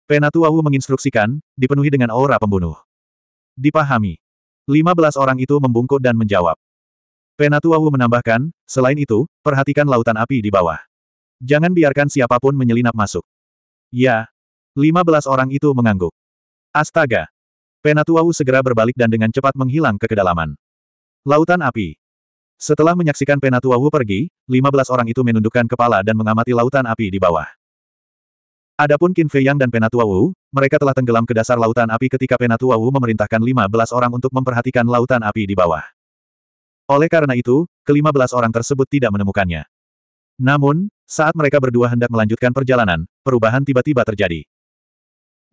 Wu menginstruksikan, dipenuhi dengan aura pembunuh. Dipahami. 15 orang itu membungkuk dan menjawab. Penatuawu menambahkan, selain itu, perhatikan lautan api di bawah. Jangan biarkan siapapun menyelinap masuk. Ya. 15 orang itu mengangguk. Astaga. Penatuawu segera berbalik dan dengan cepat menghilang ke kedalaman. Lautan api. Setelah menyaksikan Penatuawu pergi, 15 orang itu menundukkan kepala dan mengamati lautan api di bawah. Adapun Qin Fei Yang dan Penatua Wu, mereka telah tenggelam ke dasar lautan api ketika Penatua Wu memerintahkan 15 orang untuk memperhatikan lautan api di bawah. Oleh karena itu, kelima belas orang tersebut tidak menemukannya. Namun, saat mereka berdua hendak melanjutkan perjalanan, perubahan tiba-tiba terjadi.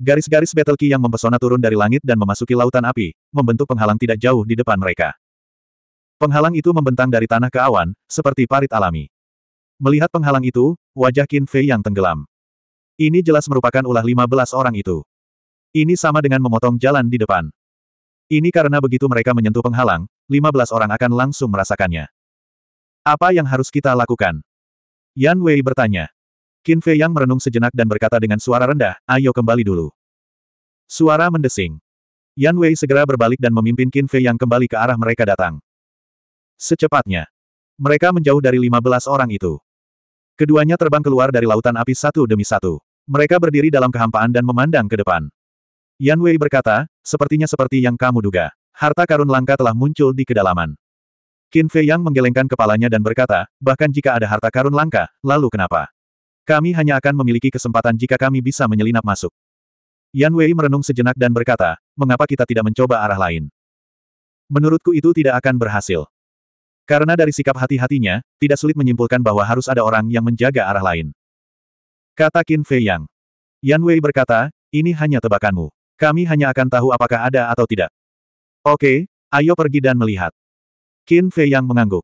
Garis-garis battle key yang mempesona turun dari langit dan memasuki lautan api, membentuk penghalang tidak jauh di depan mereka. Penghalang itu membentang dari tanah ke awan, seperti parit alami. Melihat penghalang itu, wajah Qin Fei yang tenggelam. Ini jelas merupakan ulah 15 orang itu. Ini sama dengan memotong jalan di depan. Ini karena begitu mereka menyentuh penghalang, 15 orang akan langsung merasakannya. Apa yang harus kita lakukan? Yan Wei bertanya. Qin Fei Yang merenung sejenak dan berkata dengan suara rendah, ayo kembali dulu. Suara mendesing. Yan Wei segera berbalik dan memimpin Qin Fei Yang kembali ke arah mereka datang. Secepatnya. Mereka menjauh dari 15 orang itu. Keduanya terbang keluar dari lautan api satu demi satu. Mereka berdiri dalam kehampaan dan memandang ke depan. Yan Wei berkata, sepertinya seperti yang kamu duga. Harta karun langka telah muncul di kedalaman. Qin Fei Yang menggelengkan kepalanya dan berkata, bahkan jika ada harta karun langka, lalu kenapa? Kami hanya akan memiliki kesempatan jika kami bisa menyelinap masuk. Yan Wei merenung sejenak dan berkata, mengapa kita tidak mencoba arah lain? Menurutku itu tidak akan berhasil. Karena dari sikap hati-hatinya, tidak sulit menyimpulkan bahwa harus ada orang yang menjaga arah lain. Kata Qin Fei Yang. Yan Wei berkata, ini hanya tebakanmu. Kami hanya akan tahu apakah ada atau tidak. Oke, ayo pergi dan melihat. Qin Fei Yang mengangguk.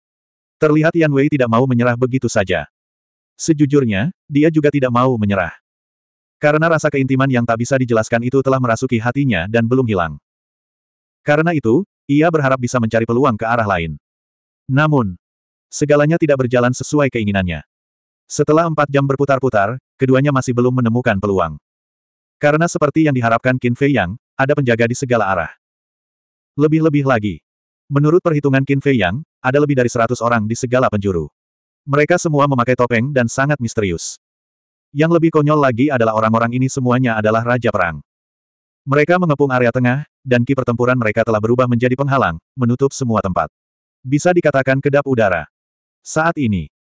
Terlihat Yan Wei tidak mau menyerah begitu saja. Sejujurnya, dia juga tidak mau menyerah. Karena rasa keintiman yang tak bisa dijelaskan itu telah merasuki hatinya dan belum hilang. Karena itu, ia berharap bisa mencari peluang ke arah lain. Namun, segalanya tidak berjalan sesuai keinginannya. Setelah empat jam berputar-putar, keduanya masih belum menemukan peluang. Karena seperti yang diharapkan Qin Fei Yang, ada penjaga di segala arah. Lebih-lebih lagi. Menurut perhitungan Qin Fei Yang, ada lebih dari seratus orang di segala penjuru. Mereka semua memakai topeng dan sangat misterius. Yang lebih konyol lagi adalah orang-orang ini semuanya adalah Raja Perang. Mereka mengepung area tengah, dan ki pertempuran mereka telah berubah menjadi penghalang, menutup semua tempat. Bisa dikatakan kedap udara. Saat ini,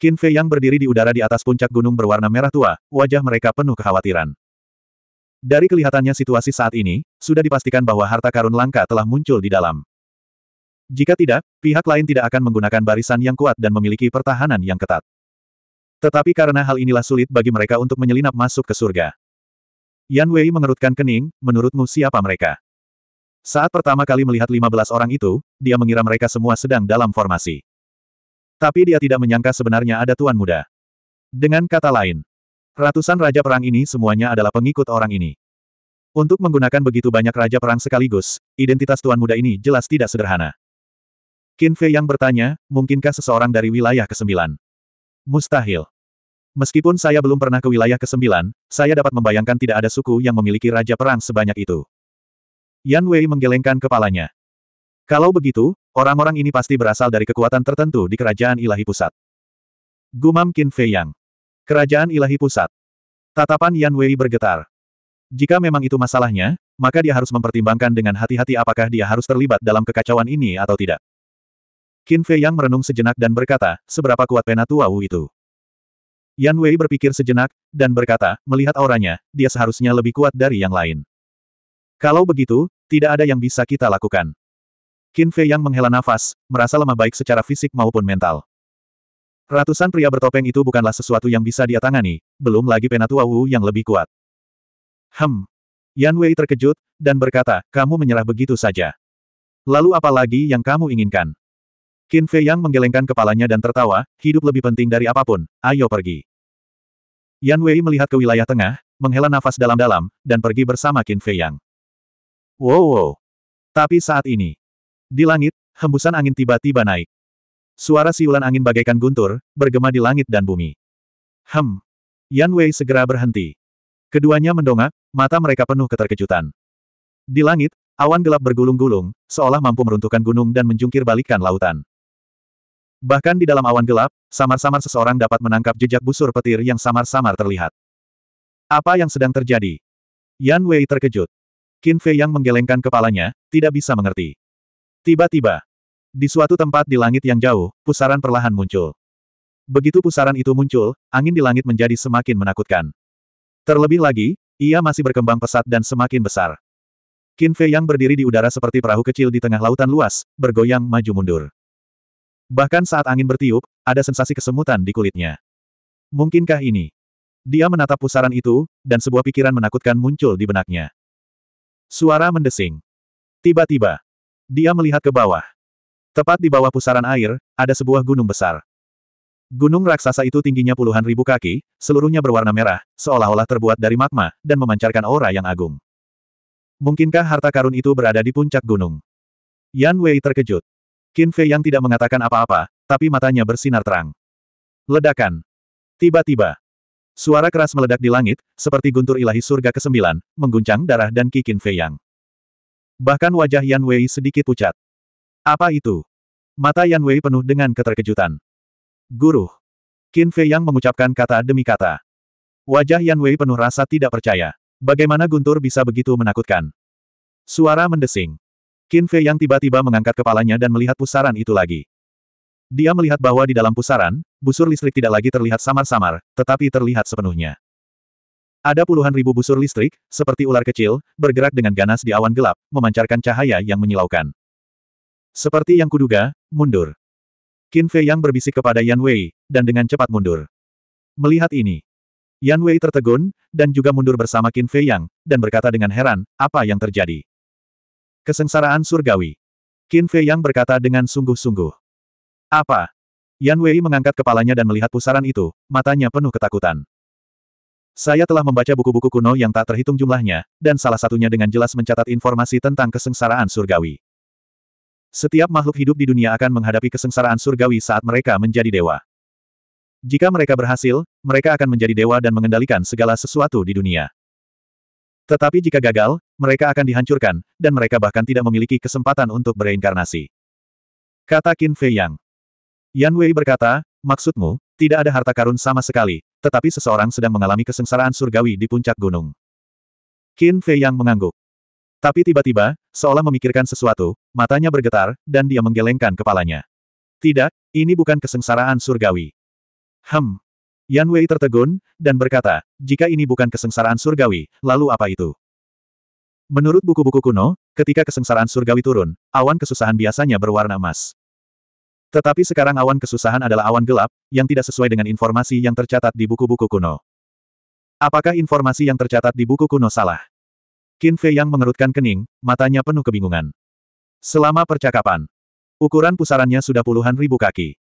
Qin Fei yang berdiri di udara di atas puncak gunung berwarna merah tua, wajah mereka penuh kekhawatiran. Dari kelihatannya situasi saat ini, sudah dipastikan bahwa harta karun langka telah muncul di dalam. Jika tidak, pihak lain tidak akan menggunakan barisan yang kuat dan memiliki pertahanan yang ketat. Tetapi karena hal inilah sulit bagi mereka untuk menyelinap masuk ke surga. Yan Wei mengerutkan kening, menurutmu siapa mereka? Saat pertama kali melihat 15 orang itu, dia mengira mereka semua sedang dalam formasi. Tapi dia tidak menyangka sebenarnya ada tuan muda. Dengan kata lain, ratusan raja perang ini semuanya adalah pengikut orang ini. Untuk menggunakan begitu banyak raja perang sekaligus, identitas tuan muda ini jelas tidak sederhana. Qin Fei yang bertanya, mungkinkah seseorang dari wilayah ke-9? Mustahil. Meskipun saya belum pernah ke wilayah ke-9, saya dapat membayangkan tidak ada suku yang memiliki raja perang sebanyak itu. Yan Wei menggelengkan kepalanya. Kalau begitu, orang-orang ini pasti berasal dari kekuatan tertentu di kerajaan ilahi pusat. Gumam Qin Fei Yang. Kerajaan ilahi pusat. Tatapan Yan Wei bergetar. Jika memang itu masalahnya, maka dia harus mempertimbangkan dengan hati-hati apakah dia harus terlibat dalam kekacauan ini atau tidak. Qin Fei Yang merenung sejenak dan berkata, seberapa kuat Penatua Wu itu? Yan Wei berpikir sejenak, dan berkata, melihat auranya, dia seharusnya lebih kuat dari yang lain. Kalau begitu, tidak ada yang bisa kita lakukan. Qin Fei yang menghela nafas, merasa lemah baik secara fisik maupun mental. Ratusan pria bertopeng itu bukanlah sesuatu yang bisa dia tangani, belum lagi penatua Wu yang lebih kuat. Hem. Yan Wei terkejut, dan berkata, kamu menyerah begitu saja. Lalu apa lagi yang kamu inginkan? Qin Fei yang menggelengkan kepalanya dan tertawa, hidup lebih penting dari apapun, ayo pergi. Yan Wei melihat ke wilayah tengah, menghela nafas dalam-dalam, dan pergi bersama Qin Fei yang. Wow, wow. Tapi saat ini, di langit, hembusan angin tiba-tiba naik. Suara siulan angin bagaikan guntur, bergema di langit dan bumi. Hem. Yan Wei segera berhenti. Keduanya mendongak, mata mereka penuh keterkejutan. Di langit, awan gelap bergulung-gulung, seolah mampu meruntuhkan gunung dan menjungkir balikan lautan. Bahkan di dalam awan gelap, samar-samar seseorang dapat menangkap jejak busur petir yang samar-samar terlihat. Apa yang sedang terjadi? Yan Wei terkejut. Qin Fei yang menggelengkan kepalanya, tidak bisa mengerti. Tiba-tiba, di suatu tempat di langit yang jauh, pusaran perlahan muncul. Begitu pusaran itu muncul, angin di langit menjadi semakin menakutkan. Terlebih lagi, ia masih berkembang pesat dan semakin besar. Qin Fei yang berdiri di udara seperti perahu kecil di tengah lautan luas, bergoyang maju mundur. Bahkan saat angin bertiup, ada sensasi kesemutan di kulitnya. Mungkinkah ini? Dia menatap pusaran itu, dan sebuah pikiran menakutkan muncul di benaknya. Suara mendesing. Tiba-tiba, dia melihat ke bawah. Tepat di bawah pusaran air, ada sebuah gunung besar. Gunung raksasa itu tingginya puluhan ribu kaki, seluruhnya berwarna merah, seolah-olah terbuat dari magma, dan memancarkan aura yang agung. Mungkinkah harta karun itu berada di puncak gunung? Yan Wei terkejut. Qin Fei yang tidak mengatakan apa-apa, tapi matanya bersinar terang. Ledakan. Tiba-tiba. Suara keras meledak di langit, seperti guntur ilahi surga ke-9, mengguncang darah dan Ki Qin Fei yang. Bahkan wajah Yan Wei sedikit pucat. Apa itu? Mata Yan Wei penuh dengan keterkejutan. Guru. Qin Fei Yang mengucapkan kata demi kata. Wajah Yan Wei penuh rasa tidak percaya. Bagaimana Guntur bisa begitu menakutkan? Suara mendesing. Qin Fei Yang tiba-tiba mengangkat kepalanya dan melihat pusaran itu lagi. Dia melihat bahwa di dalam pusaran, busur listrik tidak lagi terlihat samar-samar, tetapi terlihat sepenuhnya. Ada puluhan ribu busur listrik, seperti ular kecil, bergerak dengan ganas di awan gelap, memancarkan cahaya yang menyilaukan. Seperti yang kuduga, mundur. Qin Fei yang berbisik kepada Yan Wei, dan dengan cepat mundur. Melihat ini, Yan Wei tertegun, dan juga mundur bersama Qin Fei Yang, dan berkata dengan heran, apa yang terjadi? Kesengsaraan surgawi. Qin Fei Yang berkata dengan sungguh-sungguh. Apa? Yan Wei mengangkat kepalanya dan melihat pusaran itu, matanya penuh ketakutan. Saya telah membaca buku-buku kuno yang tak terhitung jumlahnya, dan salah satunya dengan jelas mencatat informasi tentang kesengsaraan surgawi. Setiap makhluk hidup di dunia akan menghadapi kesengsaraan surgawi saat mereka menjadi dewa. Jika mereka berhasil, mereka akan menjadi dewa dan mengendalikan segala sesuatu di dunia. Tetapi jika gagal, mereka akan dihancurkan, dan mereka bahkan tidak memiliki kesempatan untuk bereinkarnasi. Kata Qin Fei Yang. Yan Wei berkata, Maksudmu, tidak ada harta karun sama sekali, tetapi seseorang sedang mengalami kesengsaraan surgawi di puncak gunung. Qin Fei yang mengangguk. Tapi tiba-tiba, seolah memikirkan sesuatu, matanya bergetar, dan dia menggelengkan kepalanya. Tidak, ini bukan kesengsaraan surgawi. Hem. Yan Wei tertegun, dan berkata, jika ini bukan kesengsaraan surgawi, lalu apa itu? Menurut buku-buku kuno, ketika kesengsaraan surgawi turun, awan kesusahan biasanya berwarna emas. Tetapi sekarang awan kesusahan adalah awan gelap, yang tidak sesuai dengan informasi yang tercatat di buku-buku kuno. Apakah informasi yang tercatat di buku kuno salah? Qin Fei yang mengerutkan kening, matanya penuh kebingungan. Selama percakapan, ukuran pusarannya sudah puluhan ribu kaki.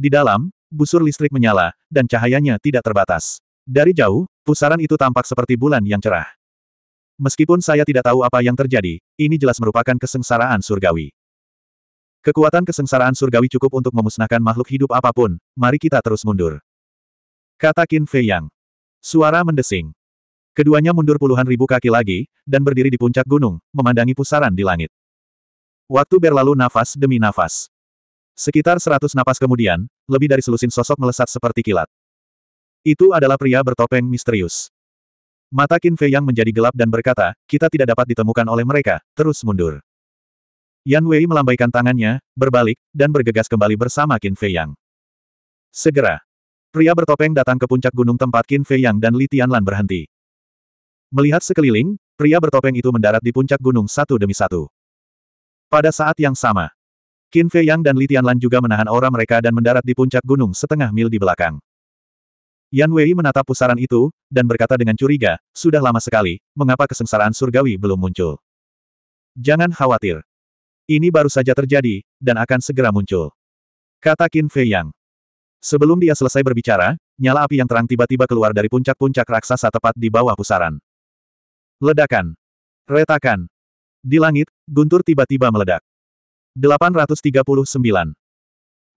Di dalam, busur listrik menyala, dan cahayanya tidak terbatas. Dari jauh, pusaran itu tampak seperti bulan yang cerah. Meskipun saya tidak tahu apa yang terjadi, ini jelas merupakan kesengsaraan surgawi. Kekuatan kesengsaraan surgawi cukup untuk memusnahkan makhluk hidup apapun, mari kita terus mundur. Kata Qin Fei Yang. Suara mendesing. Keduanya mundur puluhan ribu kaki lagi, dan berdiri di puncak gunung, memandangi pusaran di langit. Waktu berlalu nafas demi nafas. Sekitar seratus napas kemudian, lebih dari selusin sosok melesat seperti kilat. Itu adalah pria bertopeng misterius. Mata Qin Fei Yang menjadi gelap dan berkata, kita tidak dapat ditemukan oleh mereka, terus mundur. Yan Wei melambaikan tangannya, berbalik, dan bergegas kembali bersama Qin Fei Yang. Segera. Pria bertopeng datang ke puncak gunung tempat Qin Fei Yang dan Li Tianlan berhenti. Melihat sekeliling, pria bertopeng itu mendarat di puncak gunung satu demi satu. Pada saat yang sama, Qin Fei Yang dan Li Tianlan juga menahan aura mereka dan mendarat di puncak gunung setengah mil di belakang. Yan Wei menatap pusaran itu, dan berkata dengan curiga, sudah lama sekali, mengapa kesengsaraan surgawi belum muncul? Jangan khawatir, ini baru saja terjadi, dan akan segera muncul. Kata Qin Fei Yang. Sebelum dia selesai berbicara, nyala api yang terang tiba-tiba keluar dari puncak-puncak raksasa tepat di bawah pusaran. Ledakan. Retakan. Di langit, guntur tiba-tiba meledak. 839.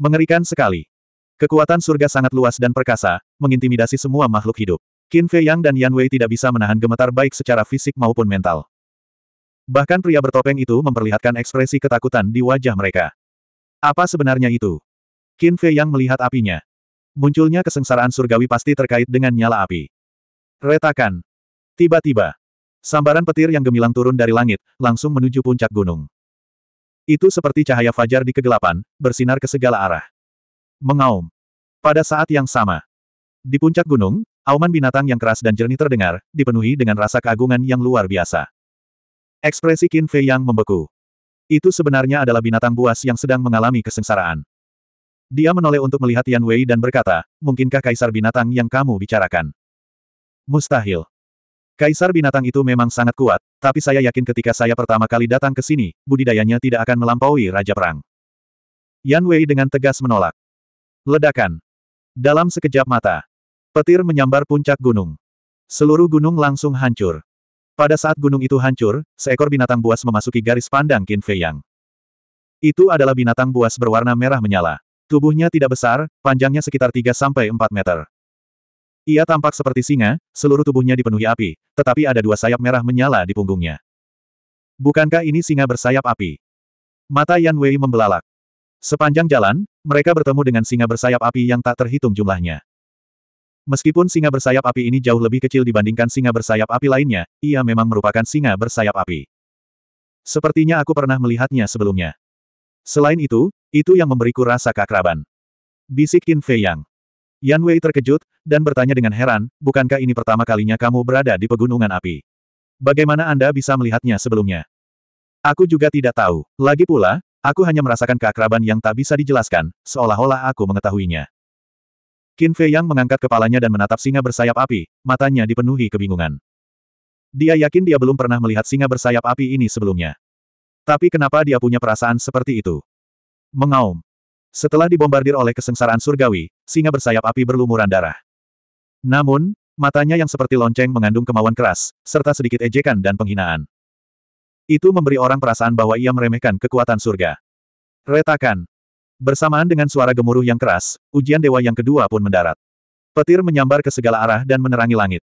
Mengerikan sekali. Kekuatan surga sangat luas dan perkasa, mengintimidasi semua makhluk hidup. Qin Fei Yang dan Yan Wei tidak bisa menahan gemetar baik secara fisik maupun mental. Bahkan pria bertopeng itu memperlihatkan ekspresi ketakutan di wajah mereka. Apa sebenarnya itu? Qin Fei yang melihat apinya. Munculnya kesengsaraan surgawi pasti terkait dengan nyala api. Retakan. Tiba-tiba. Sambaran petir yang gemilang turun dari langit, langsung menuju puncak gunung. Itu seperti cahaya fajar di kegelapan, bersinar ke segala arah. Mengaum. Pada saat yang sama. Di puncak gunung, auman binatang yang keras dan jernih terdengar, dipenuhi dengan rasa keagungan yang luar biasa. Ekspresi Qin Fei yang membeku. Itu sebenarnya adalah binatang buas yang sedang mengalami kesengsaraan. Dia menoleh untuk melihat Yan Wei dan berkata, mungkinkah kaisar binatang yang kamu bicarakan? Mustahil. Kaisar binatang itu memang sangat kuat, tapi saya yakin ketika saya pertama kali datang ke sini, budidayanya tidak akan melampaui Raja Perang. Yan Wei dengan tegas menolak. Ledakan. Dalam sekejap mata, petir menyambar puncak gunung. Seluruh gunung langsung hancur. Pada saat gunung itu hancur, seekor binatang buas memasuki garis pandang Qin Fei Yang. Itu adalah binatang buas berwarna merah menyala. Tubuhnya tidak besar, panjangnya sekitar 3-4 meter. Ia tampak seperti singa, seluruh tubuhnya dipenuhi api, tetapi ada dua sayap merah menyala di punggungnya. Bukankah ini singa bersayap api? Mata Yan Wei membelalak. Sepanjang jalan, mereka bertemu dengan singa bersayap api yang tak terhitung jumlahnya. Meskipun singa bersayap api ini jauh lebih kecil dibandingkan singa bersayap api lainnya, ia memang merupakan singa bersayap api. Sepertinya aku pernah melihatnya sebelumnya. Selain itu, itu yang memberiku rasa keakraban. Bisik Qin Fei Yang. Yan Wei terkejut, dan bertanya dengan heran, bukankah ini pertama kalinya kamu berada di pegunungan api? Bagaimana Anda bisa melihatnya sebelumnya? Aku juga tidak tahu. Lagi pula, aku hanya merasakan keakraban yang tak bisa dijelaskan, seolah-olah aku mengetahuinya. Qin Fei Yang mengangkat kepalanya dan menatap singa bersayap api, matanya dipenuhi kebingungan. Dia yakin dia belum pernah melihat singa bersayap api ini sebelumnya. Tapi kenapa dia punya perasaan seperti itu? Mengaum. Setelah dibombardir oleh kesengsaraan surgawi, singa bersayap api berlumuran darah. Namun, matanya yang seperti lonceng mengandung kemauan keras, serta sedikit ejekan dan penghinaan. Itu memberi orang perasaan bahwa ia meremehkan kekuatan surga. Retakan. Bersamaan dengan suara gemuruh yang keras, ujian dewa yang kedua pun mendarat. Petir menyambar ke segala arah dan menerangi langit.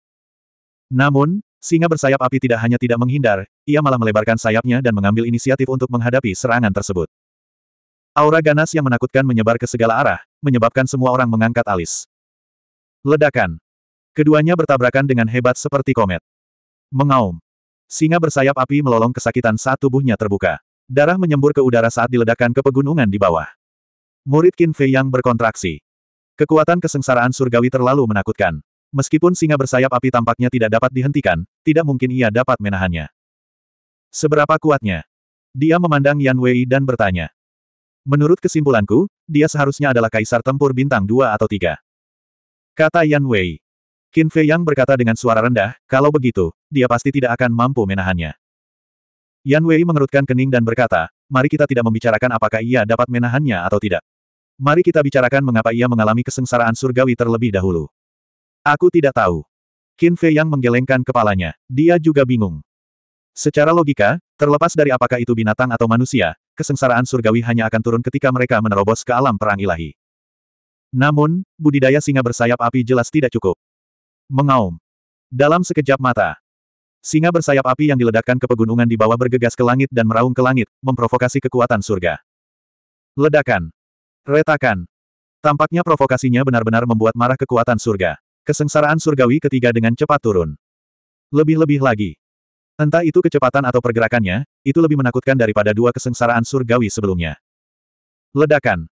Namun, singa bersayap api tidak hanya tidak menghindar, ia malah melebarkan sayapnya dan mengambil inisiatif untuk menghadapi serangan tersebut. Aura ganas yang menakutkan menyebar ke segala arah, menyebabkan semua orang mengangkat alis. Ledakan. Keduanya bertabrakan dengan hebat seperti komet. Mengaum. Singa bersayap api melolong kesakitan saat tubuhnya terbuka. Darah menyembur ke udara saat diledakkan ke pegunungan di bawah. Murid Qin Fei yang berkontraksi. Kekuatan kesengsaraan surgawi terlalu menakutkan. Meskipun singa bersayap api tampaknya tidak dapat dihentikan, tidak mungkin ia dapat menahannya. Seberapa kuatnya? Dia memandang Yan Wei dan bertanya. Menurut kesimpulanku, dia seharusnya adalah kaisar tempur bintang dua atau tiga. Kata Yan Wei. Qin Fei Yang berkata dengan suara rendah, kalau begitu, dia pasti tidak akan mampu menahannya. Yan Wei mengerutkan kening dan berkata, mari kita tidak membicarakan apakah ia dapat menahannya atau tidak. Mari kita bicarakan mengapa ia mengalami kesengsaraan surgawi terlebih dahulu. Aku tidak tahu. Qin Fei yang menggelengkan kepalanya. Dia juga bingung. Secara logika, terlepas dari apakah itu binatang atau manusia, kesengsaraan surgawi hanya akan turun ketika mereka menerobos ke alam perang ilahi. Namun, budidaya singa bersayap api jelas tidak cukup. Mengaum. Dalam sekejap mata, singa bersayap api yang diledakkan ke pegunungan di bawah bergegas ke langit dan meraung ke langit, memprovokasi kekuatan surga. Ledakan. Retakan. Tampaknya provokasinya benar-benar membuat marah kekuatan surga. Kesengsaraan surgawi ketiga dengan cepat turun. Lebih-lebih lagi. Entah itu kecepatan atau pergerakannya, itu lebih menakutkan daripada dua kesengsaraan surgawi sebelumnya. Ledakan.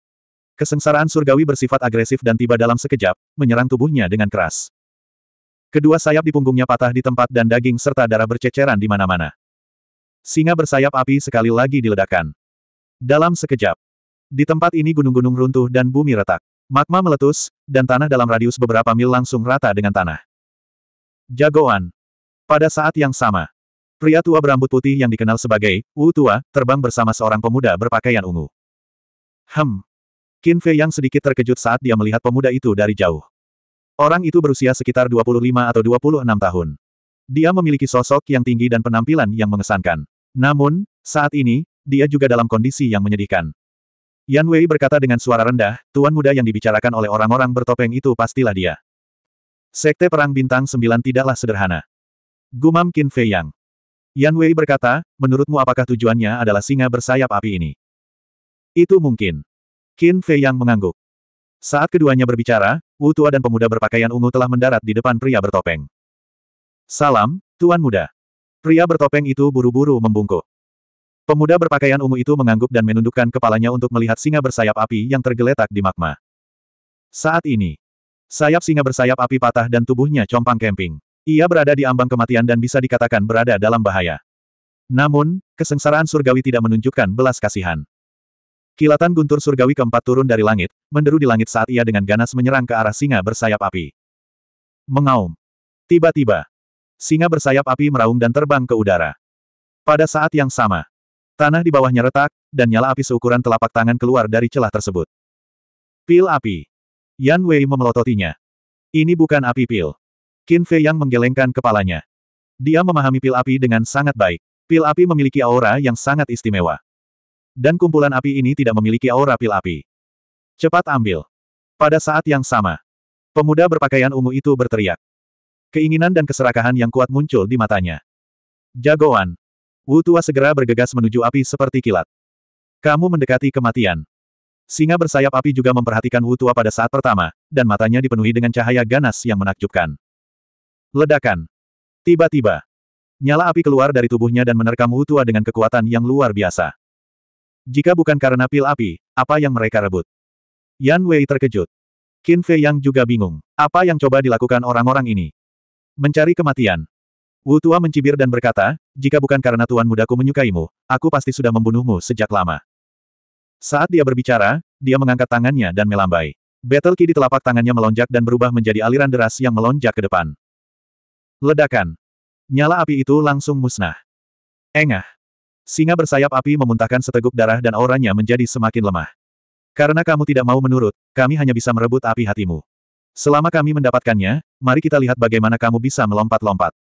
Kesengsaraan surgawi bersifat agresif dan tiba dalam sekejap, menyerang tubuhnya dengan keras. Kedua sayap di punggungnya patah di tempat dan daging serta darah berceceran di mana-mana. Singa bersayap api sekali lagi diledakan. Dalam sekejap, di tempat ini gunung-gunung runtuh dan bumi retak. Magma meletus, dan tanah dalam radius beberapa mil langsung rata dengan tanah. Jagoan. Pada saat yang sama, pria tua berambut putih yang dikenal sebagai Wu Tua terbang bersama seorang pemuda berpakaian ungu. Hem. Qin Fei yang sedikit terkejut saat dia melihat pemuda itu dari jauh. Orang itu berusia sekitar 25 atau 26 tahun. Dia memiliki sosok yang tinggi dan penampilan yang mengesankan. Namun, saat ini, dia juga dalam kondisi yang menyedihkan. Yan Wei berkata dengan suara rendah, tuan muda yang dibicarakan oleh orang-orang bertopeng itu pastilah dia. Sekte Perang Bintang Sembilan tidaklah sederhana. Gumam Qin Fei Yang. Yan Wei berkata, menurutmu apakah tujuannya adalah singa bersayap api ini? Itu mungkin. Qin Fei Yang mengangguk. Saat keduanya berbicara, Wu Tua dan pemuda berpakaian ungu telah mendarat di depan pria bertopeng. Salam, Tuan Muda. Pria bertopeng itu buru-buru membungkuk. Pemuda berpakaian ungu itu mengangguk dan menundukkan kepalanya untuk melihat singa bersayap api yang tergeletak di magma. Saat ini, sayap singa bersayap api patah dan tubuhnya compang kemping. Ia berada di ambang kematian dan bisa dikatakan berada dalam bahaya. Namun, kesengsaraan surgawi tidak menunjukkan belas kasihan. Kilatan guntur surgawi keempat turun dari langit, menderu di langit saat ia dengan ganas menyerang ke arah singa bersayap api. Mengaum. Tiba-tiba, singa bersayap api meraung dan terbang ke udara. Pada saat yang sama, Tanah di bawahnya retak, dan nyala api seukuran telapak tangan keluar dari celah tersebut. Pil api. Yan Wei memelototinya. Ini bukan api pil. Qin Fei yang menggelengkan kepalanya. Dia memahami pil api dengan sangat baik. Pil api memiliki aura yang sangat istimewa. Dan kumpulan api ini tidak memiliki aura pil api. Cepat ambil. Pada saat yang sama, pemuda berpakaian ungu itu berteriak. Keinginan dan keserakahan yang kuat muncul di matanya. Jagoan, Wu Tua segera bergegas menuju api seperti kilat. Kamu mendekati kematian. Singa bersayap api juga memperhatikan Wu Tua pada saat pertama, dan matanya dipenuhi dengan cahaya ganas yang menakjubkan. Ledakan. Tiba-tiba. Nyala api keluar dari tubuhnya dan menerkam Wu Tua dengan kekuatan yang luar biasa. Jika bukan karena pil api, apa yang mereka rebut? Yan Wei terkejut. Qin Fei Yang juga bingung. Apa yang coba dilakukan orang-orang ini? Mencari kematian, Wu Tua mencibir dan berkata, jika bukan karena tuan mudaku menyukaimu, aku pasti sudah membunuhmu sejak lama. Saat dia berbicara, dia mengangkat tangannya dan melambai. Battle Ki di telapak tangannya melonjak dan berubah menjadi aliran deras yang melonjak ke depan. Ledakan. Nyala api itu langsung musnah. Engah. Singa bersayap api memuntahkan seteguk darah dan auranya menjadi semakin lemah. Karena kamu tidak mau menurut, kami hanya bisa merebut api hatimu. Selama kami mendapatkannya, mari kita lihat bagaimana kamu bisa melompat-lompat.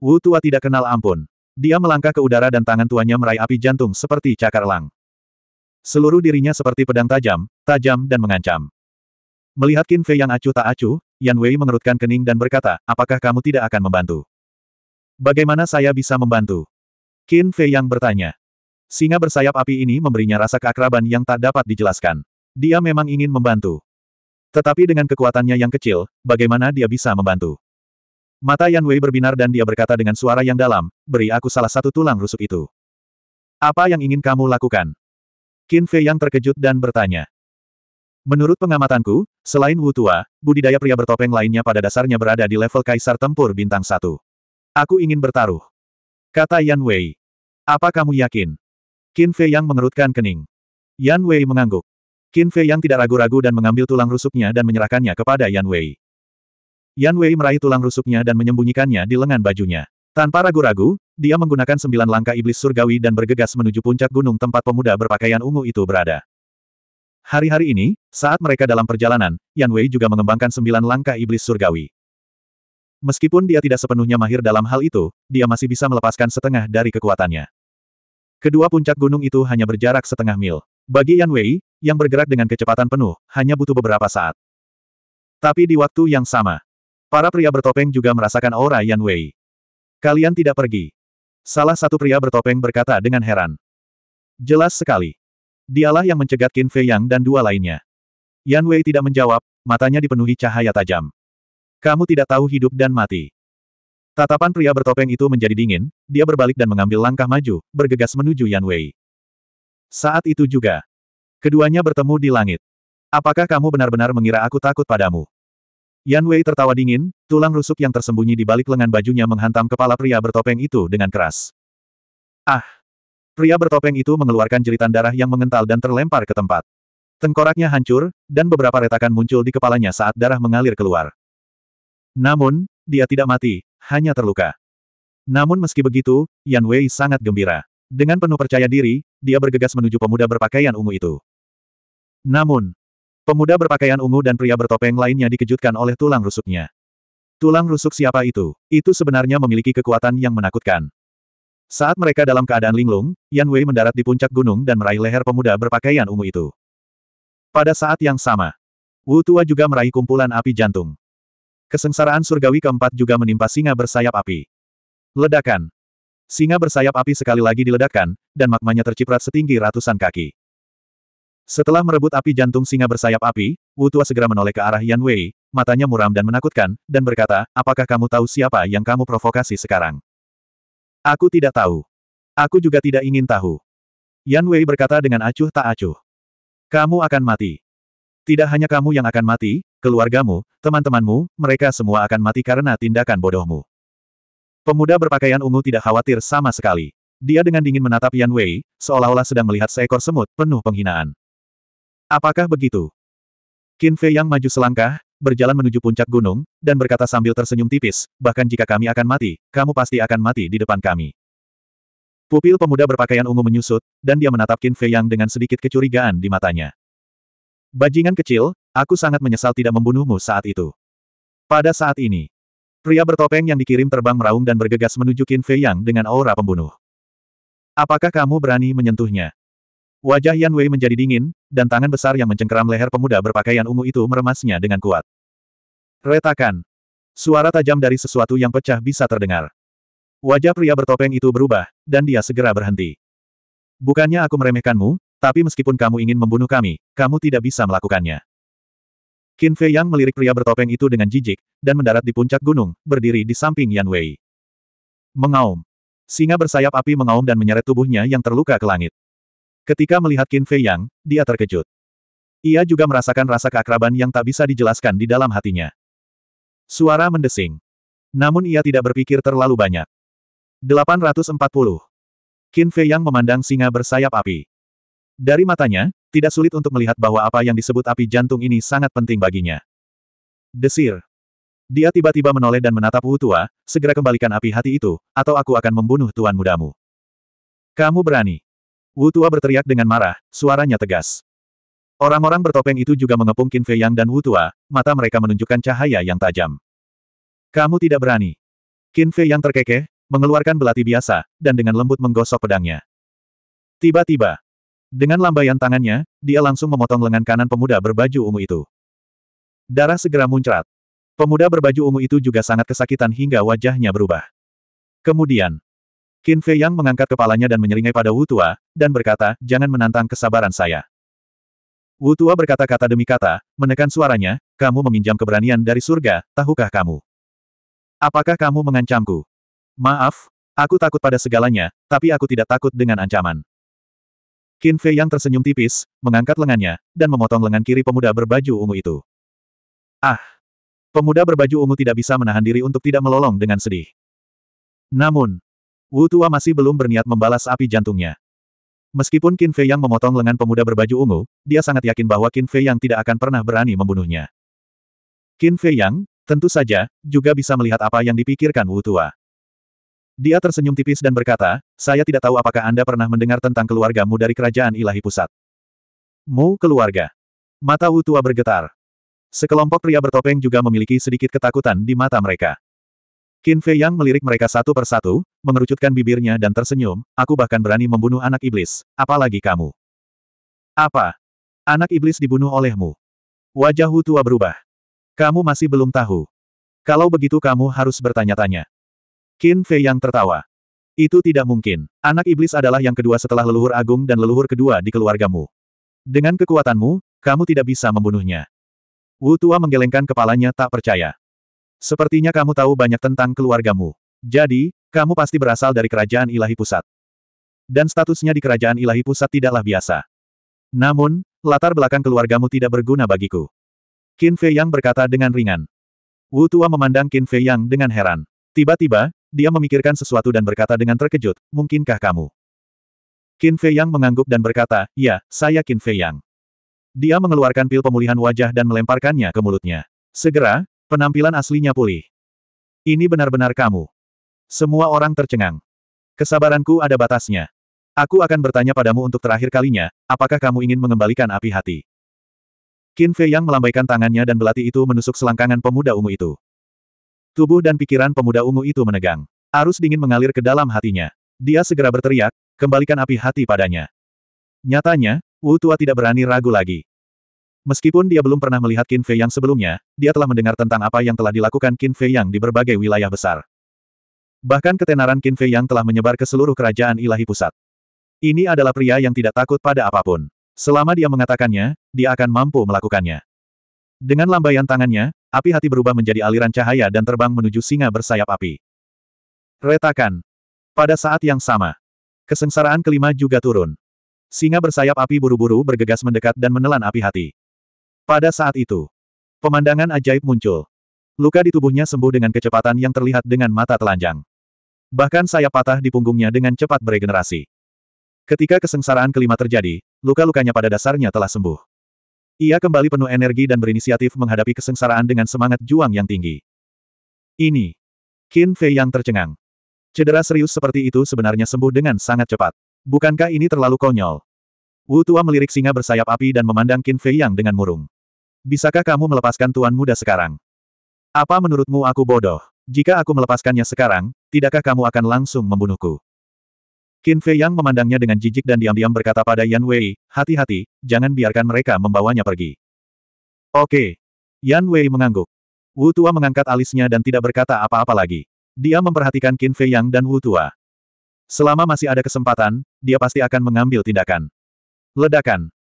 Wu Tua tidak kenal ampun. Dia melangkah ke udara dan tangan tuanya meraih api jantung seperti cakar elang. Seluruh dirinya seperti pedang tajam, tajam dan mengancam. Melihat Qin Fei yang acuh tak acuh, Yan Wei mengerutkan kening dan berkata, apakah kamu tidak akan membantu? Bagaimana saya bisa membantu? Qin Fei yang bertanya. Singa bersayap api ini memberinya rasa keakraban yang tak dapat dijelaskan. Dia memang ingin membantu. Tetapi dengan kekuatannya yang kecil, bagaimana dia bisa membantu? Mata Yan Wei berbinar dan dia berkata dengan suara yang dalam, beri aku salah satu tulang rusuk itu. Apa yang ingin kamu lakukan? Qin Fei yang terkejut dan bertanya. Menurut pengamatanku, selain Wu Tua, budidaya pria bertopeng lainnya pada dasarnya berada di level Kaisar Tempur Bintang satu. Aku ingin bertaruh. Kata Yan Wei. Apa kamu yakin? Qin Fei yang mengerutkan kening. Yan Wei mengangguk. Qin Fei yang tidak ragu-ragu dan mengambil tulang rusuknya dan menyerahkannya kepada Yan Wei. Yan Wei meraih tulang rusuknya dan menyembunyikannya di lengan bajunya. Tanpa ragu-ragu, dia menggunakan sembilan langkah iblis surgawi dan bergegas menuju puncak gunung tempat pemuda berpakaian ungu itu berada. Hari-hari ini, saat mereka dalam perjalanan, Yan Wei juga mengembangkan sembilan langkah iblis surgawi. Meskipun dia tidak sepenuhnya mahir dalam hal itu, dia masih bisa melepaskan setengah dari kekuatannya. Kedua puncak gunung itu hanya berjarak setengah mil. Bagi Yan Wei, yang bergerak dengan kecepatan penuh, hanya butuh beberapa saat. Tapi di waktu yang sama, Para pria bertopeng juga merasakan aura Yan Wei. Kalian tidak pergi. Salah satu pria bertopeng berkata dengan heran. Jelas sekali. Dialah yang mencegat Qin Fei Yang dan dua lainnya. Yan Wei tidak menjawab, matanya dipenuhi cahaya tajam. Kamu tidak tahu hidup dan mati. Tatapan pria bertopeng itu menjadi dingin, dia berbalik dan mengambil langkah maju, bergegas menuju Yan Wei. Saat itu juga, keduanya bertemu di langit. Apakah kamu benar-benar mengira aku takut padamu? Yan Wei tertawa dingin, tulang rusuk yang tersembunyi di balik lengan bajunya menghantam kepala pria bertopeng itu dengan keras. Ah! Pria bertopeng itu mengeluarkan jeritan darah yang mengental dan terlempar ke tempat. Tengkoraknya hancur, dan beberapa retakan muncul di kepalanya saat darah mengalir keluar. Namun, dia tidak mati, hanya terluka. Namun meski begitu, Yan Wei sangat gembira. Dengan penuh percaya diri, dia bergegas menuju pemuda berpakaian ungu itu. Namun, Pemuda berpakaian ungu dan pria bertopeng lainnya dikejutkan oleh tulang rusuknya. Tulang rusuk siapa itu? Itu sebenarnya memiliki kekuatan yang menakutkan. Saat mereka dalam keadaan linglung, Yan Wei mendarat di puncak gunung dan meraih leher pemuda berpakaian ungu itu. Pada saat yang sama, Wu Tua juga meraih kumpulan api jantung. Kesengsaraan surgawi keempat juga menimpa singa bersayap api. Ledakan. Singa bersayap api sekali lagi diledakkan, dan magmanya terciprat setinggi ratusan kaki. Setelah merebut api jantung singa bersayap api, Wu Tua segera menoleh ke arah Yan Wei, matanya muram dan menakutkan, dan berkata, apakah kamu tahu siapa yang kamu provokasi sekarang? Aku tidak tahu. Aku juga tidak ingin tahu. Yan Wei berkata dengan acuh tak acuh. Kamu akan mati. Tidak hanya kamu yang akan mati, keluargamu, teman-temanmu, mereka semua akan mati karena tindakan bodohmu. Pemuda berpakaian ungu tidak khawatir sama sekali. Dia dengan dingin menatap Yan Wei, seolah-olah sedang melihat seekor semut penuh penghinaan. Apakah begitu? Qin Fei yang maju selangkah, berjalan menuju puncak gunung, dan berkata sambil tersenyum tipis, bahkan jika kami akan mati, kamu pasti akan mati di depan kami. Pupil pemuda berpakaian ungu menyusut, dan dia menatap Qin Fei yang dengan sedikit kecurigaan di matanya. Bajingan kecil, aku sangat menyesal tidak membunuhmu saat itu. Pada saat ini, pria bertopeng yang dikirim terbang meraung dan bergegas menuju Qin Fei yang dengan aura pembunuh. Apakah kamu berani menyentuhnya? Wajah Yan Wei menjadi dingin, dan tangan besar yang mencengkeram leher pemuda berpakaian ungu itu meremasnya dengan kuat. Retakan. Suara tajam dari sesuatu yang pecah bisa terdengar. Wajah pria bertopeng itu berubah, dan dia segera berhenti. Bukannya aku meremehkanmu, tapi meskipun kamu ingin membunuh kami, kamu tidak bisa melakukannya. Qin Fei Yang melirik pria bertopeng itu dengan jijik, dan mendarat di puncak gunung, berdiri di samping Yan Wei. Mengaum. Singa bersayap api mengaum dan menyeret tubuhnya yang terluka ke langit. Ketika melihat Qin Fei Yang, dia terkejut. Ia juga merasakan rasa keakraban yang tak bisa dijelaskan di dalam hatinya. Suara mendesing. Namun ia tidak berpikir terlalu banyak. 840. Qin Fei Yang memandang singa bersayap api. Dari matanya, tidak sulit untuk melihat bahwa apa yang disebut api jantung ini sangat penting baginya. Desir. Dia tiba-tiba menoleh dan menatap Wu Tua, segera kembalikan api hati itu, atau aku akan membunuh tuan mudamu. Kamu berani. Wu Tua berteriak dengan marah, suaranya tegas. Orang-orang bertopeng itu juga mengepung Qin Fei Yang dan Wu Tua, mata mereka menunjukkan cahaya yang tajam. Kamu tidak berani. Qin Fei Yang terkekeh, mengeluarkan belati biasa, dan dengan lembut menggosok pedangnya. Tiba-tiba, dengan lambaian tangannya, dia langsung memotong lengan kanan pemuda berbaju ungu itu. Darah segera muncrat. Pemuda berbaju ungu itu juga sangat kesakitan hingga wajahnya berubah. Kemudian, Qin Fei Yang mengangkat kepalanya dan menyeringai pada Wu Tua, dan berkata, jangan menantang kesabaran saya. Wu Tua berkata kata demi kata, menekan suaranya, kamu meminjam keberanian dari surga, tahukah kamu? Apakah kamu mengancamku? Maaf, aku takut pada segalanya, tapi aku tidak takut dengan ancaman. Qin Fei yang tersenyum tipis, mengangkat lengannya, dan memotong lengan kiri pemuda berbaju ungu itu. Ah! Pemuda berbaju ungu tidak bisa menahan diri untuk tidak melolong dengan sedih. Namun, Wu Tua masih belum berniat membalas api jantungnya. Meskipun Qin Fei Yang memotong lengan pemuda berbaju ungu, dia sangat yakin bahwa Qin Fei Yang tidak akan pernah berani membunuhnya. Qin Fei Yang, tentu saja, juga bisa melihat apa yang dipikirkan Wu Tua. Dia tersenyum tipis dan berkata, saya tidak tahu apakah Anda pernah mendengar tentang keluargamu dari kerajaan ilahi pusat. Mu keluarga. Mata Wu Tua bergetar. Sekelompok pria bertopeng juga memiliki sedikit ketakutan di mata mereka. Qin Fei Yang melirik mereka satu persatu, mengerucutkan bibirnya dan tersenyum, aku bahkan berani membunuh anak iblis, apalagi kamu. Apa? Anak iblis dibunuh olehmu. Wajah Hu Tua berubah. Kamu masih belum tahu. Kalau begitu kamu harus bertanya-tanya. Qin Fei Yang tertawa. Itu tidak mungkin. Anak iblis adalah yang kedua setelah leluhur agung dan leluhur kedua di keluargamu. Dengan kekuatanmu, kamu tidak bisa membunuhnya. Wu Tua menggelengkan kepalanya tak percaya. Sepertinya kamu tahu banyak tentang keluargamu. Jadi, kamu pasti berasal dari kerajaan ilahi pusat. Dan statusnya di kerajaan ilahi pusat tidaklah biasa. Namun, latar belakang keluargamu tidak berguna bagiku. Qin Fei Yang berkata dengan ringan. Wu Tua memandang Qin Fei Yang dengan heran. Tiba-tiba, dia memikirkan sesuatu dan berkata dengan terkejut, mungkinkah kamu? Qin Fei Yang mengangguk dan berkata, ya, saya Qin Fei Yang. Dia mengeluarkan pil pemulihan wajah dan melemparkannya ke mulutnya. Segera, Penampilan aslinya pulih. Ini benar-benar kamu. Semua orang tercengang. Kesabaranku ada batasnya. Aku akan bertanya padamu untuk terakhir kalinya, apakah kamu ingin mengembalikan api hati? Qin Fei Yang melambaikan tangannya dan belati itu menusuk selangkangan pemuda ungu itu. Tubuh dan pikiran pemuda ungu itu menegang. Arus dingin mengalir ke dalam hatinya. Dia segera berteriak, kembalikan api hati padanya. Nyatanya, Wu Tua tidak berani ragu lagi. Meskipun dia belum pernah melihat Qin Fei Yang sebelumnya, dia telah mendengar tentang apa yang telah dilakukan Qin Fei Yang di berbagai wilayah besar. Bahkan ketenaran Qin Fei Yang telah menyebar ke seluruh kerajaan ilahi pusat. Ini adalah pria yang tidak takut pada apapun. Selama dia mengatakannya, dia akan mampu melakukannya. Dengan lambaian tangannya, api hati berubah menjadi aliran cahaya dan terbang menuju singa bersayap api. Retakan. Pada saat yang sama, kesengsaraan kelima juga turun. Singa bersayap api buru-buru bergegas mendekat dan menelan api hati. Pada saat itu, pemandangan ajaib muncul. Luka di tubuhnya sembuh dengan kecepatan yang terlihat dengan mata telanjang. Bahkan sayap patah di punggungnya dengan cepat beregenerasi. Ketika kesengsaraan kelima terjadi, luka-lukanya pada dasarnya telah sembuh. Ia kembali penuh energi dan berinisiatif menghadapi kesengsaraan dengan semangat juang yang tinggi. Ini. Qin Fei yang tercengang. Cedera serius seperti itu sebenarnya sembuh dengan sangat cepat. Bukankah ini terlalu konyol? Wu Tua melirik singa bersayap api dan memandang Qin Fei yang dengan murung. Bisakah kamu melepaskan Tuan Muda sekarang? Apa menurutmu aku bodoh? Jika aku melepaskannya sekarang, tidakkah kamu akan langsung membunuhku? Qin Fei Yang memandangnya dengan jijik dan diam-diam berkata pada Yan Wei, hati-hati, jangan biarkan mereka membawanya pergi. Oke. Yan Wei mengangguk. Wu Tua mengangkat alisnya dan tidak berkata apa-apa lagi. Dia memperhatikan Qin Fei Yang dan Wu Tua. Selama masih ada kesempatan, dia pasti akan mengambil tindakan. Ledakan.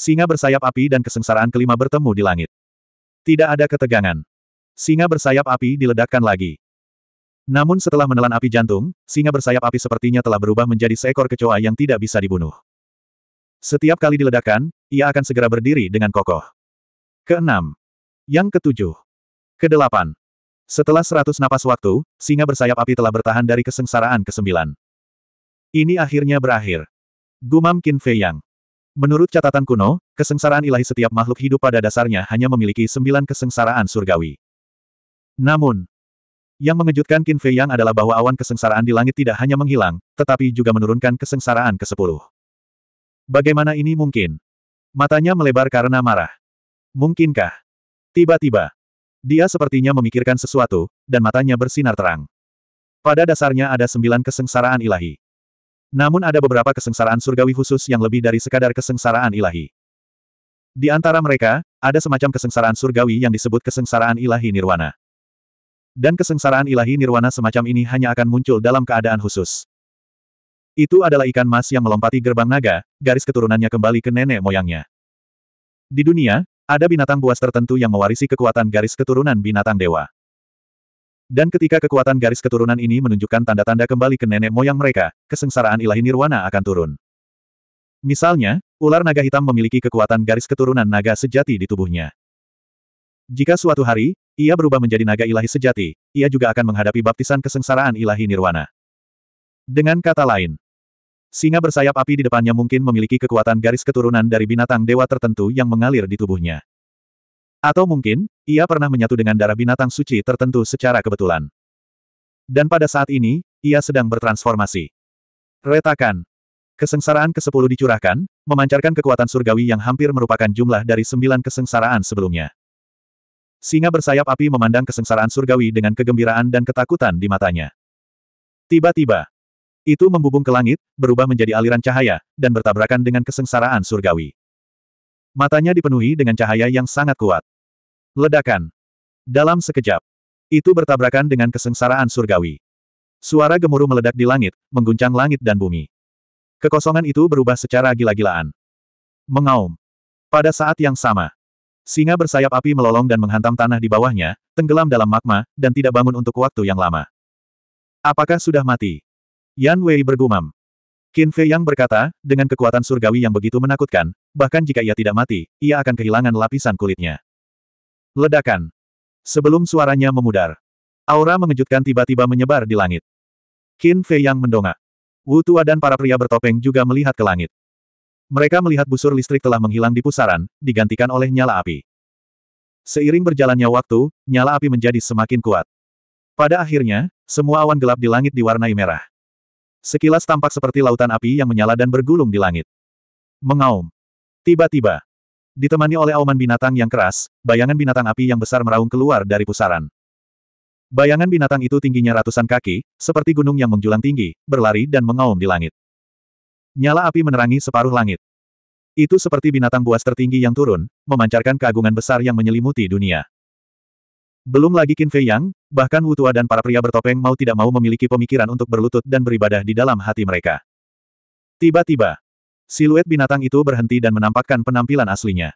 Singa bersayap api dan kesengsaraan kelima bertemu di langit. Tidak ada ketegangan. Singa bersayap api diledakkan lagi. Namun setelah menelan api jantung, singa bersayap api sepertinya telah berubah menjadi seekor kecoa yang tidak bisa dibunuh. Setiap kali diledakkan, ia akan segera berdiri dengan kokoh. Keenam. Yang ketujuh. Kedelapan. Setelah seratus napas waktu, singa bersayap api telah bertahan dari kesengsaraan kesembilan. Ini akhirnya berakhir. Gumam Qin Fei Yang. Menurut catatan kuno, kesengsaraan ilahi setiap makhluk hidup pada dasarnya hanya memiliki sembilan kesengsaraan surgawi. Namun, yang mengejutkan Qin Fei Yang adalah bahwa awan kesengsaraan di langit tidak hanya menghilang, tetapi juga menurunkan kesengsaraan ke sepuluh. Bagaimana ini mungkin? Matanya melebar karena marah. Mungkinkah? Tiba-tiba, dia sepertinya memikirkan sesuatu, dan matanya bersinar terang. Pada dasarnya ada sembilan kesengsaraan ilahi. Namun ada beberapa kesengsaraan surgawi khusus yang lebih dari sekadar kesengsaraan ilahi. Di antara mereka, ada semacam kesengsaraan surgawi yang disebut kesengsaraan ilahi nirwana. Dan kesengsaraan ilahi nirwana semacam ini hanya akan muncul dalam keadaan khusus. Itu adalah ikan mas yang melompati gerbang naga, garis keturunannya kembali ke nenek moyangnya. Di dunia, ada binatang buas tertentu yang mewarisi kekuatan garis keturunan binatang dewa. Dan ketika kekuatan garis keturunan ini menunjukkan tanda-tanda kembali ke nenek moyang mereka, kesengsaraan ilahi nirwana akan turun. Misalnya, ular naga hitam memiliki kekuatan garis keturunan naga sejati di tubuhnya. Jika suatu hari, ia berubah menjadi naga ilahi sejati, ia juga akan menghadapi baptisan kesengsaraan ilahi nirwana. Dengan kata lain, Singa bersayap api di depannya mungkin memiliki kekuatan garis keturunan dari binatang dewa tertentu yang mengalir di tubuhnya. Atau mungkin, ia pernah menyatu dengan darah binatang suci tertentu secara kebetulan. Dan pada saat ini, ia sedang bertransformasi. Retakan. Kesengsaraan ke-10 dicurahkan, memancarkan kekuatan surgawi yang hampir merupakan jumlah dari sembilan kesengsaraan sebelumnya. Singa bersayap api memandang kesengsaraan surgawi dengan kegembiraan dan ketakutan di matanya. Tiba-tiba, itu membubung ke langit, berubah menjadi aliran cahaya, dan bertabrakan dengan kesengsaraan surgawi. Matanya dipenuhi dengan cahaya yang sangat kuat. Ledakan. Dalam sekejap. Itu bertabrakan dengan kesengsaraan surgawi. Suara gemuruh meledak di langit, mengguncang langit dan bumi. Kekosongan itu berubah secara gila-gilaan. Mengaum. Pada saat yang sama, Singa bersayap api melolong dan menghantam tanah di bawahnya, tenggelam dalam magma, dan tidak bangun untuk waktu yang lama. Apakah sudah mati? Yan Wei bergumam. Qin Fei Yang berkata, dengan kekuatan surgawi yang begitu menakutkan, bahkan jika ia tidak mati, ia akan kehilangan lapisan kulitnya. Ledakan. Sebelum suaranya memudar. Aura mengejutkan tiba-tiba menyebar di langit. Qin Fei Yang mendongak. Wu Tua dan para pria bertopeng juga melihat ke langit. Mereka melihat busur listrik telah menghilang di pusaran, digantikan oleh nyala api. Seiring berjalannya waktu, nyala api menjadi semakin kuat. Pada akhirnya, semua awan gelap di langit diwarnai merah. Sekilas tampak seperti lautan api yang menyala dan bergulung di langit. Mengaum. Tiba-tiba. Ditemani oleh auman binatang yang keras, bayangan binatang api yang besar meraung keluar dari pusaran. Bayangan binatang itu tingginya ratusan kaki, seperti gunung yang menjulang tinggi, berlari dan mengaum di langit. Nyala api menerangi separuh langit. Itu seperti binatang buas tertinggi yang turun, memancarkan keagungan besar yang menyelimuti dunia. Belum lagi Qin Fei Yang, bahkan Wu Tua dan para pria bertopeng mau tidak mau memiliki pemikiran untuk berlutut dan beribadah di dalam hati mereka. Tiba-tiba, siluet binatang itu berhenti dan menampakkan penampilan aslinya.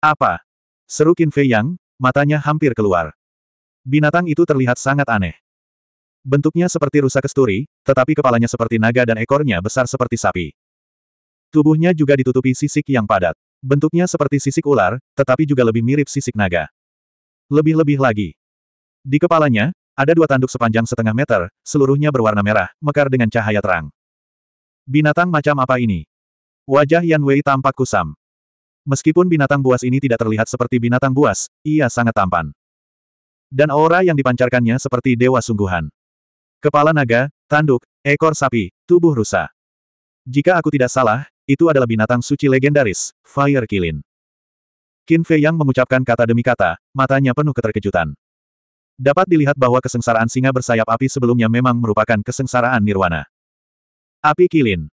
Apa? Seru Qin Fei Yang, matanya hampir keluar. Binatang itu terlihat sangat aneh. Bentuknya seperti rusa kesturi, tetapi kepalanya seperti naga dan ekornya besar seperti sapi. Tubuhnya juga ditutupi sisik yang padat. Bentuknya seperti sisik ular, tetapi juga lebih mirip sisik naga. Lebih-lebih lagi. Di kepalanya, ada dua tanduk sepanjang setengah meter, seluruhnya berwarna merah, mekar dengan cahaya terang. Binatang macam apa ini? Wajah Yan Wei tampak kusam. Meskipun binatang buas ini tidak terlihat seperti binatang buas, ia sangat tampan. Dan aura yang dipancarkannya seperti dewa sungguhan. Kepala naga, tanduk, ekor sapi, tubuh rusa. Jika aku tidak salah, itu adalah binatang suci legendaris, Fire Kilin. Qin Fei Yang mengucapkan kata demi kata, matanya penuh keterkejutan. Dapat dilihat bahwa kesengsaraan singa bersayap api sebelumnya memang merupakan kesengsaraan nirwana. Api Kilin.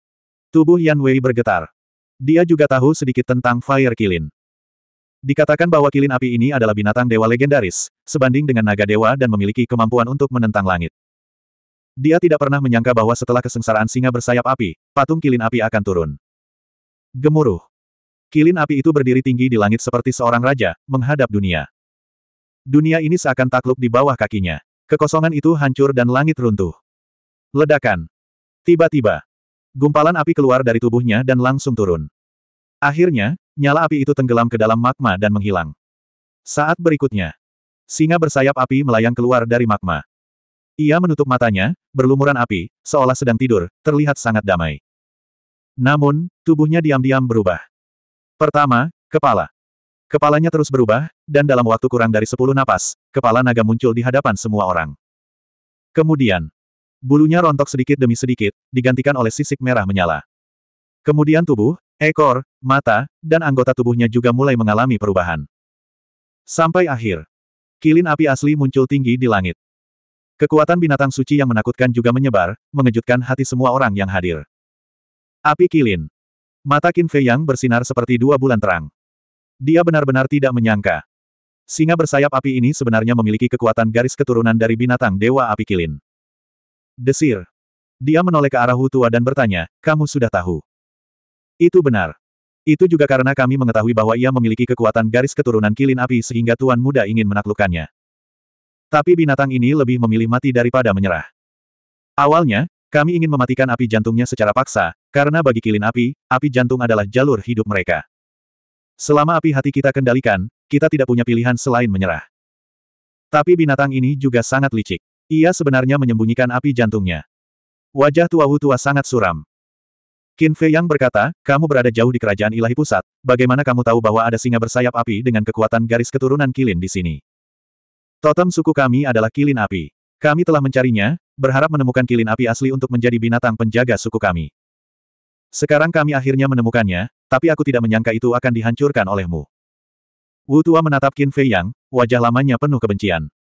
Tubuh Yan Wei bergetar. Dia juga tahu sedikit tentang Fire Kilin. Dikatakan bahwa kilin api ini adalah binatang dewa legendaris, sebanding dengan naga dewa dan memiliki kemampuan untuk menentang langit. Dia tidak pernah menyangka bahwa setelah kesengsaraan singa bersayap api, patung kilin api akan turun. Gemuruh. Kilin api itu berdiri tinggi di langit seperti seorang raja, menghadap dunia. Dunia ini seakan takluk di bawah kakinya. Kekosongan itu hancur dan langit runtuh. Ledakan. Tiba-tiba. Gumpalan api keluar dari tubuhnya dan langsung turun. Akhirnya, nyala api itu tenggelam ke dalam magma dan menghilang. Saat berikutnya, singa bersayap api melayang keluar dari magma. Ia menutup matanya, berlumuran api, seolah sedang tidur, terlihat sangat damai. Namun, tubuhnya diam-diam berubah. Pertama, kepala. Kepalanya terus berubah, dan dalam waktu kurang dari sepuluh napas, kepala naga muncul di hadapan semua orang. Kemudian, bulunya rontok sedikit demi sedikit, digantikan oleh sisik merah menyala. Kemudian tubuh, ekor, mata, dan anggota tubuhnya juga mulai mengalami perubahan. Sampai akhir, kilin api asli muncul tinggi di langit. Kekuatan binatang suci yang menakutkan juga menyebar, mengejutkan hati semua orang yang hadir. Api kilin. Mata Qin Fei Yang bersinar seperti dua bulan terang. Dia benar-benar tidak menyangka. Singa bersayap api ini sebenarnya memiliki kekuatan garis keturunan dari binatang Dewa Api Kilin. Desir. Dia menoleh ke arah Hu Tua dan bertanya, kamu sudah tahu. Itu benar. Itu juga karena kami mengetahui bahwa ia memiliki kekuatan garis keturunan kilin api sehingga Tuan Muda ingin menaklukkannya. Tapi binatang ini lebih memilih mati daripada menyerah. Awalnya, kami ingin mematikan api jantungnya secara paksa, karena bagi kilin api, api jantung adalah jalur hidup mereka. Selama api hati kita kendalikan, kita tidak punya pilihan selain menyerah. Tapi binatang ini juga sangat licik. Ia sebenarnya menyembunyikan api jantungnya. Wajah tua Wu tua sangat suram. Qin Fei Yang berkata, kamu berada jauh di kerajaan ilahi pusat, bagaimana kamu tahu bahwa ada singa bersayap api dengan kekuatan garis keturunan kilin di sini? Totem suku kami adalah kilin api. Kami telah mencarinya, berharap menemukan kilin api asli untuk menjadi binatang penjaga suku kami. Sekarang kami akhirnya menemukannya, tapi aku tidak menyangka itu akan dihancurkan olehmu. Wu Tua menatap Qin Fei Yang, wajah lamanya penuh kebencian.